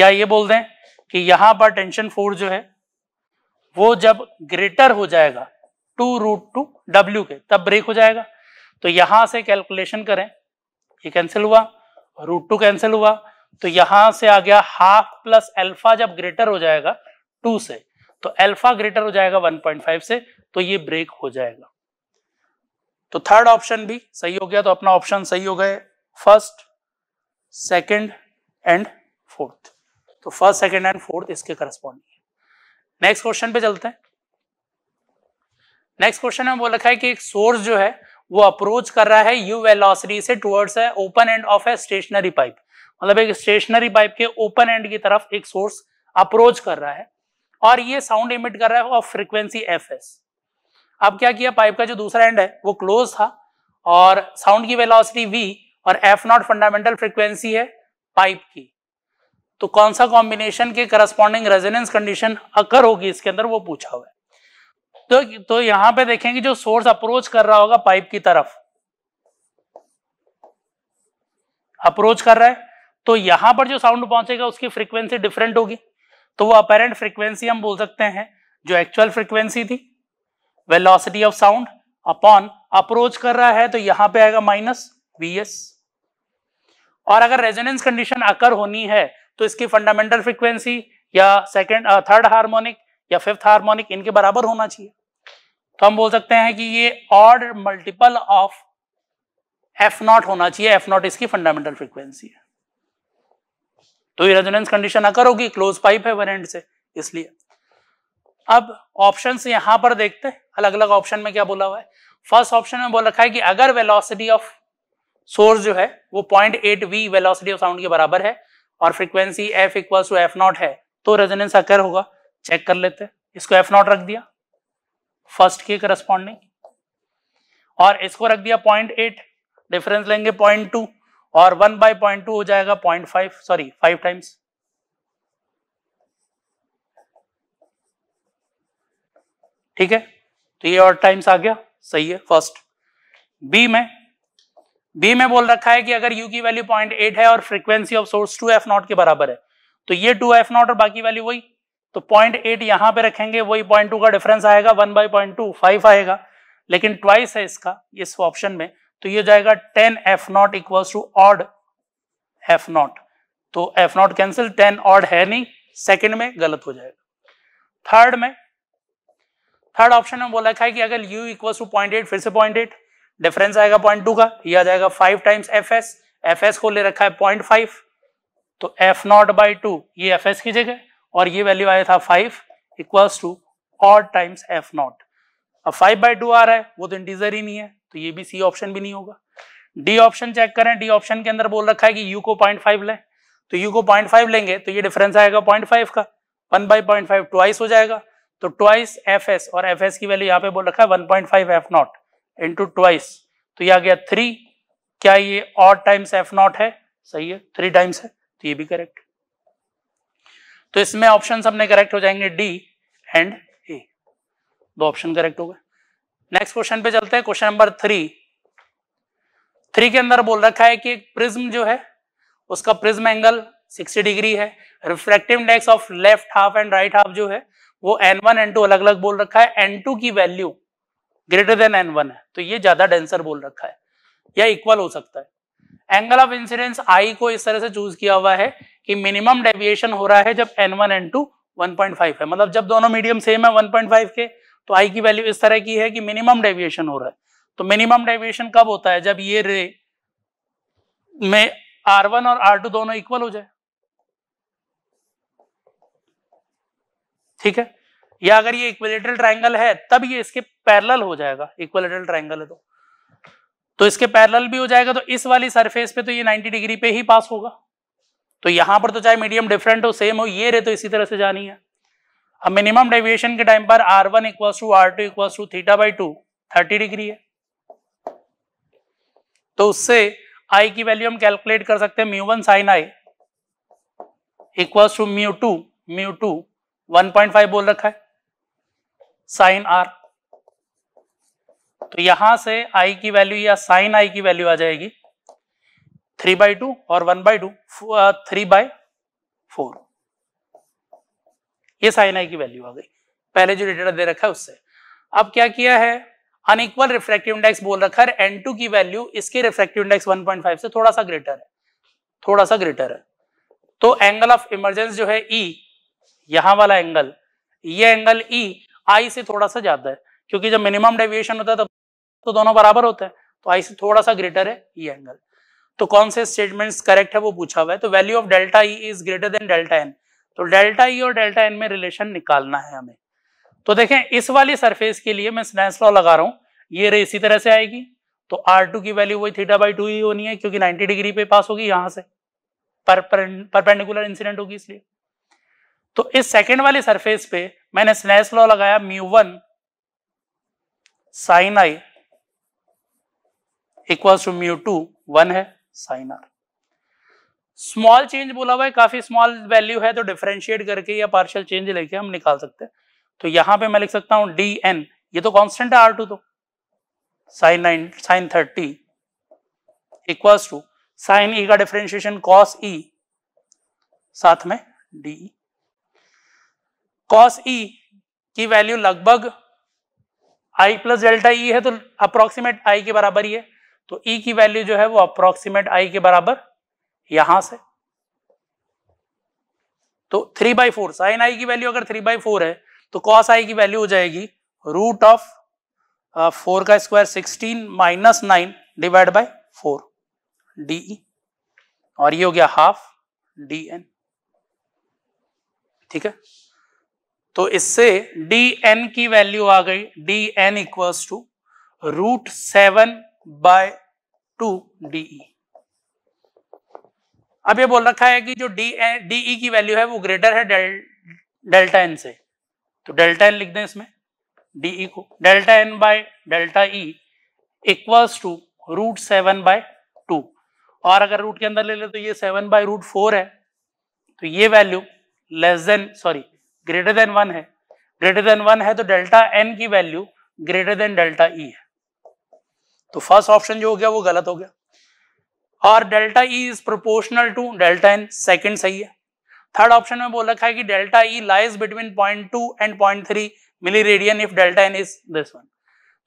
Speaker 3: या ये बोल दें कि यहां पर टेंशन फोर्स जो है वो जब ग्रेटर हो जाएगा टू रूट टू डब्ल्यू के तब ब्रेक हो जाएगा तो यहां से कैलकुलेशन करें ये कैंसिल हुआ रूट टू कैंसिल हुआ तो यहां से आ गया हाफ प्लस एल्फा जब ग्रेटर हो जाएगा टू से तो एल्फा ग्रेटर हो जाएगा 1.5 से तो ये ब्रेक हो जाएगा तो थर्ड ऑप्शन भी सही हो गया तो अपना ऑप्शन सही हो गए फर्स्ट सेकंड एंड फोर्थ तो फर्स्ट सेकंड एंड फोर्थ इसके करस्पॉन्डिंग नेक्स्ट क्वेश्चन पे चलते हैं नेक्स्ट क्वेश्चन में बोल रखा है कि एक सोर्स जो है वो अप्रोच कर रहा है यू वेलोसिटी से towards open end of a stationary pipe मतलब एक स्टेशनरी पाइप के ओपन एंड की तरफ एक सोर्स अप्रोच कर रहा है और ये साउंड इमिट कर रहा है ऑफ फ्रीक्वेंसी एफ एस अब क्या किया पाइप का जो दूसरा एंड है वो क्लोज था और साउंड की वेलॉसिटी वी और एफ नॉट फंडामेंटल फ्रिक्वेंसी है पाइप की तो कौन सा कॉम्बिनेशन के करस्पॉन्डिंग रेजिनेंस कंडीशन अकर होगी इसके अंदर वो पूछा हुआ है तो तो यहां पे देखेंगे जो सोर्स अप्रोच कर रहा होगा पाइप की तरफ अप्रोच कर रहा है तो यहां पर जो साउंड पहुंचेगा उसकी फ्रीक्वेंसी डिफरेंट होगी तो वो अपेरेंट फ्रीक्वेंसी हम बोल सकते हैं जो एक्चुअल फ्रीक्वेंसी थी velocity of sound upon approach कर रहा है तो यहां पे आएगा माइनस वी एस और अगर रेजोनेंस कंडीशन अकर होनी है तो इसकी फंडामेंटल फ्रीक्वेंसी या सेकेंड थर्ड हार्मोनिक या फिफ्थ हार्मोनिक इनके बराबर होना चाहिए तो हम बोल सकते हैं कि ये odd multiple of F naught होना चाहिए एफ नॉट इसकी फंडामेंटल फ्रीक्वेंसी है तो ये रेजोनेंस कंडीशन अकर होगी क्लोज पाइप है वन एंड से इसलिए अब ऑप्शंस यहां पर देखते हैं अलग अलग ऑप्शन में क्या बोला हुआ है फर्स्ट ऑप्शन में बोल रखा है कि अगर वेलोसिटी ऑफ सोर्स जो है वो point eight V velocity of sound के बराबर है और frequency F equal to F naught है तो रेजोनेंस अकर होगा चेक कर लेते इसको एफ नॉट रख दिया फर्स्ट के करस्पॉन्डिंग और इसको रख दिया पॉइंट एट डिफरेंस लेंगे पॉइंट टू और वन बाय पॉइंट टू हो जाएगा point five sorry five times ठीक है तो ये और टाइम्स आ गया सही है फर्स्ट बी में बी में बोल रखा है कि अगर यू की वैल्यू पॉइंट एट है और frequency of source two F naught के बराबर है तो ये टू एफ नॉट और बाकी वैल्यू वही तो पॉइंट एट यहां पर रखेंगे वही पॉइंट टू का डिफरेंस आएगा one by point two five आएगा लेकिन ट्वाइस है इसका इस ऑप्शन में तो ये जाएगा ten F naught equal to odd F naught तो F naught cancel ten odd है नहीं सेकेंड में गलत हो जाएगा थर्ड में थर्ड ऑप्शन में बोला है कि अगर u equal to point eight फिर से पॉइंट एट डिफरेंस आएगा पॉइंट टू का यह आ जाएगा five times F S F S को ले रखा है पॉइंट फाइव तो एफ नॉट बाई टू ये एफ एस की जगह और ये वैल्यू आया था फाइव इक्वल्स टू और टाइम्स एफ नॉट अब फाइव बाई टू आ रहा है वो तो इंटीजर ही नहीं है तो ये भी सी ऑप्शन भी नहीं होगा डी ऑप्शन चेक करें डी ऑप्शन के अंदर बोल रखा है कि यू को पॉइंट फाइव लें तो यू को पॉइंट फाइव लेंगे तो ये डिफरेंस आएगा पॉइंट फाइव का one by point five twice हो जाएगा तो ट्वाइस एफ एस और एफ एस की वैल्यू यहाँ पे बोल रखा है one point five F naught into twice तो ये आ गया थ्री क्या ये और टाइम्स एफ नॉट है सही है थ्री टाइम्स है तो ये भी करेक्ट तो इसमें ऑप्शन अपने करेक्ट हो जाएंगे डी एंड ए दो ऑप्शन करेक्ट हो गए नेक्स्ट क्वेश्चन पे चलते हैं क्वेश्चन नंबर थ्री थ्री के अंदर बोल रखा है कि एक प्रिज्म जो है उसका प्रिज्म एंगल 60 डिग्री है reflective index of left half and right half जो है वो एन वन एन टू अलग अलग बोल रखा है एन टू की value greater than N one है तो ये ज्यादा डेंसर बोल रखा है या इक्वल हो सकता है एंगल ऑफ इंसिडेंस आई को इस तरह से चूज किया हुआ है कि मिनिमम डेविएशन हो रहा है जब N one N two one point five है मतलब जब दोनों मीडियम सेम है वन पॉइंट फाइव के तो आई की वैल्यू इस तरह की है कि मिनिमम डेविएशन हो रहा है तो मिनिमम डेविएशन कब होता है जब ये रे में आर वन और आर टू दोनों इक्वल हो जाए ठीक है या अगर ये इक्वलेटरल ट्राइंगल है तब ये इसके पैरेलल हो जाएगा इक्वलेटरल ट्राइंगल है तो तो इसके पैरेलल भी हो जाएगा तो इस वाली सरफेस पे तो ये 90 डिग्री पे ही पास होगा तो यहां पर तो चाहे मीडियम डिफरेंट हो सेम हो ये रे तो इसी तरह से जानी है अब मिनिमम डेविएशन के टाइम पर R one equal to R two equal to theta by two thirty degree है तो उससे आई की वैल्यू हम कैलकुलेट कर सकते हैं mu one sine I equal to mu two mu two one point five बोल रखा है साइन आर तो यहां से आई की वैल्यू या साइन आई की वैल्यू आ जाएगी थ्री बाई टू और one by two three by four ये साइन आई की वैल्यू आ गई पहले जो डेटा दे रखा है उससे अब क्या किया है अनइक्वल रिफ्रेक्टिव इंडेक्स बोल रखा है एन टू की वैल्यू इसके refractive index one point five से थोड़ा सा ग्रेटर है थोड़ा सा ग्रेटर है तो एंगल ऑफ इमरजेंस जो है ई e, यहां वाला एंगल ये एंगल ई e, आई से थोड़ा सा ज्यादा है क्योंकि जब मिनिमम डेविएशन होता है तब तो दोनों बराबर होते हैं तो आई से थोड़ा सा ग्रेटर है ये एंगल तो कौन से स्टेटमेंट्स करेक्ट है वो पूछा हुआ है तो value of delta E is greater than delta N तो डेल्टा ई e और डेल्टा एन में रिलेशन निकालना है हमें तो देखें इस वाली सरफेस के लिए मैं स्नेस लॉ लगा रहा हूं ये रे इसी तरह से आएगी तो टू की वैल्यू वही थीटा बाई टू ही होनी है क्योंकि 90 डिग्री पे पास होगी यहां से पर परपेंडिकुलर इंसिडेंट होगी इसलिए तो इस सेकेंड वाली सरफेस पे मैंने स्नेस लॉ लगाया mu one sine I equals to mu two one है साइन आर स्मॉल चेंज बोला हुआ है काफी स्मॉल वैल्यू है तो डिफ्रेंशिएट करके या पार्शियल चेंज लेके हम निकाल सकते हैं तो यहां पे मैं लिख सकता हूं डी एन ये तो कांस्टेंट है आर टू तो sine nine sine thirty equals to sine E का डिफरेंशिएशन कॉस ई साथ में डी कॉस ई की वैल्यू लगभग आई प्लस डेल्टा ई है तो अप्रोक्सीमेट आई के बराबर ही है तो ई e की वैल्यू जो है वो अप्रोक्सीमेट आई के बराबर यहां से तो three by four sine I की वैल्यू अगर थ्री बाई फोर है तो कॉस आई की वैल्यू हो जाएगी रूट ऑफ फोर का square sixteen minus nine divide by four D और ये हो गया हाफ डी एन ठीक है तो इससे डी एन की वैल्यू आ गई D N equals to root seven by two D अब ये बोल रखा है कि जो डी ए डी की वैल्यू है वो ग्रेटर है डेल डेल्टा एन से तो डेल्टा एन लिख दें इसमें डी e को delta N by delta E equals to root seven by two और अगर रूट के अंदर ले ले तो ये सेवन बाय रूट फोर है तो ये value less than sorry greater than one है ग्रेटर देन वन है तो डेल्टा एन की value greater than delta E है तो फर्स्ट ऑप्शन जो हो गया वो गलत हो गया और delta E is proportional to delta N second सही है थर्ड e तो ऑप्शन में बोल रखा है कि delta E lies between point two and point three milli radian if delta N is this one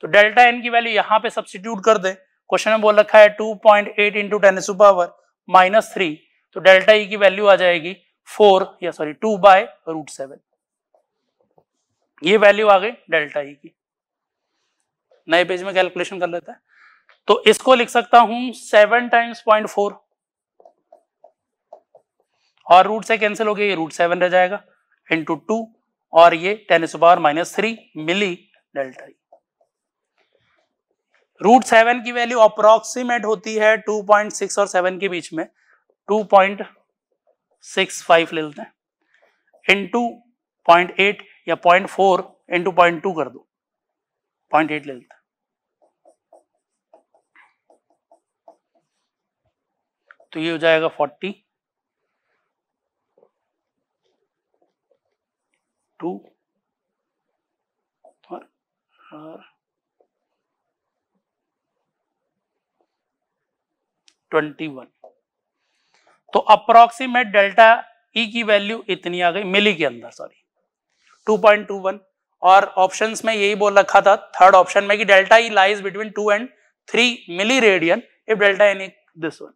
Speaker 3: तो डेल्टा एन e की वैल्यू यहाँ पे सब्सटीट्यूट कर दे क्वेश्चन में बोल रखा है two point eight into ten power minus three तो डेल्टा ई की वैल्यू आ जाएगी फोर या sorry two by root seven ये वैल्यू आ गई डेल्टा ई e की नए पेज में कैलकुलेशन कर लेता है तो इसको लिख सकता हूं सेवन टाइम्स पॉइंट फोर और रूट से कैंसिल हो गया ये रूट सेवन रह जाएगा इंटू टू और ये टेन इस power minus three milli delta root seven की वैल्यू अप्रोक्सीमेट होती है टू पॉइंट सिक्स और सेवन के बीच में टू पॉइंट सिक्स फाइव ले लेते हैं इंटू पॉइंट एट या point four into point two कर दो पॉइंट एट ले लेते हैं तो ये हो जाएगा फोर्टी
Speaker 2: टू और,
Speaker 3: ट्वेंटी वन तो अप्रोक्सीमेट डेल्टा ई e की वैल्यू इतनी आ गई मिली के अंदर sorry two point two one और ऑप्शन में यही बोल रखा था थर्ड ऑप्शन में कि delta E lies between two and three milli radian if delta N this one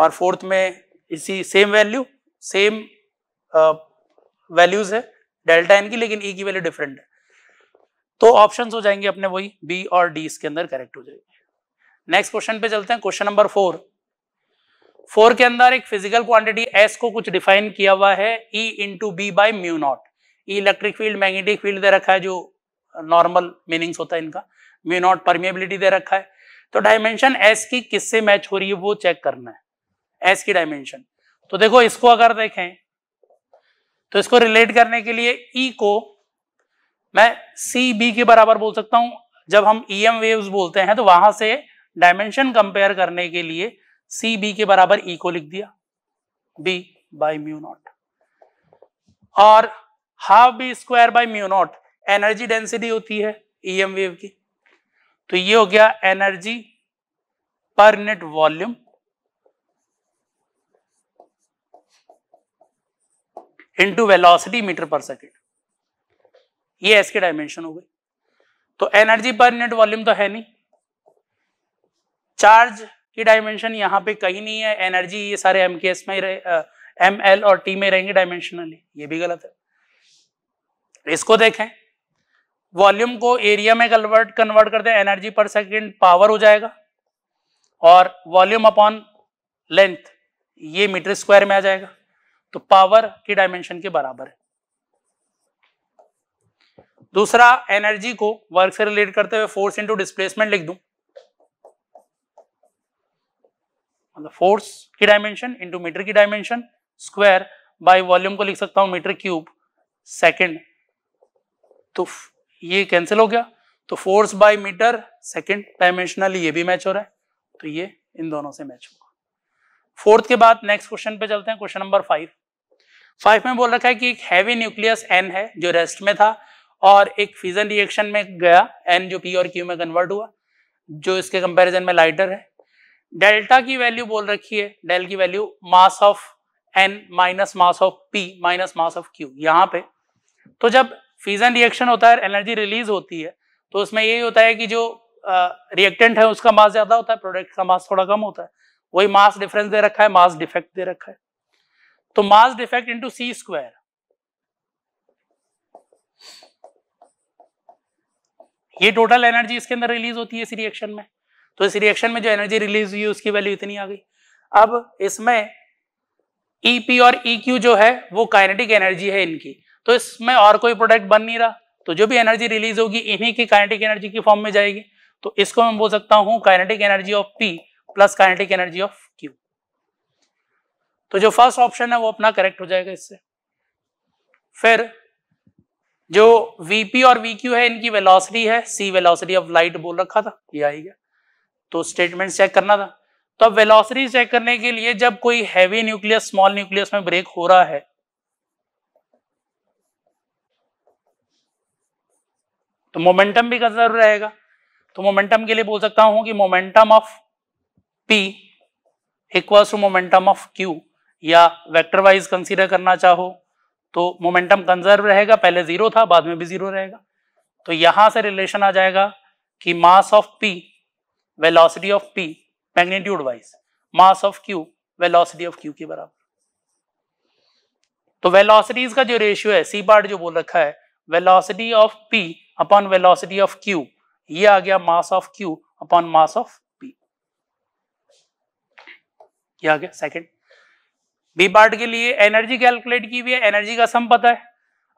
Speaker 3: और फोर्थ में इसी सेम वैल्यू सेम वैल्यूज है डेल्टा एन की लेकिन ई e की वैल्यू डिफरेंट है तो ऑप्शन हो जाएंगे अपने वही बी और डी इसके अंदर करेक्ट हो जाएंगे नेक्स्ट क्वेश्चन पे चलते हैं क्वेश्चन नंबर फोर फोर के अंदर एक फिजिकल क्वांटिटी एस को कुछ डिफाइन किया हुआ है E into B by mu naught E electric field magnetic field दे रखा है जो नॉर्मल मीनिंग्स होता है इनका म्यू नॉट परमिएबिलिटी दे रखा है तो डायमेंशन एस की किससे मैच हो रही है वो चेक करना है एस की डायमेंशन तो देखो इसको अगर देखें तो इसको रिलेट करने के लिए ई e को मैं सी बी के बराबर बोल सकता हूं जब हम ई एम वेव्स बोलते हैं तो वहां से डायमेंशन कंपेयर करने के लिए सी बी के बराबर ई e को लिख दिया बी बाई म्यू नॉट और half B square by mu naught energy density होती है ई एम वेव की तो ये हो गया energy per unit volume into velocity metre per second ये एस के डायमेंशन हो गई तो एनर्जी पर यूनिट वॉल्यूम तो है नहीं चार्ज की डायमेंशन यहां पे कहीं नहीं है एनर्जी ये सारे एम के एस में एम एल और टी में रहेंगे डायमेंशनली ये भी गलत है इसको देखें वॉल्यूम को एरिया में कन्वर्ट कन्वर्ट करते हैं एनर्जी पर सेकेंड पावर हो जाएगा और वॉल्यूम अपॉन लेंथ ये मीटर स्क्वायर में आ जाएगा तो पावर की डायमेंशन के बराबर है दूसरा एनर्जी को वर्क से रिलेट करते हुए फोर्स इंटू डिस्प्लेसमेंट लिख दूं मतलब फोर्स की डायमेंशन इंटू मीटर की डायमेंशन स्क्वायर बाय वॉल्यूम को लिख सकता हूं मीटर क्यूब सेकंड तो ये कैंसिल हो गया तो force by metre second dimensional ये भी मैच हो रहा है तो ये इन दोनों से मैच होगा फोर्थ के बाद नेक्स्ट क्वेश्चन पे चलते हैं क्वेश्चन नंबर फाइव फाइव में बोल रखा है कि एक हैवी न्यूक्लियस एन है जो रेस्ट में था और एक फिजन रिएक्शन में गया एन जो पी और क्यू में कन्वर्ट हुआ जो इसके कंपैरिजन में लाइटर है डेल्टा की वैल्यू बोल रखी है डेल की value mass of N minus mass of P minus mass of Q यहाँ पे तो जब फिजन रिएक्शन होता है एनर्जी रिलीज होती है तो उसमें यही होता है कि जो रिएक्टेंट है उसका मास ज्यादा होता है प्रोडक्ट का मास थोड़ा कम होता है वही मास डिफरेंस दे रखा है मास डिफेक्ट दे रखा है तो mass defect into C square ये टोटल एनर्जी इसके अंदर रिलीज होती है इस रिएक्शन में तो इस रिएक्शन में जो एनर्जी रिलीज हुई उसकी वैल्यू इतनी आ गई अब इसमें ईपी e और क्यू e जो है वो काइनेटिक एनर्जी है इनकी तो इसमें और कोई प्रोडक्ट बन नहीं रहा तो जो भी एनर्जी रिलीज होगी इन्हीं की काइनेटिक एनर्जी की फॉर्म में जाएगी तो इसको मैं बोल सकता हूं kinetic energy of P plus kinetic energy of Q तो जो फर्स्ट ऑप्शन है वो अपना करेक्ट हो जाएगा इससे फिर जो वीपी और क्यू है इनकी वेलोसिटी है सी वेलोसिटी ऑफ लाइट बोल रखा था ये आई गया तो स्टेटमेंट चेक करना था तो अब वेलोसिटी चेक करने के लिए जब कोई हैवी न्यूक्लियस स्मॉल न्यूक्लियस में ब्रेक हो रहा है तो मोमेंटम भी कंजर्व रहेगा तो मोमेंटम के लिए बोल सकता हूं कि momentum of p equals to momentum of q या वेक्टर वाइज कंसीडर करना चाहो तो मोमेंटम कंजर्व रहेगा पहले जीरो था बाद में भी जीरो रहेगा तो यहां से रिलेशन आ जाएगा कि mass of p velocity of p magnitude wise mass of q velocity of q के बराबर तो वेलोसिटीज का जो रेशियो है सी पार्ट जो बोल रखा है velocity of P upon velocity of Q ये आ गया mass of Q upon mass of ये आ गया सेकंड बी पार्ट के लिए एनर्जी कैलकुलेट की हुई है एनर्जी का सम पता है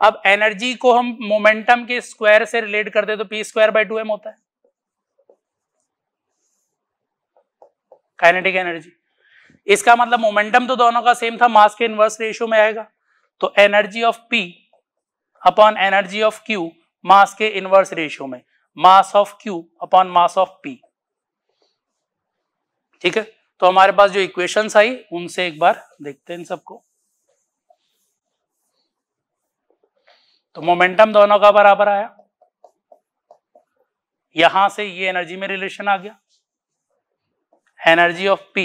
Speaker 3: अब एनर्जी को हम मोमेंटम के स्क्वायर से रिलेट करते तो P square by two M होता है काइनेटिक एनर्जी इसका मतलब मोमेंटम तो दोनों का सेम था मास के इनवर्स रेशियो में आएगा तो energy of P upon energy of Q mass के इनवर्स रेशियो में mass of Q upon mass of P ठीक है तो हमारे पास जो इक्वेशंस आई उनसे एक बार देखते हैं इन सबको तो मोमेंटम दोनों का बराबर आया यहां से ये एनर्जी में रिलेशन आ गया energy of P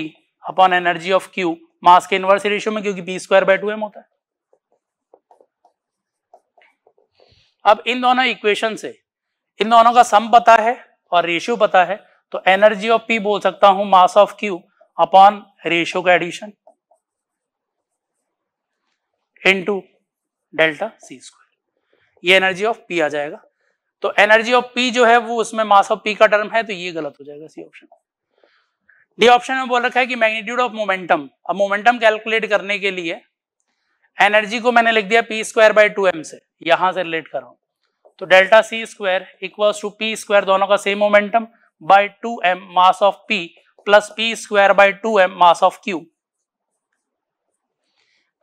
Speaker 3: upon energy of Q mass के इनवर्स रेशियो में क्योंकि P square by two M होता है अब इन दोनों इक्वेशन से इन दोनों का सम पता है और रेशियो पता है तो एनर्जी ऑफ पी बोल सकता हूं mass of Q upon ratio का addition into delta C square ये एनर्जी ऑफ पी आ जाएगा तो एनर्जी ऑफ पी जो है वो उसमें मास ऑफ पी का टर्म है तो ये गलत हो जाएगा सी ऑप्शन डी ऑप्शन में बोल रखा है कि मैग्नीट्यूड ऑफ मोमेंटम अब मोमेंटम कैलकुलेट करने के लिए एनर्जी को मैंने लिख दिया P square by two M से यहां से रिलेट कर रहा हूं तो delta C square equals to P square दोनों का same momentum by two M mass of P plus P square by two M mass of Q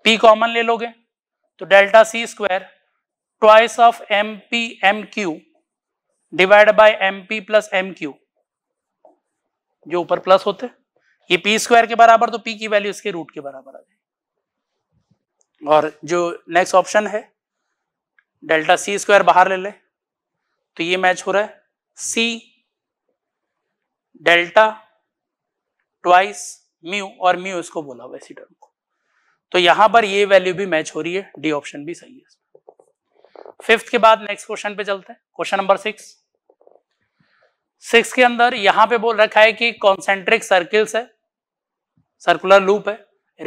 Speaker 3: P common ले लोगे तो delta C square twice of M P M Q divide by M P plus M Q जो ऊपर plus होते ये P square के बराबर तो पी की वैल्यू इसके रूट के बराबर आ जाएगी और जो नेक्स्ट ऑप्शन है डेल्टा सी स्क्वायर बाहर ले ले तो ये मैच हो रहा है सी डेल्टा ट्वाइस म्यू और म्यू इसको बोला हुआ इसी टर्म को तो यहां पर ये वैल्यू भी मैच हो रही है डी ऑप्शन भी सही है फिफ्थ के बाद नेक्स्ट क्वेश्चन पे चलते हैं क्वेश्चन नंबर सिक्स सिक्स के अंदर यहां पे बोल रखा है कि कॉन्सेंट्रिक सर्किल्स है सर्कुलर लूप है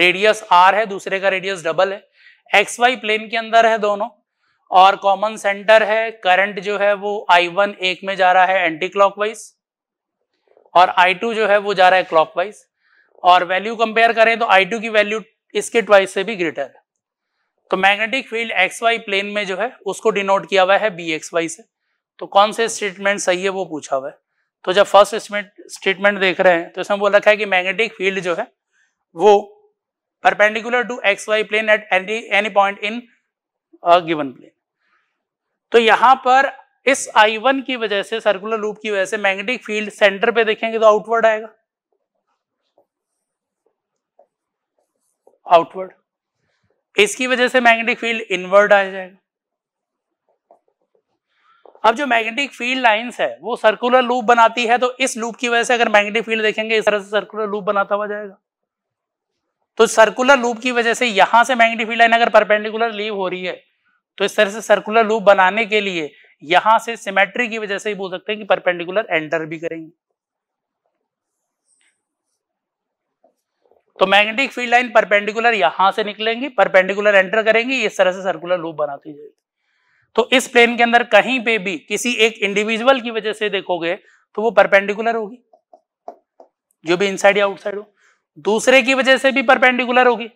Speaker 3: रेडियस आर है दूसरे का रेडियस डबल है एक्स वाई प्लेन के अंदर है दोनों और कॉमन सेंटर है करंट जो है वो आई वन एक में जा रहा है एंटी क्लॉकवाइज और I2 जो है वो जा रहा है क्लॉक और वैल्यू कंपेयर करें तो I2 की वैल्यू इसके ट्वाइस से भी ग्रेटर है तो मैग्नेटिक फील्ड वाई प्लेन में जो है उसको डिनोट किया हुआ है वाई से तो कौन से स्टेटमेंट सही है वो पूछा हुआ है तो जब फर्स्ट स्टेटमेंट देख रहे हैं तो इसमें बोल रखा है कि मैग्नेटिक फील्ड जो है वो perpendicular to X Y plane at any any point in given plane तो यहां पर इस I1 की वजह से सर्कुलर लूप की वजह से मैग्नेटिक फील्ड सेंटर पे देखेंगे तो आउटवर्ड आएगा आउटवर्ड इसकी वजह से मैग्नेटिक फील्ड इनवर्ड आ जाएगा अब जो मैग्नेटिक फील्ड लाइंस है वो सर्कुलर लूप बनाती है तो इस लूप की वजह से अगर मैग्नेटिक फील्ड देखेंगे इस तरह से सर्कुलर लूप बनाता हुआ जाएगा तो सर्कुलर लूप की वजह से यहां से मैग्नेटिक फील्ड लाइन अगर परपेंडिकुलर लीव हो रही है तो इस तरह से सर्कुलर लूप बनाने के लिए यहां से सिमेट्री की वजह से ही बोल सकते हैं कि परपेंडिकुलर एंटर भी करेंगे तो मैग्नेटिक फील्ड लाइन परपेंडिकुलर यहां से निकलेंगी परपेंडिकुलर एंटर करेंगी इस तरह से सर्कुलर लूप बनाती जाएगी तो इस प्लेन के अंदर कहीं पे भी किसी एक इंडिविजुअल की वजह से देखोगे तो वो परपेंडिकुलर होगी जो भी इनसाइड या आउटसाइड हो दूसरे की वजह से भी परपेंडिकुलर होगी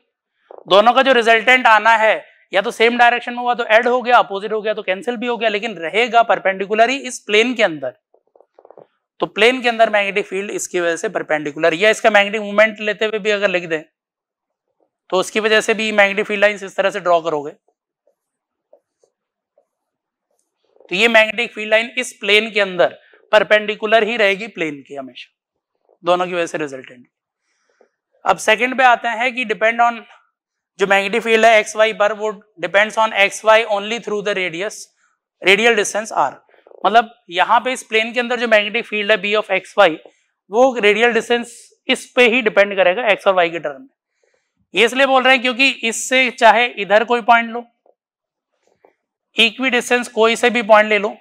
Speaker 3: दोनों का जो रिजल्टेंट आना है या तो सेम डायरेक्शन में हुआ तो एड हो गया अपोजिट हो गया तो कैंसिल भी हो गया लेकिन रहेगा परपेंडिकुलर ही इस प्लेन के अंदर तो प्लेन के अंदर मैग्नेटिक फील्ड इसकी वजह से परपेंडिकुलर या इसका मैग्नेटिक मूवमेंट लेते हुए भी अगर लिख दें तो उसकी वजह से भी मैग्नेटिक फील्ड लाइंस इस तरह से ड्रॉ करोगे तो ये मैग्नेटिक फील्ड लाइन इस प्लेन के अंदर परपेंडिकुलर ही रहेगी प्लेन की हमेशा दोनों की वजह से रिजल्टेंट अब सेकंड पे आते हैं कि डिपेंड ऑन जो मैग्नेटिक फील्ड है एक्स वाई पर वो depends on X Y only through the radius radial distance R मतलब यहाँ पे इस प्लेन के अंदर जो मैग्नेटिक फील्ड है बी ऑफ एक्स वाई वो रेडियल डिस्टेंस इस पे ही डिपेंड करेगा एक्स और वाई के टर्म में ये इसलिए बोल रहे हैं क्योंकि इससे चाहे इधर कोई पॉइंट लो इक्वी डिस्टेंस कोई से भी पॉइंट ले लो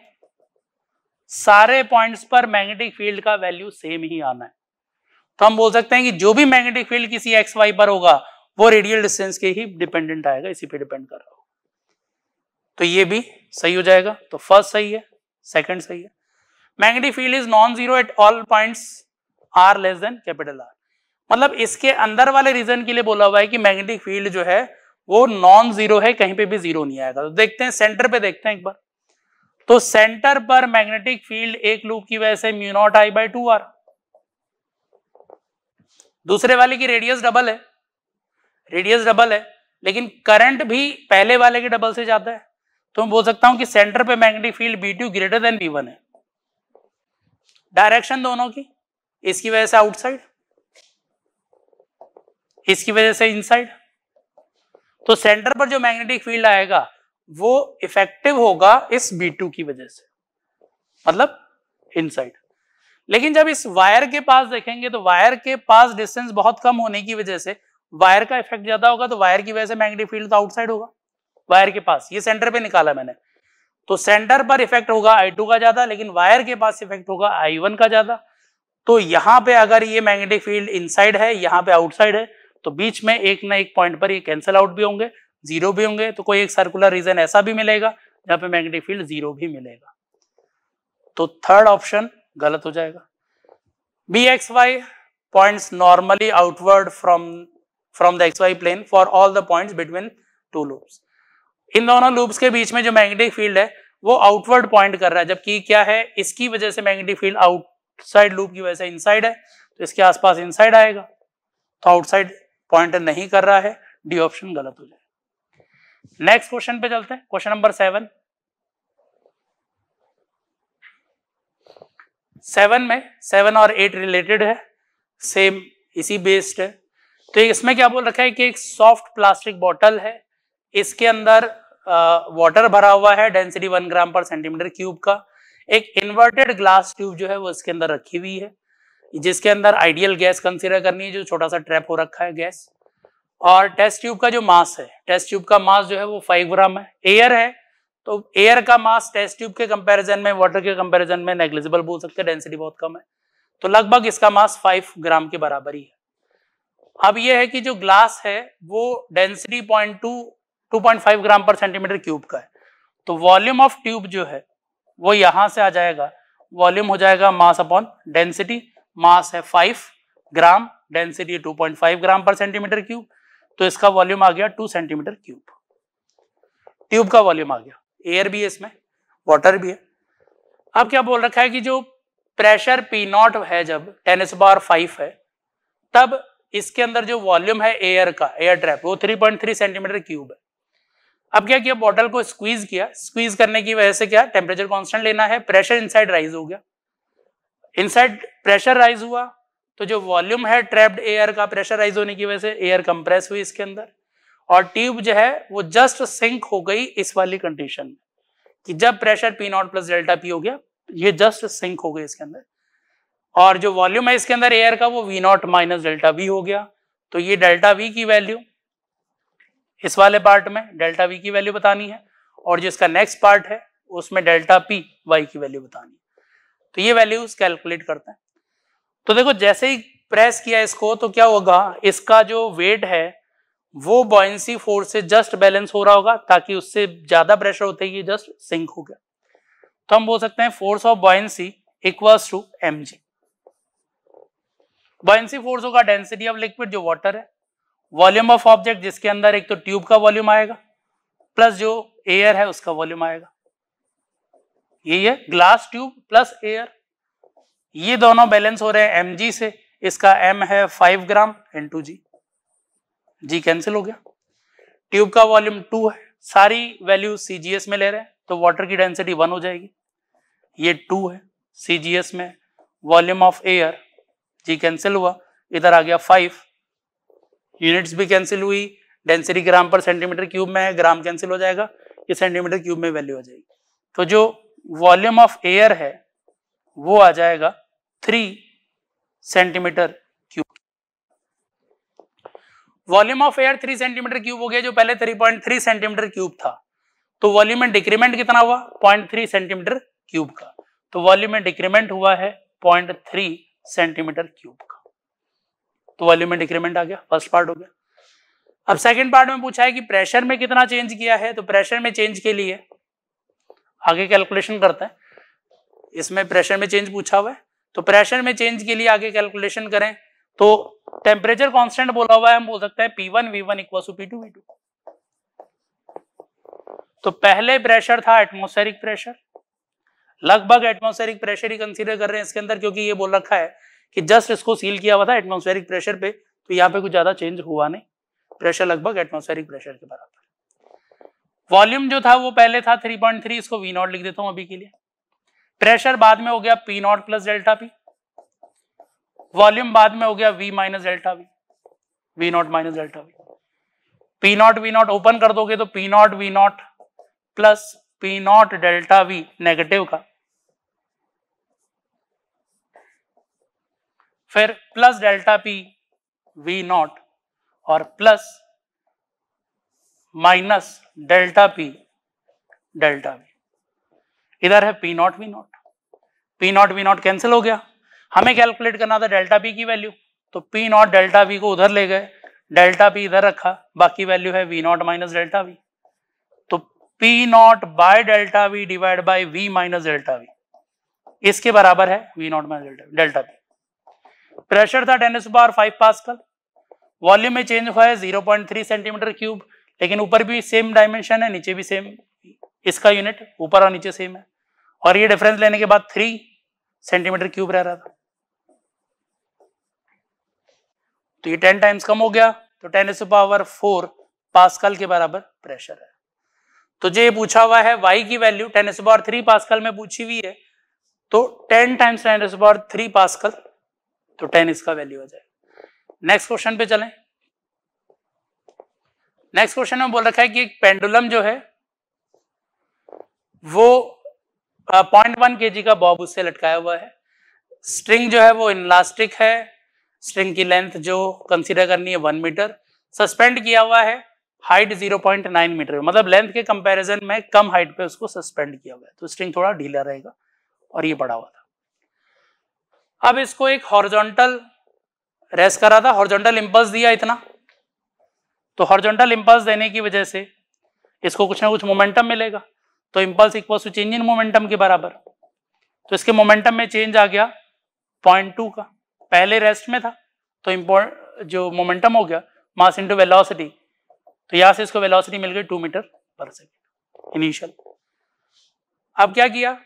Speaker 3: सारे पॉइंट्स पर मैग्नेटिक फील्ड का वैल्यू सेम ही आना है तो हम बोल सकते हैं कि जो भी मैग्नेटिक फील्ड किसी एक्स वाई पर होगा वो रेडियल डिस्टेंस के ही डिपेंडेंट आएगा इसी पे डिपेंड कर रहा हो तो ये भी सही हो जाएगा तो फर्स्ट सही है सेकंड सही है magnetic field is non zero at all points R less than capital R मतलब इसके अंदर वाले रीजन के लिए बोला हुआ है कि मैग्नेटिक फील्ड जो है वो नॉन जीरो है कहीं पे भी जीरो नहीं आएगा तो देखते हैं सेंटर पे देखते हैं एक बार तो सेंटर पर मैग्नेटिक फील्ड एक लूप की वजह से mu naught I by two R दूसरे वाले की रेडियस डबल है रेडियस डबल है लेकिन करंट भी पहले वाले के डबल से ज्यादा है तो मैं बोल सकता हूं कि सेंटर पे magnetic field B two greater than B one है डायरेक्शन दोनों की इसकी वजह से आउटसाइड इसकी वजह से इनसाइड तो सेंटर पर जो मैग्नेटिक फील्ड आएगा वो इफेक्टिव होगा इस बी टू की वजह से मतलब इनसाइड लेकिन जब इस वायर के पास देखेंगे तो वायर के पास डिस्टेंस बहुत कम होने की वजह से वायर का इफेक्ट ज्यादा होगा तो वायर की वजह से मैग्नेटिक फील्ड तो आउटसाइड होगा वायर के पास ये सेंटर पे निकाला मैंने तो सेंटर पर इफेक्ट होगा आई टू का ज्यादा लेकिन वायर के पास इफेक्ट होगा आई वन का ज्यादा तो यहां पे अगर ये मैग्नेटिक फील्ड इनसाइड है यहां पे आउटसाइड है तो बीच में एक ना एक पॉइंट पर ये कैंसिल आउट भी होंगे जीरो भी होंगे तो कोई एक सर्कुलर रीजन ऐसा भी मिलेगा जहां पे मैग्नेटिक फील्ड जीरो भी मिलेगा तो थर्ड ऑप्शन गलत हो जाएगा B X Y points normally outward from from the X Y plane for all the point between two loops in दोनों लूप्स के बीच में जो मैग्नेटिक फील्ड है वो आउटवर्ड पॉइंट कर रहा है जबकि क्या है इसकी वजह से मैग्नेटिक फील्ड आउटसाइड लूप की वजह से इनसाइड है तो इसके आसपास इनसाइड आएगा तो आउटसाइड पॉइंट नहीं कर रहा है डी ऑप्शन गलत हो जाए नेक्स्ट क्वेश्चन पे चलते हैं क्वेश्चन नंबर सेवन सेवन में सेवन और एट रिलेटेड है सेम इसी बेस्ड है तो इसमें क्या बोल रखा है कि एक सॉफ्ट प्लास्टिक बॉटल है इसके अंदर वाटर भरा हुआ है density one gram per centimetre cube का एक इन्वर्टेड ग्लास ट्यूब जो है वो इसके अंदर रखी हुई है जिसके अंदर आइडियल गैस कंसीडर करनी है जो छोटा सा ट्रैप हो रखा है गैस और टेस्ट ट्यूब का जो मास है टेस्ट ट्यूब का मास जो है वो फाइव ग्राम है एयर है तो एयर का मास टेस्ट ट्यूब के कंपैरिजन में वाटर के कंपैरिजन में नेग्लिजिबल बोल सकते हैं डेंसिटी बहुत कम है तो लगभग इसका मास फाइव ग्राम के बराबर ही है अब ये है कि जो ग्लास है वो density point two two point five gram per centimetre cube का है तो वॉल्यूम ऑफ ट्यूब जो है वो यहां से आ जाएगा वॉल्यूम हो जाएगा मास अपॉन डेंसिटी मास है five gram density two point five gram per centimetre cube तो इसका वॉल्यूम आ गया टू सेंटीमीटर क्यूब ट्यूब का वॉल्यूम आ गया एयर भी है इसमें वाटर भी है अब क्या बोल रखा है कि जो प्रेशर पी नॉट है जब टेनिस बार फाइव है तब इसके अंदर जो वॉल्यूम है एयर का एयर ट्रैप वो 3.3 सेंटीमीटर क्यूब है अब क्या किया बॉटल को स्क्वीज किया स्क्वीज करने की वजह से क्या टेम्परेचर कॉन्स्टेंट लेना है प्रेशर इनसाइड राइज हो गया इनसाइड प्रेशर राइज हुआ तो जो वॉल्यूम है ट्रैप्ड एयर का प्रेशर राइज होने की वजह से एयर कंप्रेस हुई इसके अंदर और ट्यूब जो है वो जस्ट सिंक हो गई इस वाली कंडीशन में कि जब pressure P naught plus delta P हो गया ये जस्ट सिंक हो गई इसके अंदर और जो वॉल्यूम है इसके अंदर एयर का वो V naught minus delta V हो गया तो ये डेल्टा वी की वैल्यू इस वाले पार्ट में डेल्टा वी की वैल्यू बतानी है और जो इसका नेक्स्ट पार्ट है उसमें डेल्टा पी वाई की वैल्यू बतानी है तो ये वैल्यूज कैलकुलेट करते हैं तो देखो जैसे ही प्रेस किया इसको तो क्या होगा इसका जो वेट है वो बॉयसी फोर्स से जस्ट बैलेंस हो रहा होगा ताकि उससे ज्यादा प्रेशर होते ही जस्ट सिंक हो गया तो हम बोल सकते हैं force of buoyancy equals to M G buoyancy force होगा डेंसिटी ऑफ लिक्विड जो वाटर है वॉल्यूम ऑफ ऑब्जेक्ट जिसके अंदर एक तो ट्यूब का वॉल्यूम आएगा प्लस जो एयर है उसका वॉल्यूम आएगा ये है ग्लास ट्यूब प्लस एयर ये दोनों बैलेंस हो रहे हैं एम से इसका एम है five gram N two G G cancel हो गया ट्यूब का वॉल्यूम टू है सारी वैल्यू सीजीएस में ले रहे हैं तो वाटर की डेंसिटी वन हो जाएगी ये टू है सीजीएस में volume of air G cancel हुआ इधर आ गया फाइव यूनिट्स भी कैंसिल हुई density gram per centimetre cube में है ग्राम कैंसिल हो जाएगा ये सेंटीमीटर क्यूब में वैल्यू आ जाएगी तो जो वॉल्यूम ऑफ एयर है वो आ जाएगा three centimetre cube volume of air three centimetre cube हो गया जो पहले three point three centimetre cube था तो वॉल्यूम में डिक्रीमेंट कितना हुआ पॉइंट थ्री सेंटीमीटर क्यूब का तो वॉल्यूम में डिक्रीमेंट हुआ है पॉइंट थ्री सेंटीमीटर क्यूब का तो वॉल्यूम में डिक्रीमेंट आ गया फर्स्ट पार्ट हो गया अब सेकंड पार्ट में पूछा है कि प्रेशर में कितना चेंज किया है तो प्रेशर में चेंज के लिए आगे कैलकुलेशन करते हैं इसमें प्रेशर में चेंज पूछा हुआ है तो प्रेशर में चेंज के लिए आगे कैलकुलेशन करें तो टेम्परेचर कॉन्स्टेंट बोला हुआ है हम बोल सकते हैं P one V one equal to P two V two तो पहले प्रेशर था एटमोस्फेरिक प्रेशर लगभग एटमोस्फेरिक प्रेशर ही कंसीडर कर रहे हैं इसके अंदर क्योंकि ये बोल रखा है कि जस्ट इसको सील किया हुआ था एटमोस्फेरिक प्रेशर पे तो यहाँ पे कुछ ज्यादा चेंज हुआ नहीं प्रेशर लगभग एटमोस्फेरिक प्रेशर के बराबर वॉल्यूम जो था वो पहले था 3.3 इसको वी नॉट लिख देता हूं अभी के लिए प्रेशर बाद में हो गया P naught plus delta P volume बाद में हो गया V minus delta V V naught minus delta V P naught V naught open कर दोगे तो P naught V naught plus P naught delta V negative का फिर plus delta P V naught और plus minus delta P delta V इधर है P naught V naught P naught V naught cancel हो गया हमें कैलकुलेट करना था डेल्टा पी की वैल्यू तो पी नॉट डेल्टा वी को उधर ले गए डेल्टा पी इधर रखा बाकी वैल्यू है V naught minus delta V तो P naught by delta V divide by V minus delta V इसके बराबर है V naught minus delta delta P pressure था ten bar five pascal volume में चेंज हुआ है zero point three centimetre cube लेकिन ऊपर भी सेम डायमेंशन है नीचे भी सेम इसका यूनिट ऊपर और नीचे सेम है और ये डिफरेंस लेने के बाद थ्री सेंटीमीटर क्यूब रह रहा था तो ये टेन टाइम्स कम हो गया तो ten S power four pascal के बराबर प्रेशर है तो जो ये पूछा हुआ है वाई की value ten S power three pascal में पूछी हुई है तो ten times ten S power three pascal तो टेन इसका वैल्यू आ जाएगा नेक्स्ट क्वेश्चन पे चलें नेक्स्ट क्वेश्चन में बोल रखा है कि एक पेंडुलम जो है वो पॉइंट वन के का बॉब उससे लटकाया हुआ है स्ट्रिंग जो है वो इनलास्टिक है स्ट्रिंग की लेंथ जो कंसीडर करनी है वन मीटर सस्पेंड किया हुआ है height zero point nine metre मतलब लेंथ के कंपैरिजन में कम हाइट पे उसको सस्पेंड किया हुआ है तो स्ट्रिंग थोड़ा ढीला रहेगा और ये बड़ा हुआ था अब इसको एक हॉर्जोंटल रेस करा था हॉर्जोंटल इंपल्स दिया इतना तो हॉर्जोंटल इंपल्स देने की वजह से इसको कुछ ना कुछ मोमेंटम मिलेगा तो impulse equal to change in momentum के बराबर तो इसके मोमेंटम में चेंज आ गया पॉइंट टू का पहले रेस्ट में था तो इम्पोर्ट जो मोमेंटम हो गया मास इनटू वेलोसिटी तो यहां से इसको वेलोसिटी मिल गई two metre per second initial अब क्या किया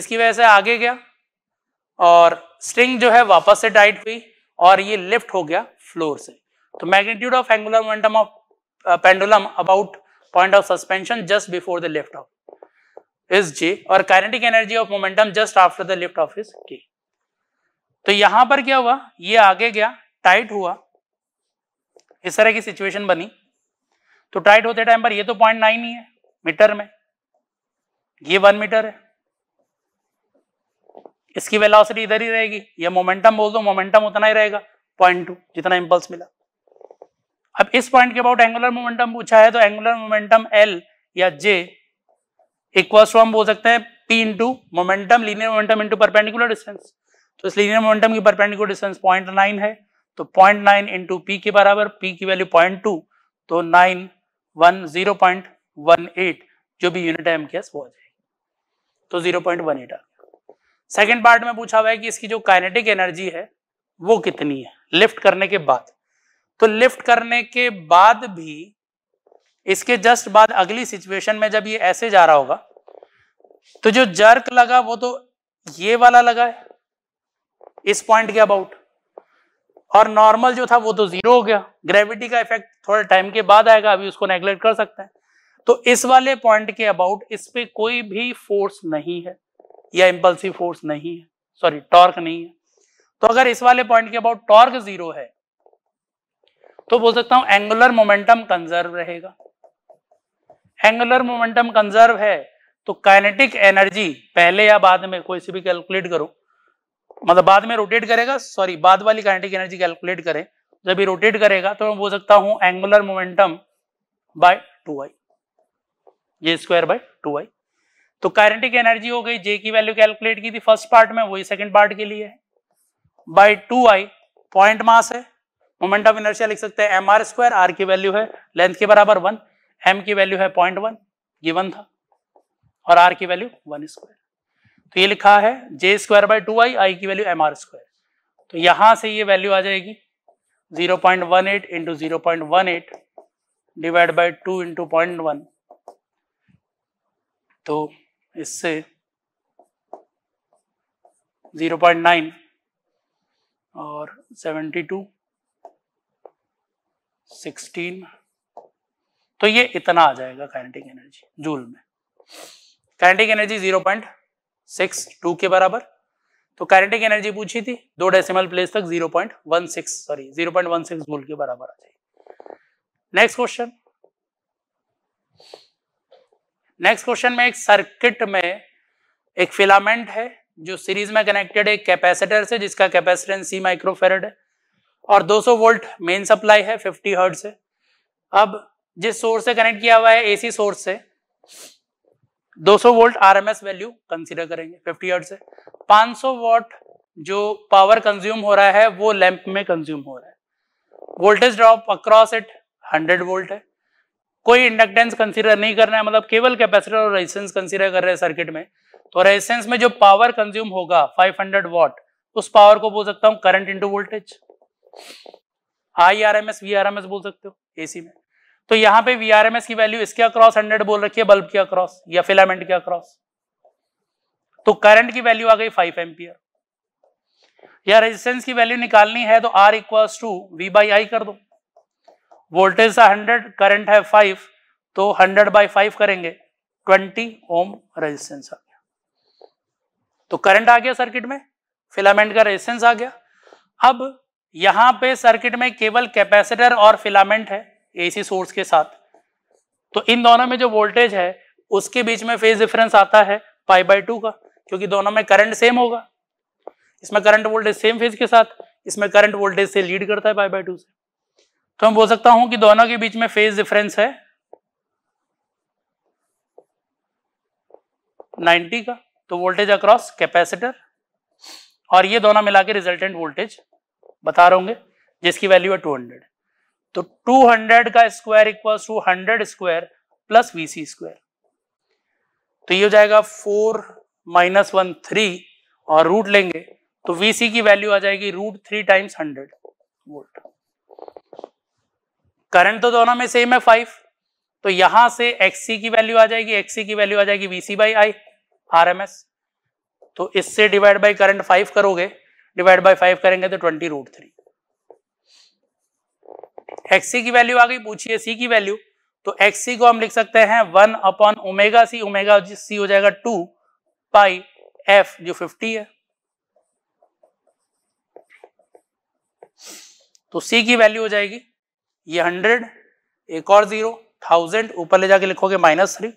Speaker 3: इसकी वजह से आगे गया और स्ट्रिंग जो है वापस से टाइट हुई और ये लिफ्ट हो गया फ्लोर से तो magnitude of angular momentum of pendulum about point of suspension just before the lift off is J और kinetic energy of momentum just after the lift off is K तो यहां पर क्या हुआ ये आगे गया टाइट हुआ इस तरह की सिचुएशन बनी तो टाइट होते टाइम पर ये तो पॉइंट नाइन ही है मीटर में ये वन मीटर है इसकी वेलोसिटी इधर ही रहेगी ये मोमेंटम बोल दो मोमेंटम उतना ही रहेगा पॉइंट टू जितना इम्पल्स मिला अब इस पॉइंट के अबाउट एंगुलर मोमेंटम पूछा है तो एंगुलर मोमेंटम एल या जे इक्वल टू हम बोल सकते हैं P into momentum linear momentum into perpendicular distance तो इस लीनियर मोमेंटम की परपेंडिकुलर डिस्टेंस पॉइंट नाइन है तो पॉइंट नाइन इंटू पी के बराबर पी की वैल्यू पॉइंट टू तो nine one zero point one eight जो भी यूनिट है एम के एस वो आ जाएगी तो जीरो पॉइंट वन एट आ गया सेकेंड पार्ट में पूछा हुआ है कि इसकी जो काइनेटिक एनर्जी है वो कितनी है लिफ्ट करने के बाद तो लिफ्ट करने के बाद भी इसके जस्ट बाद अगली सिचुएशन में जब ये ऐसे जा रहा होगा तो जो जर्क लगा वो तो ये वाला लगा है इस पॉइंट के अबाउट और नॉर्मल जो था वो तो जीरो हो गया ग्रेविटी का इफेक्ट थोड़ा टाइम के बाद आएगा अभी उसको नेग्लेक्ट कर सकते हैं तो इस वाले पॉइंट के अबाउट इस पे कोई भी फोर्स नहीं है या इम्पल्सिव फोर्स नहीं है सॉरी टॉर्क नहीं है तो अगर इस वाले पॉइंट के अबाउट टॉर्क जीरो है तो बोल सकता हूं एंगुलर मोमेंटम कंजर्व रहेगा एंगुलर मोमेंटम कंजर्व है तो काइनेटिक एनर्जी पहले या बाद में कोई से भी कैलकुलेट करो मतलब बाद में रोटेट करेगा सॉरी बाद वाली काइनेटिक एनर्जी कैलकुलेट करें जब ये रोटेट करेगा तो मैं बोल सकता हूं angular momentum by two I ये स्क्वायर बाय टू आई तो काइनेटिक एनर्जी हो गई जे की वैल्यू कैलकुलेट की थी फर्स्ट पार्ट में वही सेकंड पार्ट के लिए है by two I point mass है मोमेंट ऑफ इनर्शिया लिख सकते हैं एम आर स्क्वायर आर की वैल्यू है लेंथ के बराबर वन एम की वैल्यू है पॉइंट वन गिवन था और आर की वैल्यू वन स्क्वायर तो ये लिखा है J square by two I I की वैल्यू एम आर स्क्वायर तो यहां से ये वैल्यू आ जाएगी zero point one eight into zero point one eight divide by two into point one तो इससे 0.9 और 72 16 तो ये इतना आ जाएगा काइनेटिक एनर्जी जूल में काइनेटिक एनर्जी 0.62 के बराबर तो काइनेटिक एनर्जी पूछी थी दो डेसिमल प्लेस तक 0.16 सॉरी 0.16 जूल के बराबर आ जाएगी नेक्स्ट क्वेश्चन नेक्स्ट क्वेश्चन में एक सर्किट में एक फिलामेंट है जो सीरीज में कनेक्टेड एक कैपेसिटर से जिसका कैपेसिटेंस सी माइक्रोफेरेड है और 200 वोल्ट मेन सप्लाई है 50 हर्ट से अब जिस सोर्स से कनेक्ट किया हुआ है एसी सोर्स से 200 वोल्ट आरएमएस वैल्यू कंसीडर करेंगे 50 हर्ट से 500 वोट जो पावर कंज्यूम हो रहा है वो लैंप में कंज्यूम हो रहा है voltage drop across it hundred volt है कोई इंडक्टेंस कंसीडर नहीं करना है मतलब केवल कैपेसिटर और रेजिस्टेंस कंसीडर कर रहे हैं सर्किट में तो रेजिस्टेंस में जो पावर कंज्यूम होगा 500 वॉट उस पावर को बोल सकता हूं current into voltage I R M S V R M S बोल सकते हो एसी में तो यहां पे वी आर एम एस की वैल्यू इसके अक्रॉस हंड्रेड बोल रखी है बल्ब के अक्रॉस या फिलामेंट के अक्रॉस तो करंट की वैल्यू आ गई फाइव एम्पियर या रेजिस्टेंस की वैल्यू निकालनी है तो R equal to V by I कर दो वोल्टेज सा हंड्रेड करंट है फाइव तो हंड्रेड बाई फाइव करेंगे ट्वेंटी ओम रेजिस्टेंस आ गया तो करंट आ गया सर्किट में फिलामेंट का रेजिस्टेंस आ गया अब यहां पे सर्किट में केवल कैपेसिटर और फिलामेंट है एसी सोर्स के साथ तो इन दोनों में जो वोल्टेज है उसके बीच में फेज डिफरेंस आता है पाई बाई टू का क्योंकि दोनों में करंट सेम होगा इसमें करंट वोल्टेज सेम फेज के साथ इसमें करंट वोल्टेज से लीड करता है पाई बाई टू से तो मैं बोल सकता हूं कि दोनों के बीच में फेज डिफरेंस है 90 का तो वोल्टेज अक्रॉस कैपेसिटर और ये दोनों मिला के रिजल्टेंट वोल्टेज बता रहे होंगे जिसकी वैल्यू है 200 तो 200 का square equal to hundred square plus VC square तो ये हो जाएगा 4 माइनस वन थ्री और रूट लेंगे तो वीसी की वैल्यू आ जाएगी root three times hundred volt current तो दोनों में सेम है फाइव तो यहां से एक्सी की वैल्यू आ जाएगी एक्सी की वैल्यू आ जाएगी VC by I R M S तो इससे डिवाइड बाई करंट फाइव करोगे डिवाइड बाई फाइव करेंगे तो ट्वेंटी रूट थ्री एक्सी की वैल्यू आ गई पूछिए सी की वैल्यू तो एक्सी को हम लिख सकते हैं one upon omega C omega C हो जाएगा टू पाई एफ जो फिफ्टी है तो सी की वैल्यू हो जाएगी ये हंड्रेड एक और जीरो थाउजेंड ऊपर ले जाके लिखोगे minus three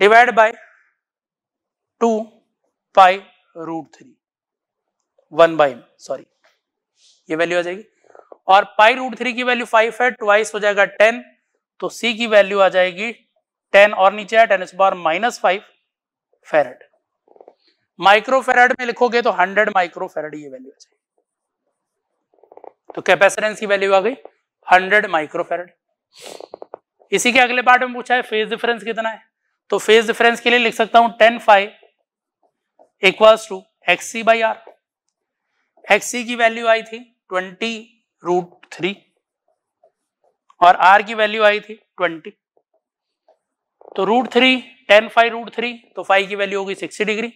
Speaker 3: divide by two pi root three one by sorry ये वैल्यू आ जाएगी और पाई रूट थ्री की वैल्यू फाइव है ट्वाइस हो जाएगा टेन तो सी की वैल्यू आ जाएगी टेन और नीचे है टेन इस बार माइनस फाइव फेरेड माइक्रोफेराड में लिखोगे तो हंड्रेड माइक्रोफेराड ये वैल्यू आ जाएगी तो कैपेसिटेंस की वैल्यू आ गई 100 माइक्रोफेरेड इसी के अगले पार्ट में पूछा है फेज डिफरेंस कितना है तो फेज डिफरेंस के लिए लिख सकता हूं tan phi equals to X C by R X C की वैल्यू आई थी ट्वेंटी रूट थ्री और आर की वैल्यू आई थी ट्वेंटी तो root three tan phi root three तो फाइव की वैल्यू होगी सिक्सटी डिग्री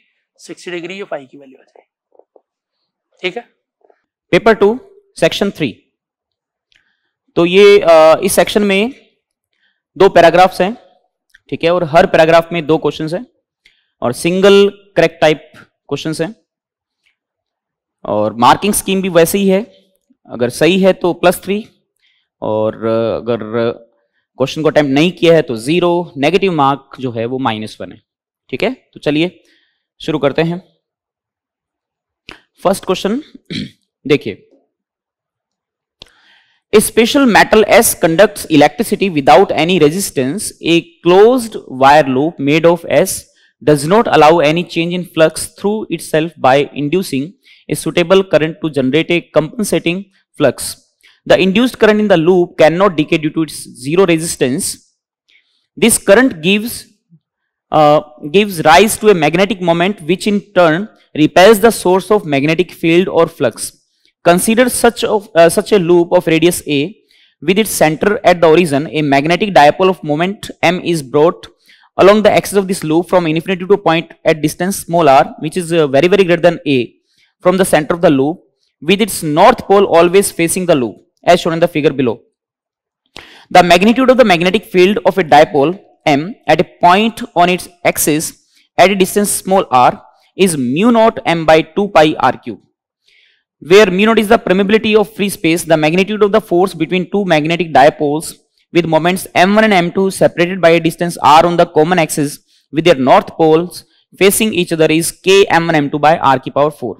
Speaker 3: सिक्सटी डिग्री ये फाइव की वैल्यू आ जाएगी ठीक है
Speaker 1: पेपर टू सेक्शन थ्री तो ये आ, इस सेक्शन में दो पैराग्राफ्स हैं ठीक है और हर पैराग्राफ में दो क्वेश्चंस हैं और सिंगल करेक्ट टाइप क्वेश्चंस हैं और मार्किंग स्कीम भी वैसे ही है अगर सही है तो प्लस थ्री और अगर क्वेश्चन को अटेम्प्ट नहीं किया है तो जीरो नेगेटिव मार्क जो है वो माइनस वन है ठीक है तो चलिए शुरू करते हैं फर्स्ट क्वेश्चन देखिए A special metal S conducts electricity without any resistance. A closed wire loop made of S does not allow any change in flux through itself by inducing a suitable current to generate a compensating flux. The induced current in the loop cannot decay due to its zero resistance. This current gives, uh, gives rise to a magnetic moment which in turn repels the source of magnetic field or flux. Consider such, of, uh, such a loop of radius A with its center at the origin. A magnetic dipole of moment M is brought along the axis of this loop from infinity to a point at distance small r which is uh, very very greater than A from the center of the loop with its north pole always facing the loop as shown in the figure below. The magnitude of the magnetic field of a dipole M at a point on its axis at a distance small r is mu naught m by 2 pi r cube where mu naught is the permeability of free space, the magnitude of the force between two magnetic dipoles with moments m1 and m2 separated by a distance r on the common axis with their north poles facing each other is k m1 m2 by r power 4.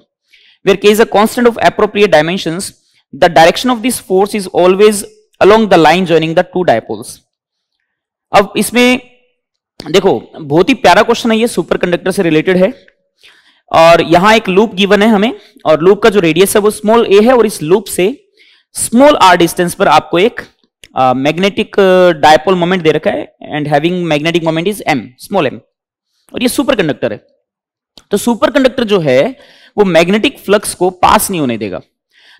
Speaker 1: Where k is a constant of appropriate dimensions, the direction of this force is always along the line joining the two dipoles. Now, इसमें देखो बहुत ही प्यारा question है ये conductor से related है और यहां एक लूप गिवन है हमें और लूप का जो रेडियस है वो स्मॉल ए है और इस लूप से स्मॉल आर डिस्टेंस पर आपको एक मैग्नेटिक डायपोल मोमेंट दे रखा है and having magnetic moment is M small M और ये सुपर कंडक्टर है तो सुपर कंडक्टर जो है वो मैग्नेटिक फ्लक्स को पास नहीं होने देगा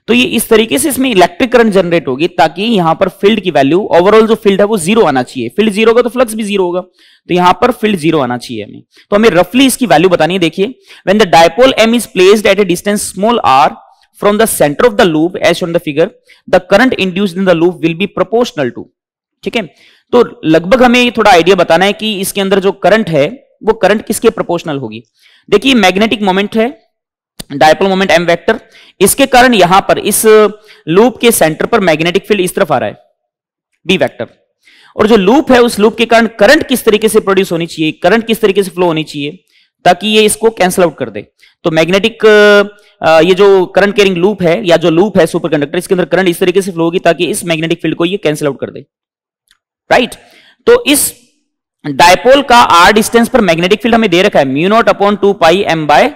Speaker 1: तो ये इस तरीके से इसमें इलेक्ट्रिक करंट जनरेट होगी ताकि यहां पर फील्ड की वैल्यू ओवरऑल जो फील्ड है वो जीरो आना चाहिए फील्ड जीरो तो होगा तो फ्लक्स भी जीरो होगा तो यहां पर फील्ड जीरो आना चाहिए हमें तो हमें रफली इसकी वैल्यू बतानी है देखिए when the dipole M is placed at a distance small R from the centre of the loop as on the figure the current induce in the loop will be proportional to ठीक है तो लगभग हमें ये थोड़ा idea बताना है कि इसके अंदर जो करंट है वो करंट किसके प्रोपोर्शनल होगी देखिए मैग्नेटिक मोमेंट है डायपोल मोमेंट एम वेक्टर इसके कारण यहां पर इस लूप के सेंटर पर मैग्नेटिक फील्ड इस तरफ आ रहा है बी वेक्टर और जो लूप है उस लूप के कारण करंट किस तरीके से प्रोड्यूस होनी चाहिए करंट किस तरीके से फ्लो होनी चाहिए ताकि ये इसको कैंसिल आउट कर दे तो मैग्नेटिक ये जो करंट कैरिंग लूप है या जो लूप है सुपर कंडक्टर इसके अंदर करंट इस तरीके से फ्लो होगी ताकि इस मैग्नेटिक फील्ड को ये कैंसिल आउट कर दे राइट तो इस डायपोल का आर डिस्टेंस पर मैग्नेटिक फील्ड हमें दे रखा है mu naught upon two pi M by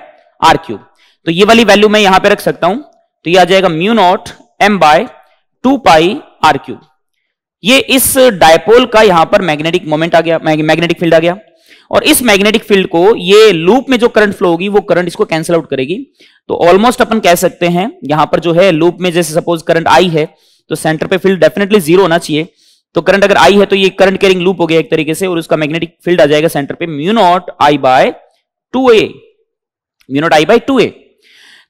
Speaker 1: R cube तो ये वाली वैल्यू मैं यहां पे रख सकता हूं तो ये आ जाएगा mu naught M by two pi R cube ये इस डायपोल का यहां पर मैग्नेटिक मोमेंट आ गया मैग्नेटिक फील्ड आ गया और इस मैग्नेटिक फील्ड को ये लूप में जो करंट फ्लो होगी वो करंट इसको कैंसिल आउट करेगी तो ऑलमोस्ट अपन कह सकते हैं यहां पर जो है लूप में जैसे सपोज करंट आई है तो सेंटर पे फील्ड डेफिनेटली जीरो होना चाहिए तो करंट अगर आई है तो ये करंट कैरिंग लूप हो गया एक तरीके से और उसका मैग्नेटिक फील्ड आ जाएगा सेंटर पे mu naught I by two A mu naught I by two A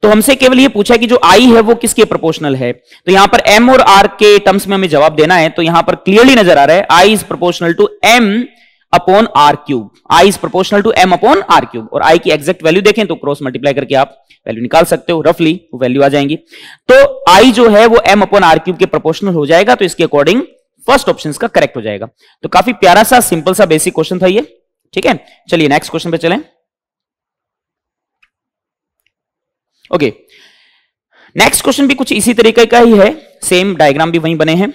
Speaker 1: तो हमसे केवल ये पूछा कि जो आई है वो किसके प्रोपोर्शनल है तो यहां पर एम और आर के टर्म्स में हमें जवाब देना है तो यहां पर क्लियरली नजर आ रहा है I is proportional to M upon R cube I is proportional to M upon R cube और आई की एक्जेक्ट वैल्यू देखें तो क्रॉस मल्टीप्लाई करके आप वैल्यू निकाल सकते हो रफली वो वैल्यू आ जाएंगी तो आई जो है वो एम अपॉन आर क्यूब के प्रोपोर्शनल हो जाएगा तो इसके अकॉर्डिंग फर्स्ट ऑप्शन का करेक्ट हो जाएगा तो काफी प्यारा सा सिंपल सा बेसिक क्वेश्चन था ये ठीक है चलिए नेक्स्ट क्वेश्चन पे चलें ओके नेक्स्ट क्वेश्चन भी कुछ इसी तरीके का ही है सेम डायग्राम भी वहीं बने हैं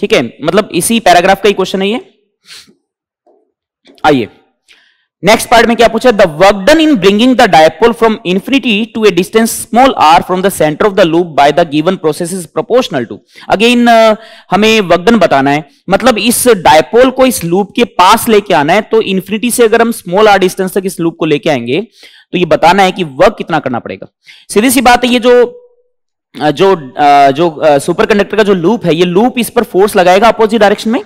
Speaker 1: ठीक है मतलब इसी पैराग्राफ का ही क्वेश्चन है ये आइए नेक्स्ट पार्ट में क्या पूछा the work done in bringing the dipole from infinity to a distance small R from the centre of the loop by the given process is proportional to again हमें work done बताना है मतलब इस dipole को इस loop के पास लेके आना है तो इन्फिनिटी से अगर हम स्मॉल आर डिस्टेंस तक इस लूप को लेके आएंगे तो ये बताना है कि वर्क कितना करना पड़ेगा सीधी सी बात है ये जो जो जो सुपर कंडक्टर का जो लूप है ये लूप इस पर फोर्स लगाएगा अपोजिट डायरेक्शन में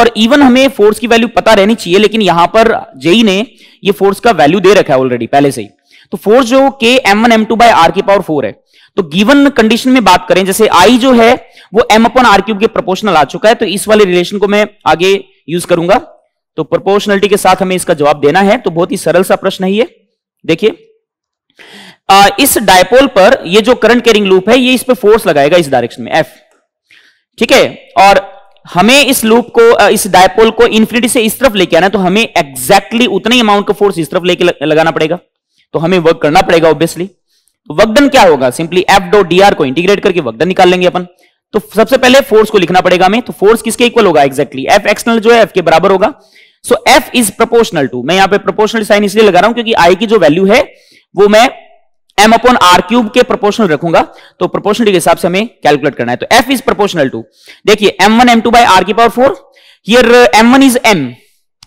Speaker 1: और इवन हमें फोर्स की वैल्यू पता रहनी चाहिए लेकिन यहां पर जेई e ने ये फोर्स का वैल्यू दे रखा है ऑलरेडी पहले से ही तो फोर्स जो K M one M two by R की पावर फोर है तो गिवन कंडीशन में बात करें जैसे आई जो है वो एम अपन आर क्यूब के प्रोपोर्शनल आ चुका है तो इस वाले रिलेशन को मैं आगे यूज करूंगा तो प्रोपोर्शनलिटी के साथ हमें इसका जवाब देना है तो बहुत ही सरल सा प्रश्न है ये देखिए इस डायपोल पर ये जो करंट कैरिंग लूप है ये इस पर फोर्स लगाएगा इस डायरेक्शन में एफ ठीक है और हमें इस लूप को इस डायपोल को इन्फिनिटी से इस तरफ लेके आना है तो हमें एग्जैक्टली exactly उतना ही अमाउंट का फोर्स इस तरफ लेके लगाना पड़ेगा तो हमें वर्क करना पड़ेगा ऑब्वियसली तो वर्कडन क्या होगा simply F dot D R को इंटीग्रेट करके वर्कडन निकाल लेंगे अपन तो सबसे पहले फोर्स को लिखना पड़ेगा हमें तो फोर्स किसके इक्वल होगा एक्जैक्टली एफ एक्सटर्नल जो है एफ के बराबर होगा so F is proportional to मैं यहां पे प्रोपोर्शनल साइन इसलिए लगा रहा हूं क्योंकि आई की जो वैल्यू है वो मैं एम अपॉन आर क्यूब के प्रोपोर्शनल रखूंगा तो प्रोपोर्शनल के हिसाब से हमें कैलकुलेट करना है तो एफ इज प्रोपोर्शनल टू देखिए M one M two by R की power four here M one is M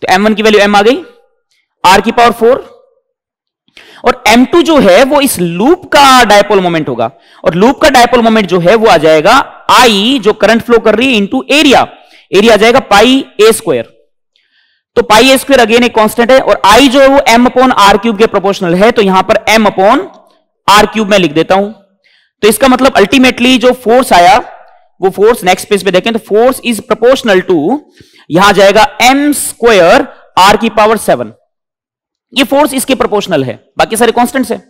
Speaker 1: तो एम वन की वैल्यू एम आ गई आर की पावर फोर और m2 जो है वो इस लूप का डायपोल मोमेंट होगा और लूप का डायपोल मोमेंट जो है वो आ जाएगा i जो करंट फ्लो कर रही है इनटू एरिया एरिया आ जाएगा पाई ए स्क्वायर तो पाई ए स्क्वेयर अगेन एक कॉन्स्टेंट है और आई जो है वो एम अपॉन आर क्यूब के प्रोपोर्शनल है तो यहां पर एम अपॉन आर क्यूब में लिख देता हूं तो इसका मतलब अल्टीमेटली जो फोर्स आया वो फोर्स नेक्स्ट पेज पे देखें तो फोर्स इज प्रोपोर्शनल टू यहां जाएगा एम स्क्वेयर आर की पावर सेवन ये फोर्स इसके प्रोपोर्शनल है बाकी सारे कॉन्स्टेंट्स है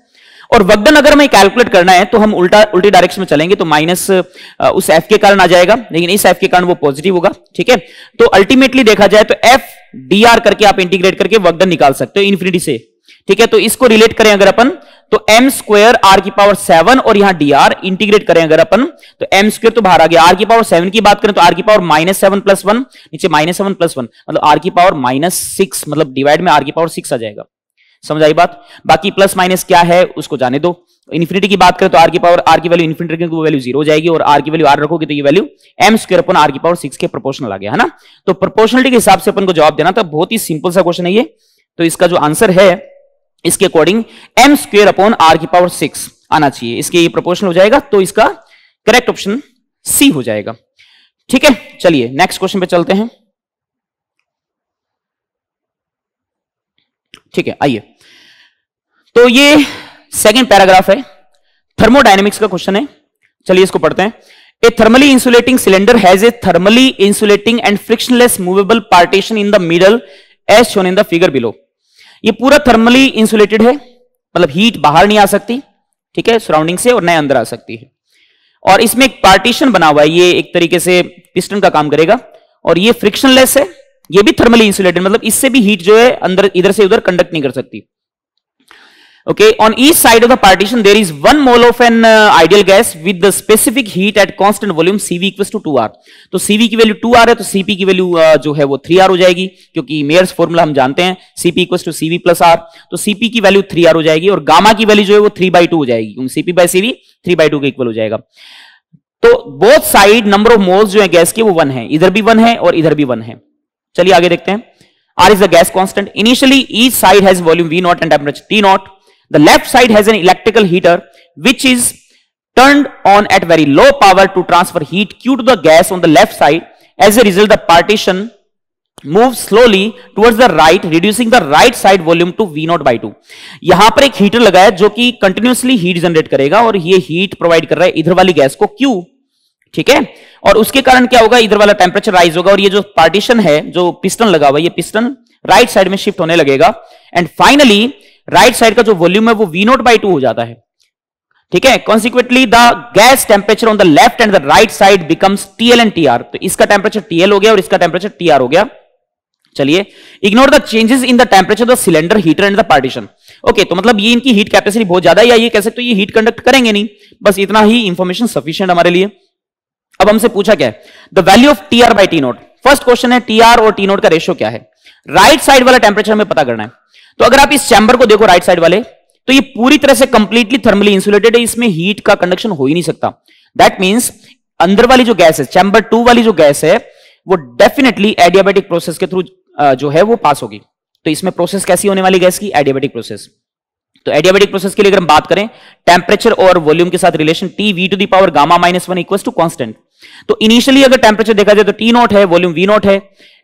Speaker 1: और वगदन अगर हमें कैलकुलेट करना है तो हम उल्टा उल्टी डायरेक्शन में चलेंगे तो माइनस उस एफ के कारण आ जाएगा लेकिन इस एफ के कारण वो पॉजिटिव होगा ठीक है तो अल्टीमेटली देखा जाए तो एफ dr करके आप इंटीग्रेट करके वर्क डन निकाल सकते हो इन्फिनिटी से ठीक है तो इसको रिलेट करें अगर अपन तो एम स्क्वेयर आर की पावर सेवन और यहां dr इंटीग्रेट करें अगर अपन तो एम स्क्वायर तो बाहर आ गया r की पावर सेवन की बात करें तो r की power minus seven plus one नीचे माइनस सेवन प्लस वन मतलब r की पावर माइनस सिक्स मतलब डिवाइड में r की पावर सिक्स आ जाएगा समझ आई बात बाकी प्लस माइनस क्या है उसको जाने दो इन्फिनिटी की बात करें तो आर की पावर आर की वैल्यू इन्फिनिटी रखेंगे तो वैल्यू जीरो हो जाएगी और आर की वैल्यू आर रखोगे तो ये value M square upon R की पावर सिक्स के प्रोपोर्शनल आ गया है ना तो प्रोपोर्शनलिटी के हिसाब से अपन को जवाब देना था बहुत ही सिंपल सा क्वेश्चन है ये तो इसका जो आंसर है इसके according M square upon R की पावर सिक्स आना चाहिए इसके ये प्रोपोर्शनल हो जाएगा तो इसका करेक्ट ऑप्शन सी हो जाएगा ठीक है चलिए नेक्स्ट क्वेश्चन पे चलते हैं ठीक है आइए तो ये सेकेंड पैराग्राफ है थर्मोडाइनमिक्स का क्वेश्चन है चलिए इसको पढ़ते हैं a thermally insulating cylinder has a thermally insulating and frictionless movable partition in the middle as shown in the figure below ये पूरा थर्मली इंसुलेटेड है मतलब हीट बाहर नहीं आ सकती ठीक है सराउंडिंग से और न अंदर आ सकती है और इसमें एक पार्टीशन बना हुआ है ये एक तरीके से पिस्टन का काम करेगा और ये फ्रिक्शनलेस है ये भी थर्मली इंसुलेटेड मतलब इससे भी हीट जो है अंदर इधर से उधर कंडक्ट नहीं कर सकती Okay, on each side of the partition there is one mole of an uh, ideal gas with the specific heat at constant volume CV equals to 2R. to CV ki value 2R hai to CP ki value uh, jo hai wo 3R ho jayegi kyunki Mayer's formula hum jante hain CP equals to CV plus R to CP ki value 3R ho jayegi aur gamma ki value jo hai wo 3 by 2 ho jayegi kyunki CP by CV 3 by 2 ke equal ho jayega to both side number of moles jo hai gas ke wo 1 hai idhar bhi 1 hai aur idhar bhi 1 hai chaliye aage dekhte hain R is the gas constant. Initially, each side has volume V not and temperature T not The left side has an electrical heater which is turned on at very low power to transfer heat Q to the gas on the left side. As a result, the partition moves slowly towards the right, reducing the right side volume to V naught by 2. यहां पर एक heater लगा है जो कि continuously heat generate करेगा और ये हीट प्रोवाइड कर रहा है इधर वाली गैस को Q. ठीक है और उसके कारण क्या होगा इधर वाला टेम्परेचर राइज होगा और ये जो पार्टीशन है जो पिस्टन लगा हुआ ये पिस्टन राइट साइड में शिफ्ट होने लगेगा एंड फाइनली राइट साइड का जो वॉल्यूम है वो वी नोट बाई टू हो जाता है ठीक है consequently the gas temperature on the left and the right side becomes TL and TR तो इसका टेम्परेचर टीएल हो गया और इसका टेम्परेचर टीआर हो गया चलिए ignore the changes in the temperature the cylinder heater and the partition okay तो मतलब ये इनकी हीट कैपेसिटी बहुत ज्यादा या ये कह सकते हो ये हीट कंडक्ट करेंगे नहीं बस इतना ही इंफॉर्मेशन सफिशियंट हमारे लिए अब हमसे पूछा क्या है the value of T R by T naught first question है टीआर और टी नोट का रेशियो क्या है राइट right साइड वाला टेम्परेचर हमें पता करना है तो अगर आप इस चैम्बर को देखो राइट साइड वाले तो ये पूरी तरह से कंप्लीटली थर्मली इंसुलेटेड है इसमें हीट का कंडक्शन हो ही नहीं सकता दैट मीन्स अंदर वाली जो गैस है चैम्बर टू वाली जो गैस है वो डेफिनेटली एडियाबेटिक प्रोसेस के थ्रू जो है वो पास होगी तो इसमें प्रोसेस कैसी होने वाली गैस की एडियाबेटिक प्रोसेस तो एडियाबेटिक प्रोसेस के लिए अगर हम बात करें टेम्परेचर और वॉल्यूम के साथ relation T V to the power gamma minus one equal to constant तो इनिशियली अगर टेम्परेचर देखा जाए तो टी नॉट है वॉल्यूम वी नॉट है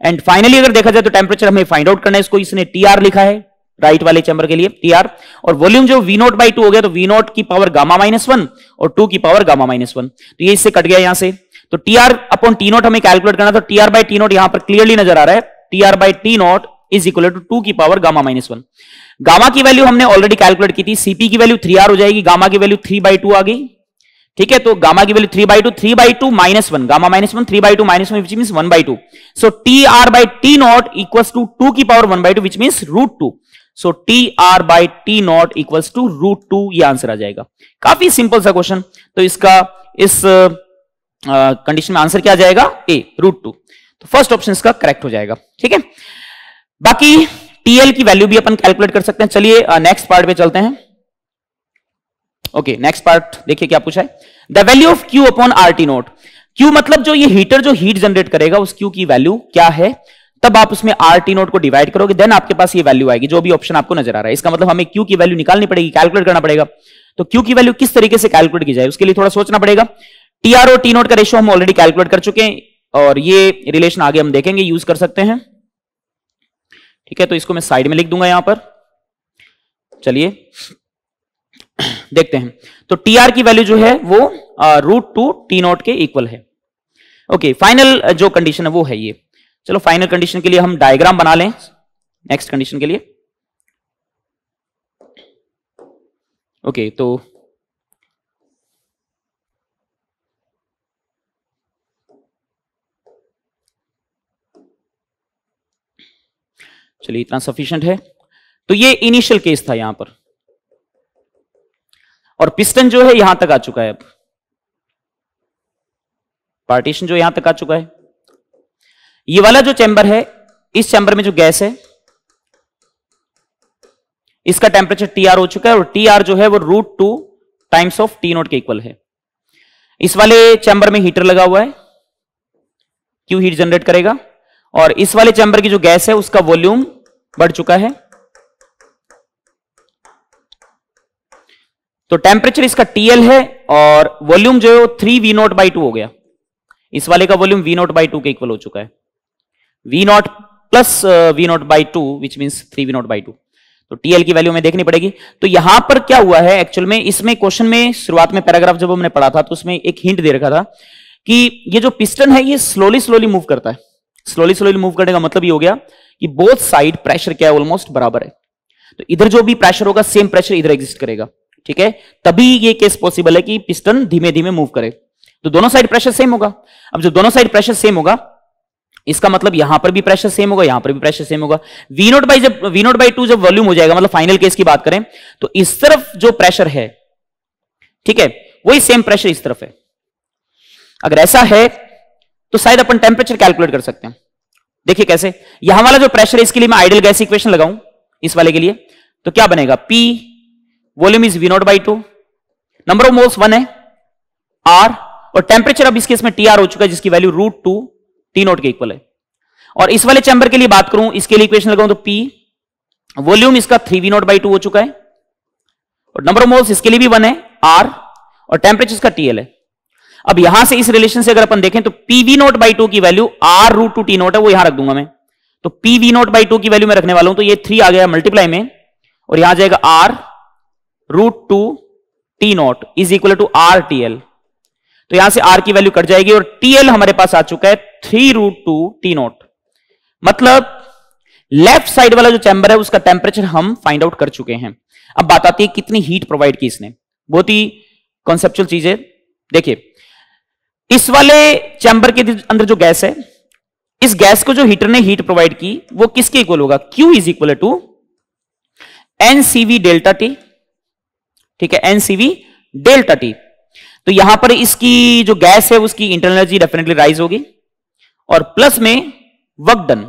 Speaker 1: एंड फाइनली अगर देखा जाए तो टेम्परेचर हमें फाइंड आउट करना है इसको इसने टी आर लिखा है राइट वाले चैंबर के लिए टी आर और वॉल्यूम जो वी नोट बाई टू हो गया तो वी नोट की पावर गामा माइनस वन और टू की पावर गामा माइनस वन तो ये इससे कट गया यहां से तो T R upon T naught हमें कैलकुलेट करना था T R by T naught यहां पर क्लियरली नजर आ रहा है T R by T naught is equal to two की power gamma minus one gamma की वैल्यू हमने ऑलरेडी कैलकुलेट की थी सीपी की वैल्यू थ्री आर हो जाएगी गामा की वैल्यू थ्री बाई टू आ गई ठीक है तो गामा की value three by two three by two minus one gamma minus one three by two minus one which mean one by two so T R by T naught equal to two की power one by two which mean root two so T R by T naught equal to root two ये answer आ जाएगा काफी simple सा question तो इसका इस condition में आंसर क्या जाएगा ए रूट टू तो फर्स्ट ऑप्शन इसका करेक्ट हो जाएगा ठीक है बाकी टीएल की वैल्यू भी अपन कैलकुलेट कर सकते हैं चलिए नेक्स्ट पार्ट पे चलते हैं ओके नेक्स्ट पार्ट देखिए क्या पूछा है the value of Q upon R T naught Q मतलब जो ये हीटर जो हीट जनरेट करेगा उस क्यू की वैल्यू क्या है तब आप उसमें आर टी नोट को डिवाइड करोगे देन आपके पास ये वैल्यू आएगी जो भी ऑप्शन आपको नजर आ रहा है इसका मतलब हमें क्यू की वैल्यू निकालनी पड़ेगी कैलकुलेट करना पड़ेगा तो क्यू की वैल्यू किस तरीके से कैलकुलेट की जाए उसके लिए थोड़ा सोचना पड़ेगा टी आर ओ टी नोट का रेशो हम ऑलरेडी कैलकुलेट कर चुके हैं और ये रिलेशन आगे हम देखेंगे यूज कर सकते हैं ठीक है तो इसको मैं साइड में लिख दूंगा यहां पर चलिए देखते हैं तो टी आर की वैल्यू जो है वो रूट टू टी नोट के इक्वल है ओके फाइनल uh, जो कंडीशन है वो है ये चलो फाइनल कंडीशन के लिए हम डायग्राम बना लें नेक्स्ट कंडीशन के लिए ओके okay, तो चलिए इतना सफिशिएंट है तो ये इनिशियल केस था यहां पर और पिस्टन जो है यहां तक आ चुका है अब पार्टीशन जो यहां तक आ चुका है ये वाला जो चैम्बर है इस चैम्बर में जो गैस है इसका टेम्परेचर टी आर हो चुका है और टी आर जो है वो root two times of T naught के इक्वल है इस वाले चैम्बर में हीटर लगा हुआ है क्यू हीट जनरेट करेगा और इस वाले चैम्बर की जो गैस है उसका वॉल्यूम बढ़ चुका है तो टेम्परेचर इसका टीएल है और वॉल्यूम जो है वो three V naught by two हो गया इस वाले का volume V naught by two के इक्वल हो चुका है v not plus uh, v not by 2 which means 3 v not by 2 तो TL की वैल्यू हमें देखनी पड़ेगी तो यहां पर क्या हुआ है एक्चुअल में इसमें क्वेश्चन में शुरुआत में पैराग्राफ जब हमने पढ़ा था तो उसमें एक हिंट दे रखा था कि ये जो पिस्टन है ये स्लोली स्लोली मूव करता है स्लोली स्लोली मूव करने का मतलब ये हो गया कि बोथ साइड प्रेशर क्या है ऑलमोस्ट बराबर है तो इधर जो भी प्रेशर होगा सेम प्रेशर इधर एग्जिस्ट करेगा ठीक है तभी ये केस पॉसिबल है कि पिस्टन धीमे धीमे मूव करे तो दोनों साइड प्रेशर सेम होगा अब जो दोनों साइड प्रेशर सेम होगा इसका मतलब यहां पर भी प्रेशर सेम होगा यहां पर भी प्रेशर सेम होगा वी नोट बाई जब वी नोट बाई टू जब वॉल्यूम हो जाएगा मतलब फाइनल केस की बात करें तो इस तरफ जो प्रेशर है ठीक है वही सेम प्रेशर इस तरफ है अगर ऐसा है तो शायद अपन टेम्परेचर कैलकुलेट कर सकते हैं देखिए कैसे यहां वाला जो प्रेशर है इसके लिए मैं आइडियल गैस इक्वेशन लगाऊं इस वाले के लिए तो क्या बनेगा P volume is V naught by two number of moles one है आर और टेम्परेचर अब इस केस में टी आर हो चुका है जिसकी value root two T naught के इक्वल है और इस वाले चैंबर के लिए बात करूं इसके लिए इक्वेशन लगाऊं तो पी वॉल्यूम इसका three V naught by two हो चुका है और नंबर ऑफ मोल्स इसके लिए भी वन है आर और टेम्परेचर इसका टीएल है अब यहां से इस रिलेशन से अगर अपन देखें तो पीवी नोट बाई टू की value R root two T naught है वो यहां रख दूंगा मैं तो पीवी नोट बाई टू की वैल्यू मैं रखने वाला हूं तो ये थ्री आ गया मल्टीप्लाई में और यहां जाएगा R root two T naught is equal to R T L तो यहां से आर की वैल्यू कट जाएगी और टीएल हमारे पास आ चुका है three root two T naught मतलब लेफ्ट साइड वाला जो चैम्बर है उसका टेम्परेचर हम फाइंड आउट कर चुके हैं अब बात आती है कितनी हीट प्रोवाइड की इसने बहुत ही कॉन्सेप्चुअल चीज है देखिए इस वाले चैंबर के अंदर जो गैस है इस गैस को जो हीटर ने हीट प्रोवाइड की वो किसके इक्वल होगा Q is equal to NCV delta T ठीक है एनसीवी डेल्टा टी तो यहां पर इसकी जो गैस है उसकी इंटरनल एनर्जी डेफिनेटली राइज होगी और प्लस में वकडन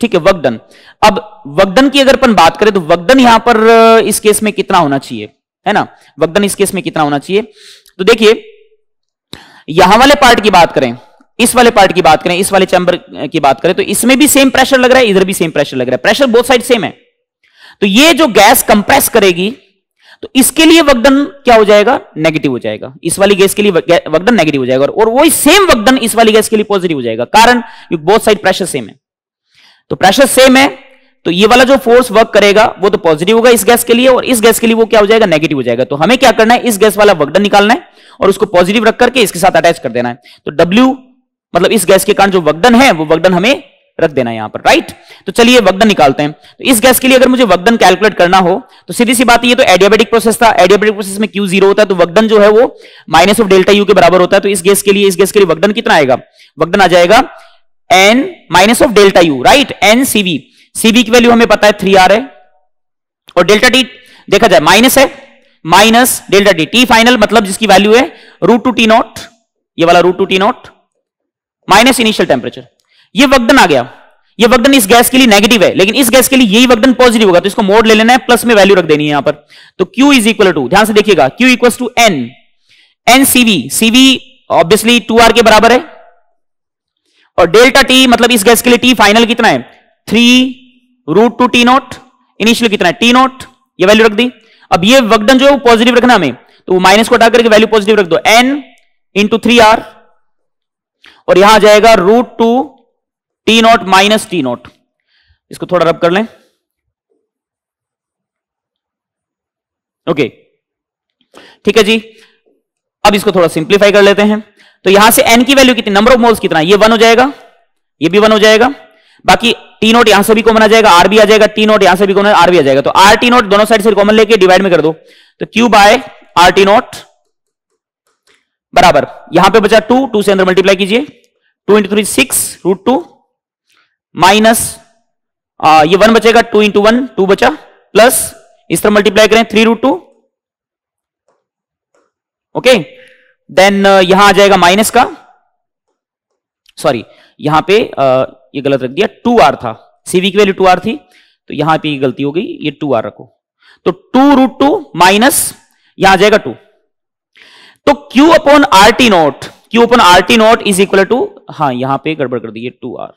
Speaker 1: ठीक है वकडन अब वकडन की अगर अपन बात करें तो वकडन यहां पर इस केस में कितना होना चाहिए है ना वकडन इस केस में कितना होना चाहिए तो देखिए यहां वाले पार्ट की बात करें इस वाले पार्ट की बात करें इस वाले चैंबर की बात करें तो इसमें भी सेम प्रेशर लग रहा है इधर भी सेम प्रेशर लग रहा है प्रेशर बोथ साइड सेम है तो ये जो गैस कंप्रेस करेगी तो इसके लिए वगडन क्या हो जाएगा नेगेटिव हो जाएगा इस वाली गैस के लिए वगडन नेगेटिव हो जाएगा और वही सेम वगडन इस वाली गैस के लिए पॉजिटिव हो जाएगा कारण बोथ साइड प्रेशर सेम है तो प्रेशर सेम है तो ये वाला जो फोर्स वर्क करेगा वो तो पॉजिटिव होगा इस गैस के लिए और इस गैस के लिए वो क्या हो जाएगा नेगेटिव हो जाएगा तो हमें क्या करना है इस गैस वाला वर्कडन निकालना है और उसको पॉजिटिव रख करके इसके साथ अटैच कर देना है तो डब्ल्यू मतलब इस गैस के कारण जो वर्कडन है वो वर्कडन हमें रख देना यहां पर राइट तो चलिए वगदन निकालते हैं तो इस गैस के लिए अगर मुझे वगदन कैलकुलेट करना हो तो सीधी सी बात ये तो एडियोबेटिक प्रोसेस था एडियोबेटिक प्रोसेस में क्यू जीरो होता है तो वगदन जो है वो माइनस ऑफ डेल्टा यू के बराबर होता है तो इस गैस के लिए इस गैस के लिए वगदन कितना आएगा वगदन आ जाएगा N minus of delta U right N CV CV की वैल्यू हमें पता है थ्री आर है और डेल्टा टी देखा जाए माइनस है minus delta T T final मतलब जिसकी वैल्यू है रूट टू टी नॉट ये वाला root two T naught minus initial temperature ये वगदन आ गया ये वगदन इस गैस के लिए नेगेटिव है लेकिन इस गैस के लिए यही वगदन पॉजिटिव होगा तो इसको मोड ले लेना है प्लस में वैल्यू रख देनी है यहां पर तो Q इज इक्वल टू ध्यान से देखिएगा Q equal to N N CV CV obviously two R के बराबर है और डेल्टा टी मतलब इस गैस के लिए टी फाइनल कितना है three root two T naught initial कितना है टी नॉट ये वैल्यू रख दी अब ये वगदन जो है वो पॉजिटिव रखना हमें तो माइनस को हटा करके वैल्यू पॉजिटिव रख दो एन इंटू थ्री आर और यहां जाएगा root two T naught minus T naught इसको थोड़ा रब कर लें ओके ठीक है जी अब इसको थोड़ा सिंप्लीफाई कर लेते हैं तो यहां से एन की वैल्यू कितनी नंबर ऑफ मोल्स कितना ये वन हो जाएगा ये भी वन हो जाएगा बाकी टी नोट यहां से भी कॉमन आ जाएगा आर भी आ जाएगा टी नोट यहां से भी कॉमन आर भी आ जाएगा तो आर टी नोट दोनों साइड से कॉमन लेके डिवाइड में कर दो तो Q by R T naught बराबर यहां पे बचा टू टू से अंदर मल्टीप्लाई कीजिए two into three six root two minus ये वन बचेगा टू इंटू वन टू बचा प्लस इस तरह मल्टीप्लाई करें three root two okay then यहां आ जाएगा माइनस का सॉरी यहां पे आ, ये गलत रख दिया टू आर था सीवी की वैल्यू टू आर थी तो यहां पे गलती हो गई ये टू आर रखो तो टू रूट टू माइनस यहां आ जाएगा टू तो Q upon R T naught Q upon R T naught is equal to हाँ यहां पे गड़बड़ कर दी टू आर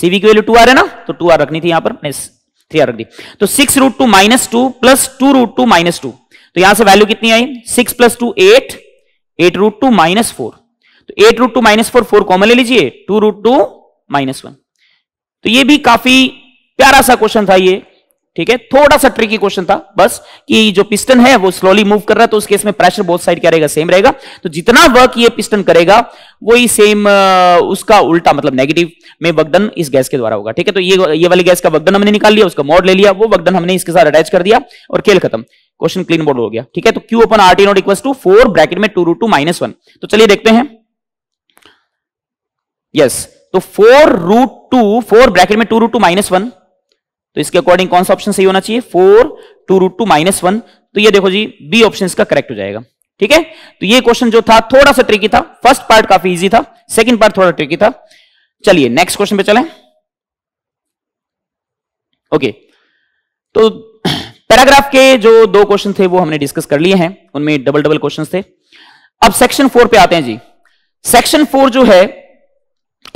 Speaker 1: सीवी की वैल्यू टू आर है ना तो टू आर रखनी थी यहां पर थ्री आर रख दी तो six root two minus two plus two root two minus two तो यहां से वैल्यू कितनी आई six plus two eight eight root two minus four तो eight root two minus four four common ले लीजिए two root two minus one तो ये भी काफी प्यारा सा क्वेश्चन था ये ठीक है थोड़ा सा ट्रिकी क्वेश्चन था बस कि जो पिस्टन है वो स्लोली मूव कर रहा है तो उस केस में प्रेशर बोथ साइड क्या रहेगा सेम रहेगा तो जितना वर्क ये पिस्टन करेगा वही सेम उसका उल्टा मतलब नेगेटिव में वर्कडन इस गैस के द्वारा होगा ठीक है तो ये ये वाली गैस का वर्कडन हमने निकाल लिया उसका मॉड ले लिया वो वर्कडन हमने इसके साथ अटैच कर दिया और खेल खत्म क्वेश्चन क्लीन बोर्ड हो गया ठीक है तो Q upon R T naught equal to four bracket में two root two minus one तो चलिए देखते हैं यस तो four root two four bracket में two root two minus one तो इसके अकॉर्डिंग कौन सा ऑप्शन सही होना चाहिए four two root two minus one तो ये देखो जी बी ऑप्शन इसका करेक्ट हो जाएगा ठीक है तो ये क्वेश्चन जो था थोड़ा सा ट्रिकी था फर्स्ट पार्ट काफी इजी था सेकंड पार्ट थोड़ा ट्रिकी था चलिए नेक्स्ट क्वेश्चन पे चलें ओके तो पैराग्राफ के जो दो क्वेश्चन थे वो हमने डिस्कस कर लिए हैं उनमें डबल डबल क्वेश्चन थे अब सेक्शन फोर पे आते हैं जी सेक्शन फोर जो है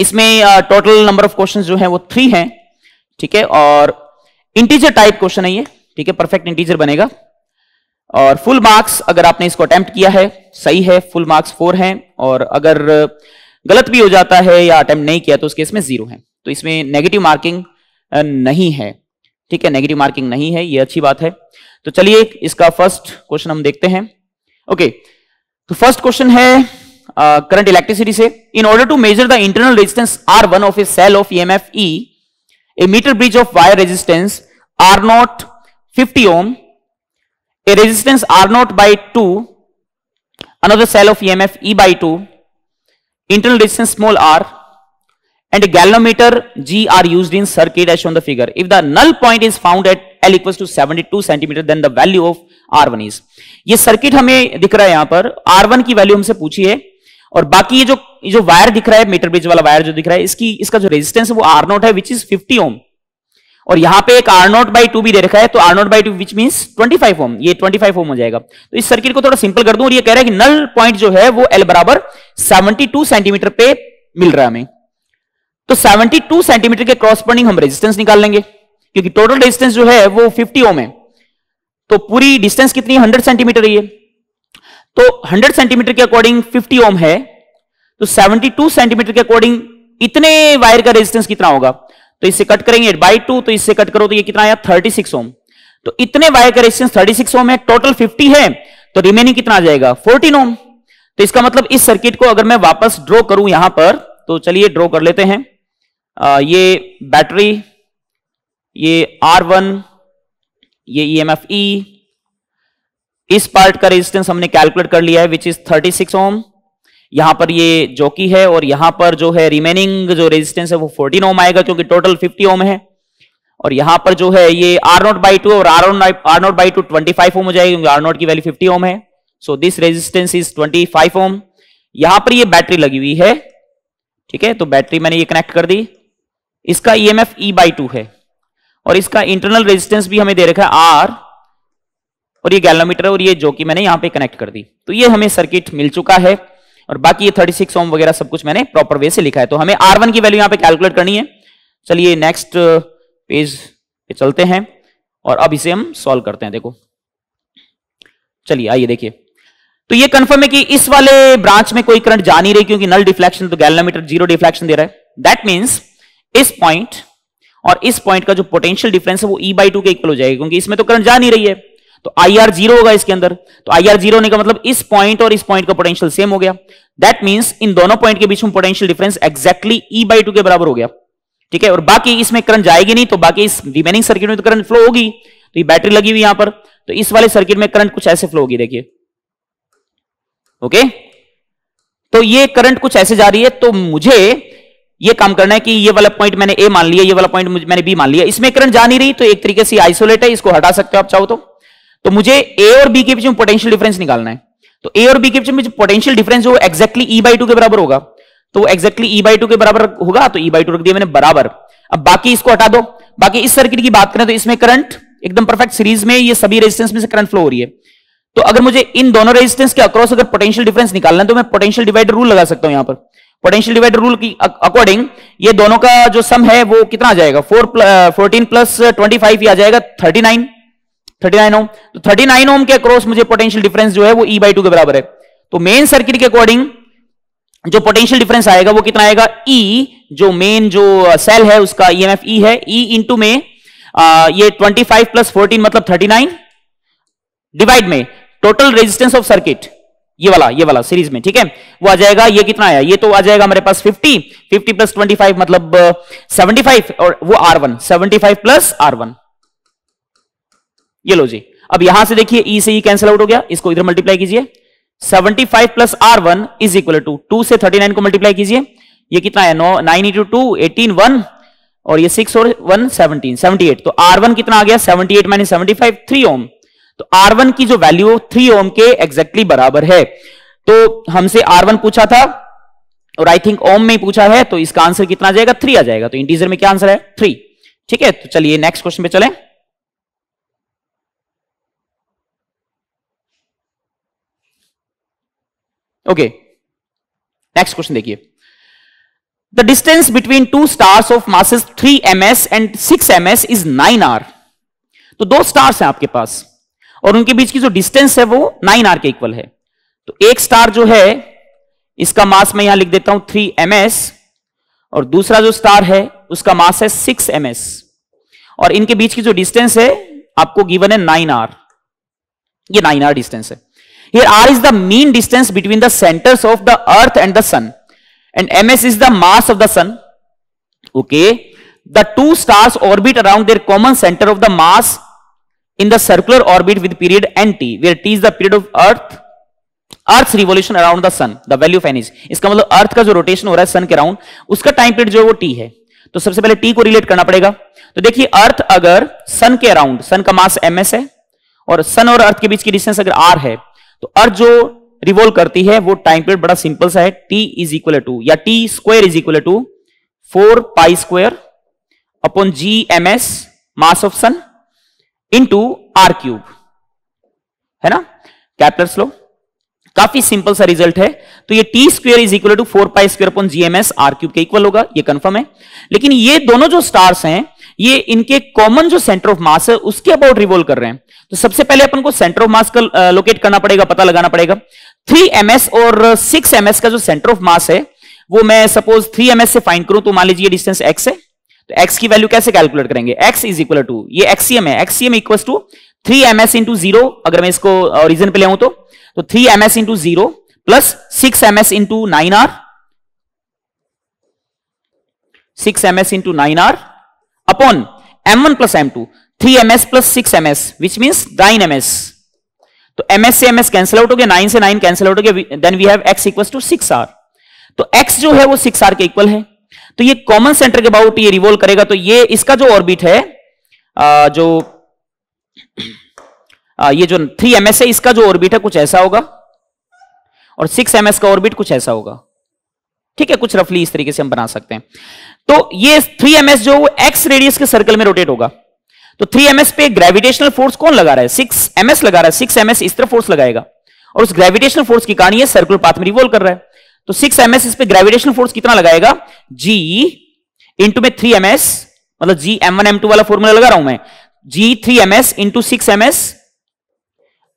Speaker 1: इसमें टोटल नंबर ऑफ क्वेश्चन जो है वो थ्री है ठीक है और इंटीजर टाइप क्वेश्चन है ये ठीक है परफेक्ट इंटीजर बनेगा और फुल मार्क्स अगर आपने इसको अटेम्प्ट किया है सही है फुल मार्क्स फोर हैं और अगर गलत भी हो जाता है या अटेम्प्ट नहीं किया तो उसके इसमें जीरो है तो इसमें नेगेटिव मार्किंग नहीं है ठीक है नेगेटिव मार्किंग नहीं है ये अच्छी बात है तो चलिए इसका फर्स्ट क्वेश्चन हम देखते हैं ओके तो फर्स्ट क्वेश्चन है करंट इलेक्ट्रिसिटी से in order to measure the internal resistance R one of a cell of E M F E A meter bridge of wire resistance R naught 50 ohm, a resistance R naught by 2, another cell of EMF E by 2, internal resistance small r and a galvanometer G are used in circuit as shown the figure. If the null point is found at L equals to 72 centimeter then the value of R1 is. ये circuit हमें दिख रहा है यहाँ पर R1 की value हमसे पूछी है और बाकी ये जो ये जो वायर दिख रहा है मीटर ब्रिज वाला वायर जो दिख रहा है इसकी इसका जो रेजिस्टेंस है वो आर नॉट है विच इज फिफ्टी ओम और यहां पे एक आर नॉट बाई टू भी दे रखा है तो R naught by two which mean twenty five ohm ये ट्वेंटी फाइव ओम हो जाएगा तो इस सर्किट को थोड़ा सिंपल कर दूं और ये कह रहा है कि नल पॉइंट जो है वो एल बराबर सेवेंटी टू सेंटीमीटर पे मिल रहा है हमें तो सेवेंटी टू सेंटीमीटर के क्रॉसपॉन्डिंग हम रेजिस्टेंस निकाल लेंगे क्योंकि टोटल रेजिस्टेंस जो है वो फिफ्टी ओम है तो पूरी डिस्टेंस कितनी हंड्रेड सेंटीमीटर है तो 100 सेंटीमीटर के अकॉर्डिंग 50 ओम है तो 72 सेंटीमीटर के अकॉर्डिंग इतने वायर का रेजिस्टेंस कितना होगा तो इससे कट करेंगे बाई टू तो इससे कट करो तो ये कितना आया सिक्स ओम तो इतने वायर का रेजिस्टेंस थर्टी सिक्स ओम है टोटल फिफ्टी है तो रिमेनिंग कितना आ जाएगा फोर्टीन ओम तो इसका मतलब इस सर्किट को अगर मैं वापस ड्रॉ करूं यहां पर तो चलिए ड्रॉ कर लेते हैं आ, ये बैटरी ये आर वन ये ई एम एफ ई इस पार्ट का रेजिस्टेंस हमने कैलकुलेट कर लिया है विच इज 36 ओम यहां पर ये जोकी है और यहां पर जो है रिमेनिंग जो रेजिस्टेंस है वो 14 ओम आएगा क्योंकि टोटल 50 ओम है और यहां पर जो है ये आर नोट बाई टू और R R naught by two twenty ohm हो जाएगी क्योंकि आर नोट की वैल्यू फिफ्टी ओम है so this resistance is twenty ohm यहां पर ये बैटरी लगी हुई है ठीक है तो बैटरी मैंने ये कनेक्ट कर दी इसका E M F E by two है और इसका इंटरनल रेजिस्टेंस भी हमें दे रखा है आर और ये गैलोमीटर और ये जो कि मैंने यहाँ पे कनेक्ट कर दी तो ये हमें सर्किट मिल चुका है और बाकी ये 36 सिक्स ओम वगैरह सब कुछ मैंने प्रॉपर वे से लिखा है तो हमें R1 की वैल्यू यहाँ पे कैलकुलेट करनी है चलिए नेक्स्ट पेज uh, पे चलते हैं और अब इसे हम सॉल्व करते हैं देखो चलिए आइए देखिए तो ये कंफर्म है कि इस वाले ब्रांच में कोई करंट जा नहीं रही क्योंकि नल डिफ्लेक्शन तो गैलोमीटर जीरो डिफ्लेक्शन दे रहा है दैट मीन्स इस पॉइंट और इस पॉइंट का जो पोटेंशियल डिफरेंस है वो ई बाई टू के इक्वल हो जाएगा क्योंकि इसमें तो करंट जा नहीं रही है तो आई आर जीरो होगा इसके अंदर तो आई आर जीरो होने का मतलब इस पॉइंट और इस पॉइंट का पोटेंशियल सेम हो गया दैट मीन्स इन दोनों पॉइंट के बीच में potential difference exactly E by two के बराबर हो गया ठीक है और बाकी इसमें करंट जाएगी नहीं तो बाकी इस रिमेनिंग सर्किट में तो करंट फ्लो होगी तो ये बैटरी लगी हुई यहां पर तो इस वाले सर्किट में करंट कुछ ऐसे फ्लो होगी देखिए ओके तो ये करंट कुछ ऐसे जा रही है तो मुझे ये काम करना है कि ये वाला पॉइंट मैंने ए मान लिया ये वाला पॉइंट मैंने बी मान लिया इसमें करंट जा नहीं रही तो एक तरीके से आइसोलेट है इसको हटा सकते हो आप चाहो तो तो मुझे ए और बी के बीच में पोटेंशियल डिफरेंस निकालना है तो ए और बी के बीच में पोटेंशियल डिफरेंस वो एक्जैक्टली ई बाई टू के बराबर होगा तो एक्जैक्टली ई बाई टू के बराबर होगा तो ई बाई टू रख दिया मैंने बराबर अब बाकी इसको हटा दो बाकी इस सर्किट की बात करें तो इसमें करंट एकदम परफेक्ट सीरीज में ये सभी रेजिस्टेंस में से करंट फ्लो हो रही है तो अगर मुझे इन दोनों रेजिस्टेंस के अक्रॉस अगर पोटेंशियल डिफरेंस निकालना है तो मैं पोटेंशियल डिवाइडर रूल लगा सकता हूं यहां पर पोटेंशियल डिवाइडर रूल की अकॉर्डिंग ये दोनों का जो सम है वो कितना आ जाएगा four fourteen plus twenty five आ जाएगा thirty nine thirty nine ohm तो थर्टी नाइन ओम के अक्रॉस मुझे पोटेंशियल डिफरेंस जो है वो ई बाई टू के बराबर है तो मेन सर्किट के अकॉर्डिंग जो पोटेंशियल डिफरेंस आएगा वो कितना आएगा ई e, जो मेन जो सेल uh, है उसका ई एम एफ ई है ई e इंटू में आ, uh, ये फाइव प्लस फोर्टीन मतलब थर्टी नाइन डिवाइड में टोटल रेजिस्टेंस ऑफ सर्किट ये वाला ये वाला सीरीज में ठीक है वो आ जाएगा ये कितना आया ये तो आ जाएगा हमारे पास 50 50 प्लस 25 मतलब 75 uh, और वो R1 75 प्लस R1 ये लो जी अब यहां से देखिए ई e से ई कैंसिल आउट हो गया इसको इधर मल्टीप्लाई कीजिए 75 five plus R one is equal to two से 39 को मल्टीप्लाई कीजिए ये कितना है no nine into two eighteen one और ये सिक्स और वन सेवनटीन सेवनटी तो आर वन कितना आ गया 78 eight minus seventy five three ohm तो आर वन की जो वैल्यू थ्री ओम के एग्जैक्टली बराबर है तो हमसे आर वन पूछा था और आई थिंक ओम में पूछा है तो इसका आंसर कितना आ जाएगा थ्री आ जाएगा तो इंटीजर में क्या आंसर है थ्री ठीक है तो चलिए नेक्स्ट क्वेश्चन पे चले ओके नेक्स्ट क्वेश्चन देखिए the distance between stars of between three M S and six M S is nine R तो दो स्टार्स हैं आपके पास और उनके बीच की जो डिस्टेंस है वो नाइन आर के इक्वल है तो एक स्टार जो है इसका मास मैं यहां लिख देता हूं थ्री एम एस और दूसरा जो स्टार है उसका मास है सिक्स एम एस और इनके बीच की जो डिस्टेंस है आपको गिवन है नाइन आर ये आर डिस्टेंस है Here r is the mean distance between the centers of the earth and the sun. And ms is the mass of the sun. Okay. The two stars orbit around their common center of the mass in the circular orbit with period nt where t is the period of earth earth revolution around the sun the value of n is iska matlab earth ka jo rotation ho raha hai sun ke around uska time period jo hai wo t hai तो सबसे पहले T को relate करना पड़ेगा तो देखिए अर्थ अगर सन के अराउंड सन का मास एम एस है और सन और अर्थ के बीच की डिस्टेंस अगर आर है तो अर्थ जो रिवोल्व करती है वो टाइम पीरियड बड़ा सिंपल सा है टी इज इक्वल टू या T square is equal to four pi square upon G M S mass of sun into R cube है ना कैपिटल स्लो काफी सिंपल सा रिजल्ट है तो ये T square is equal to four pi square upon GMS R cube के equal होगा ये कंफर्म है लेकिन ये दोनों जो स्टार्स हैं ये इनके कॉमन जो सेंटर ऑफ मास है उसके अबाउट रिवोल्व कर रहे हैं तो सबसे पहले अपन को सेंटर ऑफ मास का लोकेट करना पड़ेगा पता लगाना पड़ेगा थ्री एम और सिक्स एम का जो सेंटर ऑफ मास है वो मैं सपोज थ्री एम से फाइंड करूं तो मान लीजिए डिस्टेंस एक्स है तो एक्स की वैल्यू कैसे कैलकुलेट करेंगे एक्स इज इक्वल टू ये एक्सीएम है XCM equal to three M S into zero अगर मैं इसको ओरिजिन पे ले तो तो three M S into zero plus six M S into nine R six M S into nine R upon m1 plus m2 3ms plus 6ms which means 9ms तो ms से ms cancel out हो गया 9 से 9 cancel out हो गया then we have x equals to 6r तो x जो है वो 6r के इक्वल है तो ये कॉमन सेंटर के अबाउट ये रिवोल्व करेगा तो ये इसका जो ऑर्बिट है आ, जो आ, ये जो 3ms है इसका जो ऑर्बिट है कुछ ऐसा होगा और 6ms का ऑर्बिट कुछ ऐसा होगा ठीक है कुछ रफली इस तरीके से हम बना सकते हैं तो ये थ्री एम एस जो एक्स रेडियस के सर्कल में रोटेट होगा तो थ्री एम एस पे ग्रेविटेशनल फोर्स कौन लगा रहा है सिक्स एम एस लगा रहा है सिक्स एम एस इस तरफ फोर्स लगाएगा और उस ग्रेविटेशनल फोर्स के कारण ये सर्कुलर पाथ में रिवोल्व कर रहा है तो सिक्स एम एस इस पे ग्रेविटेशनल फोर्स कितना लगाएगा जी इंटू में थ्री एम एस मतलब G M one M two वाला फॉर्मूला लगा रहा हूं मैं G three M S into six M S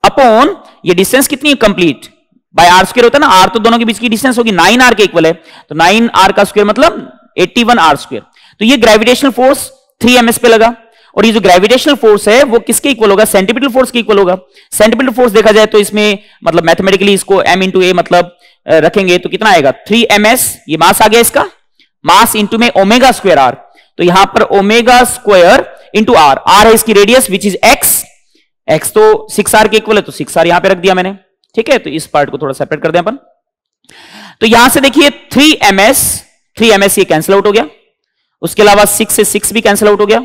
Speaker 1: upon ये डिस्टेंस कितनी है कंप्लीट बाय आर स्क्र होता है ना आर तो दोनों के बीच की डिस्टेंस होगी नाइन आर के इक्वल है तो नाइन आर का स्क्वेयर मतलब एट्टी वन आर स्क्वेयर तो ये gravitational force three M S पे लगा और ये जो ग्रेविटेशनल फोर्स है वो किसके इक्वल होगा सेंटीमीटर फोर्स के इक्वल होगा सेंटीमीटर फोर्स देखा जाए तो इसमें मतलब मैथमेटिकली इसको एम इंटू ए मतलब रखेंगे तो कितना आएगा थ्री एम एस ये मास आ गया इसका मास इंटू में ओमेगा स्क्वेयर आर तो यहां पर omega square into R R है इसकी radius which is X X तो सिक्स आर के इक्वल है तो सिक्स आर यहां पे रख दिया मैंने ठीक है तो इस पार्ट को थोड़ा सेपरेट कर दें अपन तो यहां से देखिए three M S three M S ये कैंसिल आउट हो गया उसके अलावा सिक्स से सिक्स भी कैंसिल आउट हो गया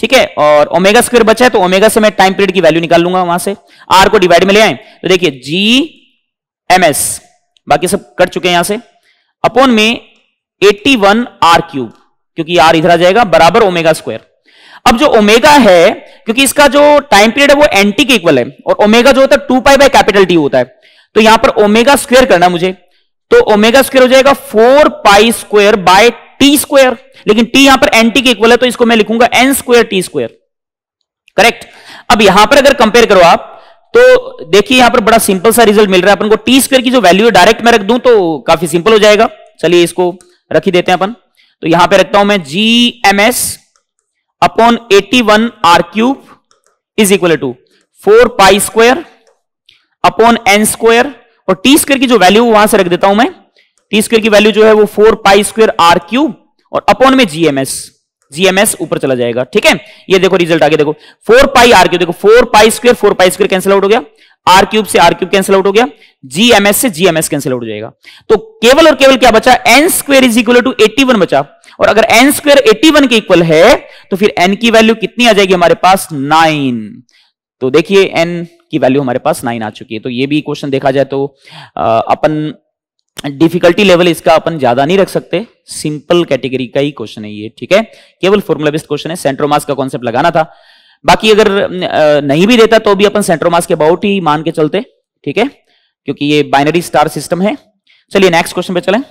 Speaker 1: ठीक है और ओमेगा स्क्वायर बचा है तो ओमेगा से मैं टाइम पीरियड की वैल्यू निकाल लूंगा वहां से आर को डिवाइड में ले आए तो देखिए जी एम एस बाकी सब कट चुके हैं यहां से अपोन में एट्टी वन आर क्यूब क्योंकि आर इधर आ जाएगा बराबर ओमेगा स्क्वायर अब जो ओमेगा है क्योंकि इसका जो टाइम पीरियड है वो एंटी के इक्वल है और ओमेगा जो होता है two pi by capital T होता है तो यहां पर ओमेगा स्क्वेयर करना मुझे तो ओमेगा स्क्वेयर हो जाएगा four pi square by T square लेकिन टी यहां पर एंटी के इक्वल है तो इसको मैं लिखूंगा N square T square correct अब यहां पर अगर कंपेयर करो आप तो देखिए यहां पर बड़ा सिंपल सा रिजल्ट मिल रहा है अपन को टी स्क्वेयर की जो वैल्यू है डायरेक्ट मैं रख दूं तो काफी सिंपल हो जाएगा चलिए इसको रख ही देते हैं अपन तो यहां पे रखता हूं मैं G M S upon eighty one R cube is equal to four pi square upon N square और टी स्क्वायर की जो वैल्यू वहां से रख देता हूं मैं टी स्क्वायर की वैल्यू जो है वो four pi square R cube और अपॉन में जीएमएस जीएमएस ऊपर चला जाएगा ठीक है ये देखो रिजल्ट आगे देखो फोर पाई आर क्यूब देखो four pi square four pi square cancel out हो गया आर क्यूब से आर क्यूब कैंसिल आउट हो गया जीएमएस से जीएमएस कैंसिल आउट हो जाएगा तो केवल और केवल क्या बचा N square is equal to eighty one बचा और अगर एन स्क्वेयर एटी वन के इक्वल है तो फिर एन की वैल्यू कितनी आ जाएगी हमारे पास नाइन तो देखिए एन की वैल्यू हमारे पास नाइन आ चुकी है तो ये भी क्वेश्चन देखा जाए तो अपन डिफिकल्टी लेवल इसका अपन ज्यादा नहीं रख सकते सिंपल कैटेगरी का ही क्वेश्चन है ये ठीक है केवल फॉर्मुला बेस्ड क्वेश्चन है सेंट्रोमास का कॉन्सेप्ट लगाना था बाकी अगर नहीं भी देता तो भी अपन सेंट्रोमास के अबाउट ही मान के चलते ठीक है क्योंकि ये बाइनरी स्टार सिस्टम है चलिए नेक्स्ट क्वेश्चन पे चलें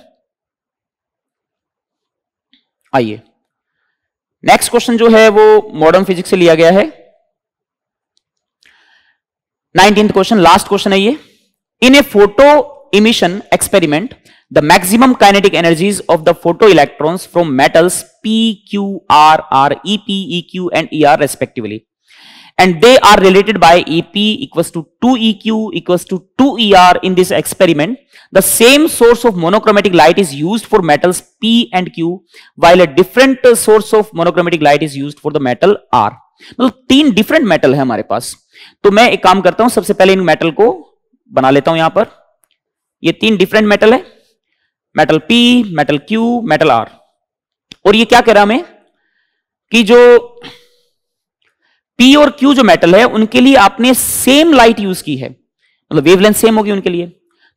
Speaker 1: आइए नेक्स्ट क्वेश्चन जो है वो मॉडर्न फिजिक्स से लिया गया है नाइनटीन क्वेश्चन लास्ट क्वेश्चन है ये in a photo emission experiment the maximum kinetic energies of the photo electron from metals P Q R R E P E Q and E R respectively and they are related by EP equals to 2 eq equals to 2 er in this experiment. The same source of monochromatic light is used for metals P and Q while a different source of monochromatic light is used for the metal R. मतलब तीन different metal है हमारे पास तो मैं एक काम करता हूं सबसे पहले इन मेटल को बना लेता हूं यहां पर ये तीन डिफरेंट मेटल है metal P, metal Q, metal R और ये क्या कह रहा हमें कि जो पी और क्यू जो मेटल है उनके लिए आपने सेम लाइट यूज की है मतलब वेवलेंथ सेम होगी उनके लिए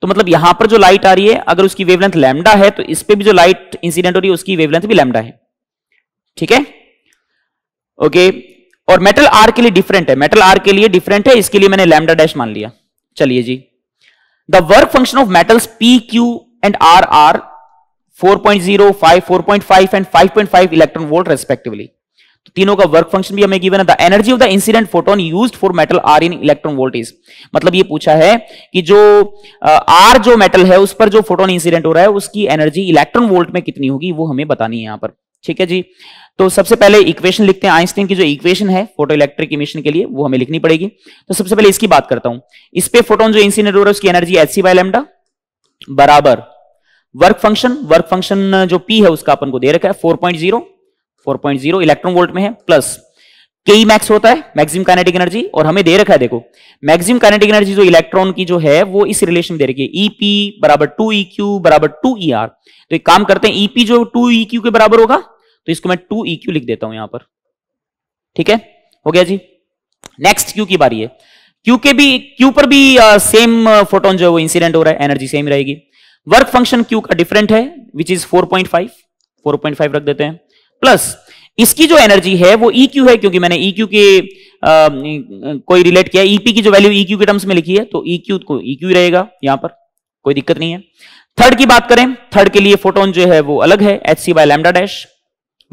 Speaker 1: तो मतलब यहां पर जो लाइट आ रही है अगर उसकी वेवलेंथ लैमडा है तो इस पर भी जो लाइट इंसिडेंट हो रही है उसकी वेवलेंथ भी लैमडा है ठीक है ओके और मेटल आर के लिए डिफरेंट है मेटल आर के लिए डिफरेंट है इसके लिए मैंने लैमडा डैश मान लिया चलिए जी the work function of metals P Q and R are 4.0, 5, 4.5 point 5.5 electron volt respectively तीनों का वर्क फंक्शन भी हमें गिवन है the energy of the incident photon used for metal R in electron voltage मतलब ये पूछा है कि जो आर जो मेटल है उस पर जो फोटोन इंसिडेंट हो रहा है उसकी एनर्जी इलेक्ट्रॉन वोल्ट में कितनी होगी वो हमें बतानी है यहां पर ठीक है जी तो सबसे पहले इक्वेशन लिखते हैं आइंस्टीन की जो इक्वेशन है फोटो इलेक्ट्रिक इमिशन के लिए वो हमें लिखनी पड़ेगी तो सबसे पहले इसकी बात करता हूं इस पे फोटोन जो इंसिडेंट हो रहा है उसकी एनर्जी एच सी बाय बराबर वर्क फंक्शन वर्क फंक्शन जो पी है उसका अपन को दे रखा है जीरो 4.0 इलेक्ट्रॉन वोल्ट में है प्लस के मैक्स e होता है मैक्सिमम काइनेटिक एनर्जी और हमें दे रखा है देखो मैक्सिमम काइनेटिक एनर्जी जो इलेक्ट्रॉन की जो है वो इस रिलेशन में दे रखी है ईपी e बराबर टू ई क्यू बराबर टू ई आर तो एक काम करते हैं ईपी e जो टू ई क्यू के बराबर होगा तो इसको मैं टू ई क्यू लिख देता हूं यहां पर ठीक है हो गया जी नेक्स्ट क्यू की बारी है क्यू के भी क्यू पर भी आ, सेम फोटोन जो है वो इंसिडेंट हो रहा है एनर्जी सेम रहेगी वर्क फंक्शन क्यू का डिफरेंट है which is four point five four point five रख देते हैं प्लस इसकी जो एनर्जी है वो ई e क्यू है क्योंकि मैंने ई e के आ, कोई रिलेट किया ईपी e की जो वैल्यू ई के टर्म्स में लिखी है तो ई क्यू को ई क्यू रहेगा यहां पर कोई दिक्कत नहीं है थर्ड की बात करें थर्ड के लिए फोटोन जो है वो अलग है एच सी बाई डैश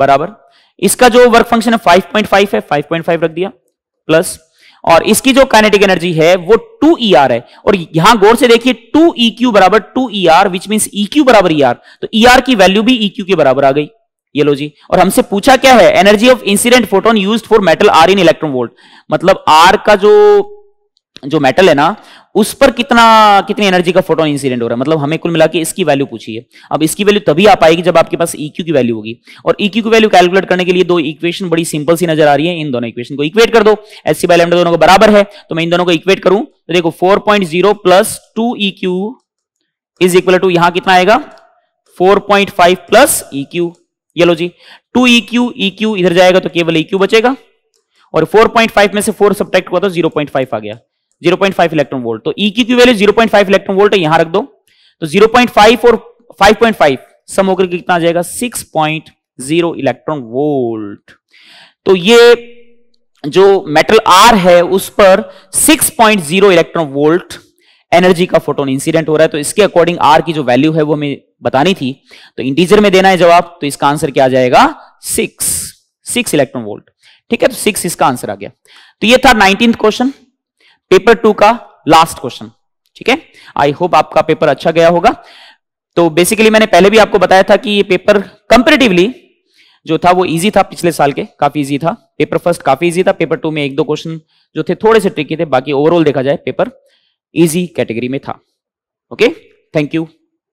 Speaker 1: बराबर इसका जो वर्क फंक्शन है 5.5 है 5.5 रख दिया प्लस और इसकी जो काइनेटिक एनर्जी है वो 2 ई ER है और यहां गौर से देखिए 2 ई क्यू बराबर two E R which mean E Q बराबर ई आर तो ई ER की वैल्यू भी ई क्यू के बराबर आ गई ये लो जी और हमसे पूछा क्या है energy of incident photon used for metal R in electron volt मतलब आर का जो जो मेटल है ना उस पर कितना कितनी एनर्जी का फोटोन इंसिडेंट हो रहा है मतलब हमें कुल मिला के इसकी वैल्यू पूछी है अब इसकी वैल्यू तभी आ पाएगी जब आपके पास ईक्यू e की वैल्यू होगी और ईक्यू e की वैल्यू कैलकुलेट करने के लिए दो इक्वेशन बड़ी सिंपल सी नजर आ रही है इन दोनों इक्वेशन को इक्वेट कर दो एस सी बाई दोनों को बराबर है तो मैं इन दोनों को इक्वेट करूं तो देखो four point zero plus two E Q is equal to यहां कितना आएगा four point five plus E Q ये लो जी two E Q E Q इधर जाएगा तो केवल ई e क्यू बचेगा और 4.5 में से 4 सब्ट्रैक्ट हुआ तो 0.5 आ गया 0.5 इलेक्ट्रॉन वोल्ट तो ई e की वैल्यू 0.5 इलेक्ट्रॉन वोल्ट है यहां रख दो तो 0.5 और 5.5 सम होकर कितना आ जाएगा 6.0 इलेक्ट्रॉन वोल्ट तो ये जो मेटल आर है उस पर 6.0 इलेक्ट्रॉन वोल्ट एनर्जी का फोटोन इंसिडेंट हो रहा है तो इसके अकॉर्डिंग आर की जो वैल्यू है वो हमें बतानी थी तो इंटीजर में देना है जवाब तो इसका आंसर क्या आ जाएगा सिक्स सिक्स इलेक्ट्रॉन वोल्ट ठीक है तो सिक्स इसका आंसर आ गया तो ये था नाइनटीन क्वेश्चन पेपर टू का लास्ट क्वेश्चन ठीक है आई होप आपका पेपर अच्छा गया होगा तो बेसिकली मैंने पहले भी आपको बताया था कि ये पेपर कंपेरेटिवली जो था वो इजी था पिछले साल के काफी इजी था पेपर फर्स्ट काफी इजी था पेपर टू में एक दो क्वेश्चन जो थे थोड़े से ट्रिकी थे बाकी ओवरऑल देखा जाए पेपर इजी कैटेगरी में था ओके थैंक यू